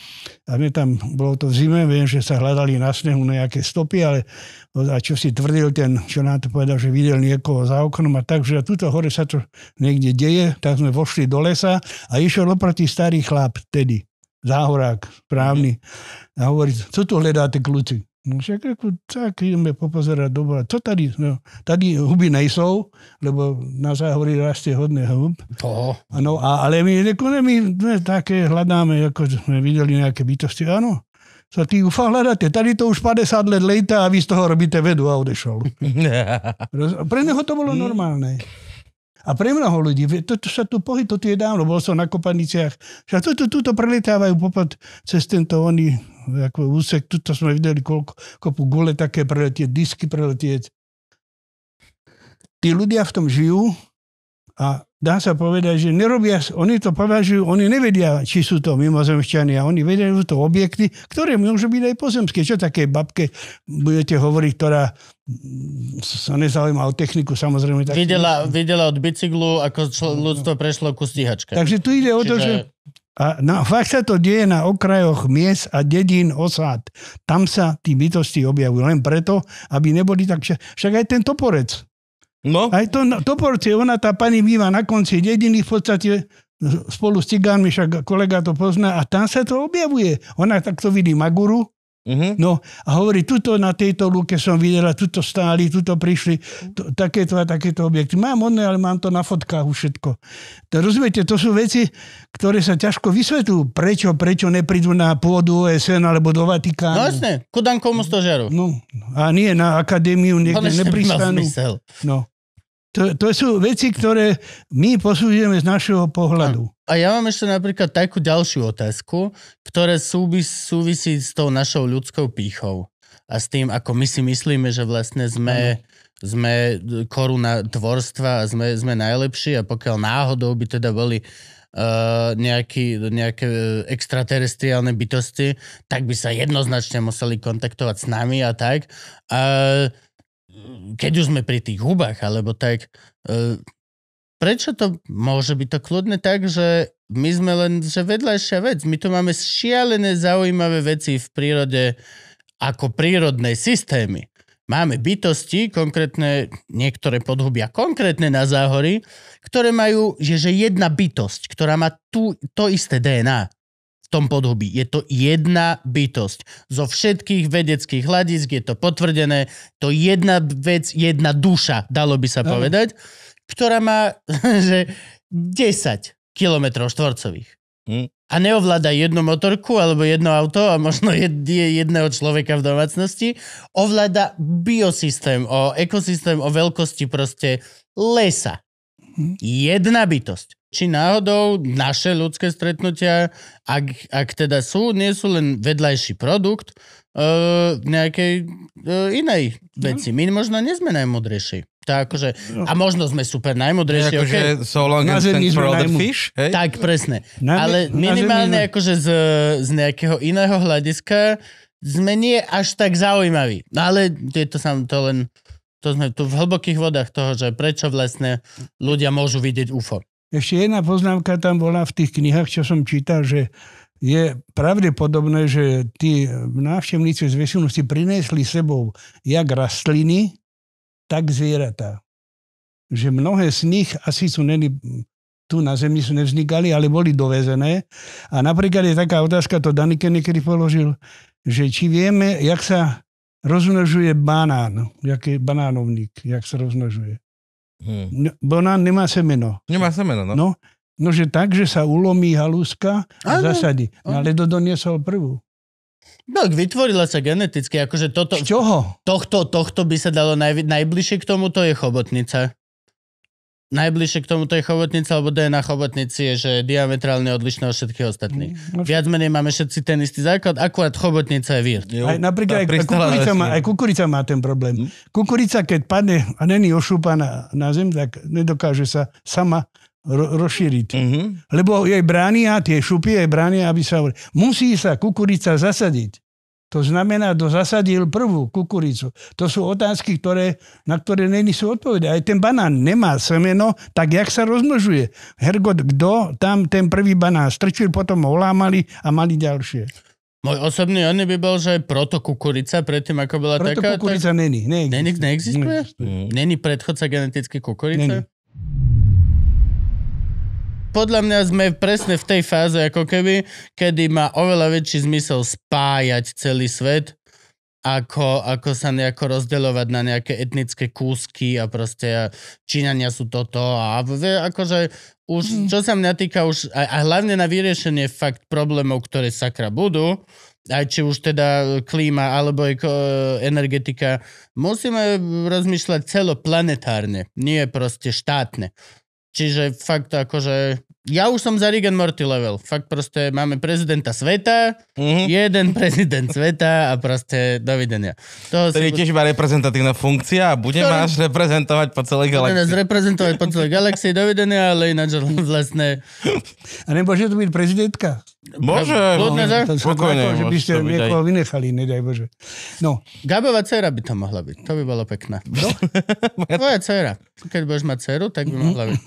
A my tam, bolo to v zime, viem, že sa hľadali na snehu nejaké stopy, ale a čo si tvrdil ten, čo nám to povedal, že videl niekoho za oknom a tak, že tuto hore sa to niekde deje, tak sme vošli do lesa a išiel oproti starý chlap tedy záhorák správny mhm. a hovorí, co tu hledáte kľúci? No však ako, tak ideme popozerať do bola. co tady? No, tady huby nejsou, lebo na záhorí rastie hodné hub. To. Ano, a, ale my, my ne, také hľadáme, ako sme videli nejaké bytosti. Áno, sa ty ufa hľadáte. Tady to už 50 let lejta a vy z toho robíte vedu a odešol. Pre neho to bolo mhm. normálne. A pre mnoho ľudí, to, to sa tu pohy, to tu je dávno, bol som na kopaniciach, že tu, tuto preletávajú popad cez tento oný ako úsek, tu sme videli koľko, kopu gule také preletieť, disky preletieť. Tí ľudia v tom žijú a dá sa povedať, že nerobia, oni to považujú, oni nevedia, či sú to mimozemšťania, oni vedia, že sú to objekty, ktoré môžu byť aj pozemské. Čo také babke budete hovoriť, ktorá mm, sa nezaujíma o techniku, samozrejme. Tak videla, videla od bicyklu, ako čl- ľudstvo prešlo ku stíhačke. Takže tu ide o Čiže... to, že a na, no, fakt sa to deje na okrajoch miest a dedín osád. Tam sa tí bytosti objavujú len preto, aby neboli tak... Však aj ten toporec. No. Aj to, to porcie, ona tá pani býva na konci dediny v podstate spolu s cigánmi, však kolega to pozná a tam sa to objavuje. Ona takto vidí Maguru, Uh-huh. No a hovorí, tuto na tejto lúke som videla, tuto stáli, tuto prišli, to, takéto a takéto objekty. Mám oné, ale mám to na fotkách už všetko. To rozumiete, to sú veci, ktoré sa ťažko vysvetľujú. Prečo, prečo neprídu na pôdu OSN alebo do Vatikánu? No jasne, z to žeru. No, a nie na akadémiu niekde nepristanú. No. To, to sú veci, ktoré my posúdime z našeho pohľadu. A ja mám ešte napríklad takú ďalšiu otázku, ktorá súvis, súvisí s tou našou ľudskou pýchou a s tým, ako my si myslíme, že vlastne sme, sme koruna tvorstva a sme, sme najlepší a pokiaľ náhodou by teda boli Uh, nejaký, nejaké extraterestriálne bytosti, tak by sa jednoznačne museli kontaktovať s nami a tak. uh, keď už sme pri tých hubách, alebo tak, e, prečo to môže byť to kľudne tak, že my sme len, že vedľajšia vec, my tu máme šialené zaujímavé veci v prírode ako prírodné systémy. Máme bytosti, konkrétne niektoré podhubia, konkrétne na záhory, ktoré majú, že, že jedna bytosť, ktorá má tú, to isté DNA v tom podhubí. Je to jedna bytosť. Zo všetkých vedeckých hľadisk je to potvrdené. To jedna vec, jedna duša, dalo by sa no. povedať, ktorá má že 10 km štvorcových. Hm. A neovláda jednu motorku alebo jedno auto a možno jedného človeka v domácnosti. Ovláda biosystém, o ekosystém, o veľkosti proste lesa. Hm. Jedna bytosť či náhodou naše ľudské stretnutia, ak, ak teda sú, nie sú len vedľajší produkt uh, nejakej uh, inej veci. My možno nie sme najmudrejší. akože, no. a možno sme super najmudrejší. Ako, okay. so long as ten the fish. Hey? Tak, presne. Na, Ale minimálne na, akože z, z nejakého iného hľadiska sme nie až tak zaujímaví. No ale je to, sam, to len to sme tu v hlbokých vodách toho, že prečo vlastne ľudia môžu vidieť UFO. Ešte jedna poznámka tam bola v tých knihách, čo som čítal, že je pravdepodobné, že tí návštevníci z vesilnosti prinesli sebou jak rastliny, tak zvieratá. Že mnohé z nich asi sú neni, tu na Zemi sú nevznikali, ale boli dovezené. A napríklad je taká otázka, to Danike niekedy položil, že či vieme, jak sa rozmnožuje banán, jaký je banánovník, jak sa rozmnožuje. Hmm. ona nemá semeno. Nemá semeno, no. no. No, že tak, že sa ulomí halúska a ano, zasadí. No, ale to doniesol prvú. No, tak vytvorila sa geneticky, akože toto... Z čoho? Tohto, tohto by sa dalo najvi, najbližšie k tomuto je chobotnica. Najbližšie k tomu to je chobotnica, lebo D na chobotnici je, že je diametrálne odlišné od všetkých ostatných. Mm, no Viac menej máme všetci ten istý základ, akurát chobotnica je vír. Aj, napríklad aj kukurica, má, aj kukurica má ten problém. Mm. Kukurica, keď padne a není ošúpaná na zem, tak nedokáže sa sama ro- rozšíriť. Mm-hmm. Lebo jej bránia, tie šupy jej bránia, aby sa... Musí sa kukurica zasadiť to znamená, kto zasadil prvú kukuricu. To sú otázky, ktoré, na ktoré není sú odpovede. Aj ten banán nemá semeno, tak jak sa rozmnožuje? Hergot, kto tam ten prvý banán strčil, potom ho lámali a mali ďalšie. Môj osobný oný by bol, že proto kukurica predtým ako bola proto taká... kukurica tak... není. Neexistuje. Není, neexistuje? Neexistuje. Není predchodca genetické kukurice? Není podľa mňa sme presne v tej fáze ako keby, kedy má oveľa väčší zmysel spájať celý svet, ako, ako sa nejako rozdeľovať na nejaké etnické kúsky a proste Číňania sú toto a akože už, mm. čo sa mňa týka už, a, a hlavne na vyriešenie fakt problémov, ktoré sakra budú, aj či už teda klíma alebo energetika, musíme rozmýšľať celoplanetárne, nie proste štátne. Čiže fakt akože ja už som za Regan Morty level. Fakt proste máme prezidenta sveta, mm-hmm. jeden prezident sveta a proste dovidenia. To Ktorý si... tiež má reprezentatívna funkcia a bude Ktorý... máš reprezentovať po celej galaxii. Bude Nás reprezentovať po celej galaxii, dovidenia, ale ináč vlastne... A nemôže to byť prezidentka? Môže. Kľudne, no, no, spokojne. že by ste niekoho vynechali, nedaj Bože. No. Gabová dcera by to mohla byť. To by bolo pekné. No. Tvoja dcera. Keď budeš mať dceru, tak by mohla byť.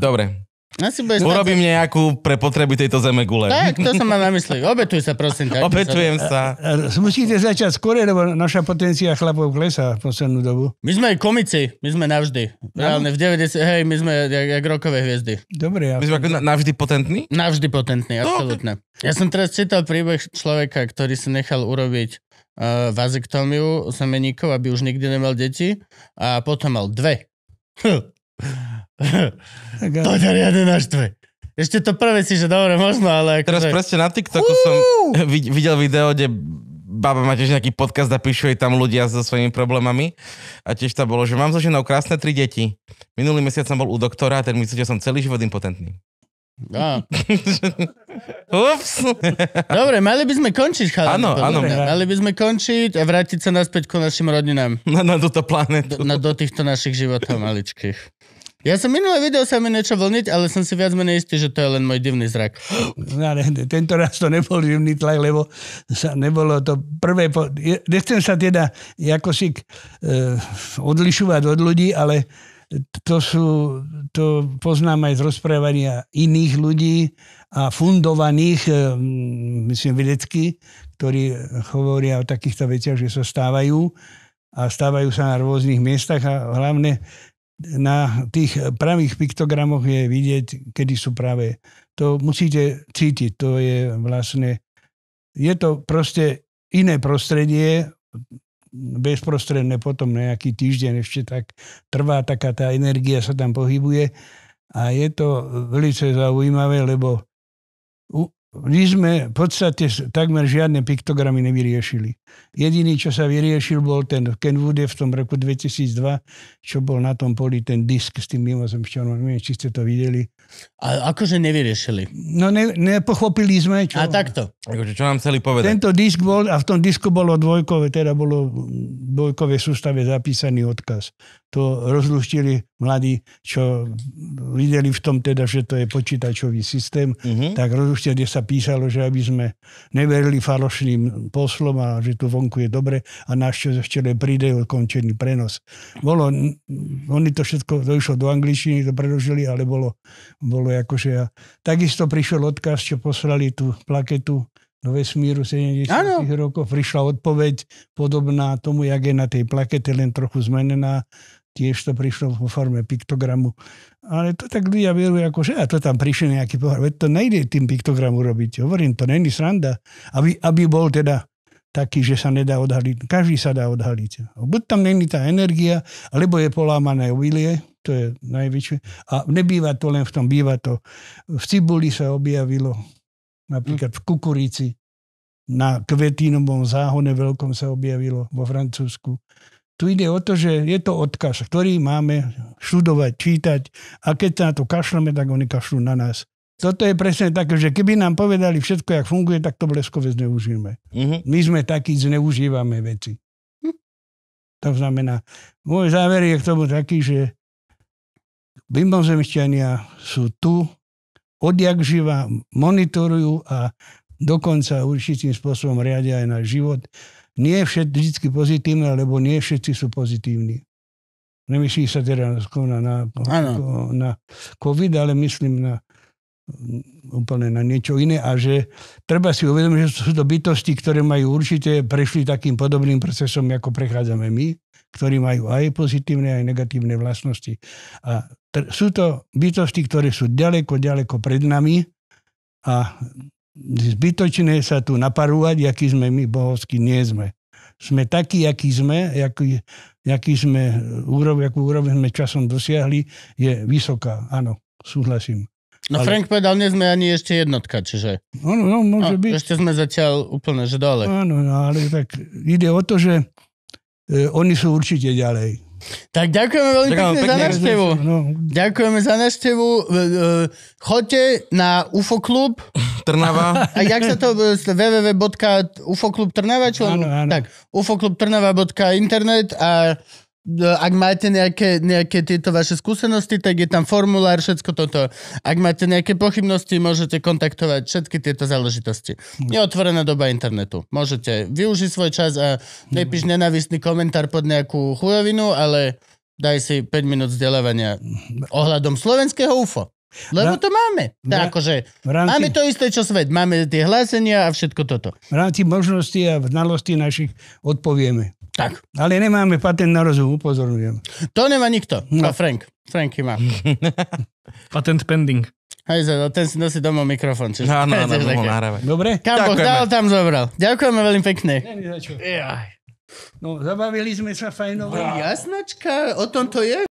Dobre. Asi budeš Urobím na... nejakú pre potreby tejto zeme gule. Tak, to som mal na mysli. Obetuj sa, prosím. Tak, Obetujem sa. sa. musíte začať skôr, lebo naša potencia chlapov klesá v poslednú dobu. My sme komici, my sme navždy. Reálne v 90, hej, my sme jak, jak rokové hviezdy. Dobre. Ja my sme ako navždy potentní? Navždy potentní, no, absolútne. Ja som teraz čítal príbeh človeka, ktorý si nechal urobiť uh, vazektómiu semeníkov, aby už nikdy nemal deti a potom mal dve. to ťa riadne naštve. Ešte to prvé si, že dobre, možno, ale... Ako Teraz že... presne na TikToku som videl video, kde baba má tiež nejaký podcast a píšu jej tam ľudia so svojimi problémami. A tiež to bolo, že mám so ženou krásne tri deti. Minulý mesiac som bol u doktora a ten myslí, že som celý život impotentný. Ah. Ups. Dobre, mali by sme končiť, chalani. Áno, áno. Mali by sme končiť a vrátiť sa naspäť ku našim rodinám. Na, na túto planetu. Do, na, do týchto našich životov maličkých. Ja som minulé video sa mi niečo vlniť, ale som si viac menej istý, že to je len môj divný zrak. No, ne, tento raz to nebol divný tlak, lebo sa nebolo to prvé... Po... Nechcem sa teda ako si uh, odlišovať od ľudí, ale to, sú, to poznám aj z rozprávania iných ľudí a fundovaných, e, myslím vedecky, ktorí hovoria o takýchto veciach, že sa stávajú a stávajú sa na rôznych miestach a hlavne na tých pravých piktogramoch je vidieť, kedy sú práve. To musíte cítiť, to je vlastne, je to proste iné prostredie, bezprostredné potom nejaký týždeň ešte tak trvá, taká tá energia sa tam pohybuje a je to veľmi zaujímavé, lebo my sme v podstate takmer žiadne piktogramy nevyriešili. Jediný, čo sa vyriešil, bol ten Kenwood v tom roku 2002, čo bol na tom poli ten disk s tým mimozemšťanom. Neviem, či ste to videli. A akože nevyriešili? No ne, nepochopili sme. Čo... A takto. Akože, čo nám chceli povedať? Tento disk bol, a v tom disku bolo dvojkové, teda bolo dvojkové sústave zapísaný odkaz. To rozluštili mladí, čo videli v tom teda, že to je počítačový systém, mm-hmm. tak rozluštili, kde sa sa písalo, že aby sme neverili falošným poslom a že tu vonku je dobre a našťastie ešte len príde ukončený prenos. Bolo, oni to všetko, to išlo do angličtiny, to predložili, ale bolo, bolo akože... ja. takisto prišiel odkaz, čo poslali tú plaketu do vesmíru 70. Ano. rokov prišla odpoveď podobná tomu, jak je na tej plakete, len trochu zmenená tiež to prišlo vo forme piktogramu. Ale to tak ľudia vieru, ako že a to tam prišiel nejaký pohár. Veď to nejde tým piktogramu robiť. Hovorím, to není sranda. Aby, aby bol teda taký, že sa nedá odhaliť. Každý sa dá odhaliť. No, buď tam není tá energia, alebo je polámané obilie, to je najväčšie. A nebýva to len v tom, býva to. V cibuli sa objavilo, napríklad v kukurici, na kvetínovom záhone veľkom sa objavilo vo Francúzsku tu ide o to, že je to odkaz, ktorý máme študovať, čítať a keď sa na to kašleme, tak oni kašľú na nás. Toto je presne také, že keby nám povedali všetko, jak funguje, tak to bleskové zneužijeme. Mm-hmm. My sme takí, zneužívame veci. Hm. To znamená, môj záver je k tomu taký, že Bimbozemšťania sú tu, odjak živa, monitorujú a dokonca určitým spôsobom riadia aj náš život nie je vždy pozitívne, lebo nie všetci sú pozitívni. Nemyslí sa teda na, na, na COVID, ale myslím na mm, úplne na niečo iné a že treba si uvedomiť, že sú to bytosti, ktoré majú určite prešli takým podobným procesom, ako prechádzame my, ktorí majú aj pozitívne, aj negatívne vlastnosti. A sú to bytosti, ktoré sú ďaleko, ďaleko pred nami a Zbytočné sa tu naparúvať, aký sme my bohovskí, nie sme. Sme takí, akí sme, aký, aký sme úroveň, akú úroveň sme časom dosiahli, je vysoká. Áno, súhlasím. No ale... Frank povedal, nie sme ani ešte jednotka, čiže... No, no, no môže no, byť. Ešte sme zatiaľ úplne, že dole. Áno, no, ale tak ide o to, že e, oni sú určite ďalej. Tak ďakujeme veľmi ďakujem, pekne, pekne za návštevu. No. Ďakujeme za návštevu. Chodte na UFO klub. Trnava. A jak sa to e, www.ufoklubtrnava? Áno, áno. Tak, ufoklubtrnava.internet a ak máte nejaké, nejaké tieto vaše skúsenosti, tak je tam formulár, všetko toto. Ak máte nejaké pochybnosti, môžete kontaktovať všetky tieto záležitosti. Je otvorená doba internetu. Môžete využiť svoj čas a nepíš nenavistný komentár pod nejakú chujovinu, ale daj si 5 minút vzdelávania ohľadom slovenského UFO. Lebo to máme. Tak akože, rámci, máme to isté, čo svet. Máme tie hlásenia a všetko toto. V rámci možnosti a znalosti našich odpovieme. Tak. Ale nemáme patent na rozum, upozorňujem. To nemá nikto. No. A Frank. Franky má. patent pending. Hej, ten si nosí domov mikrofón. Čiže no, no, no, no, nahrávať. Dobre? Kam Boh dal, tam zobral. Ďakujeme veľmi pekne. No, zabavili sme sa fajnovo. Jasnačka, o tom to je.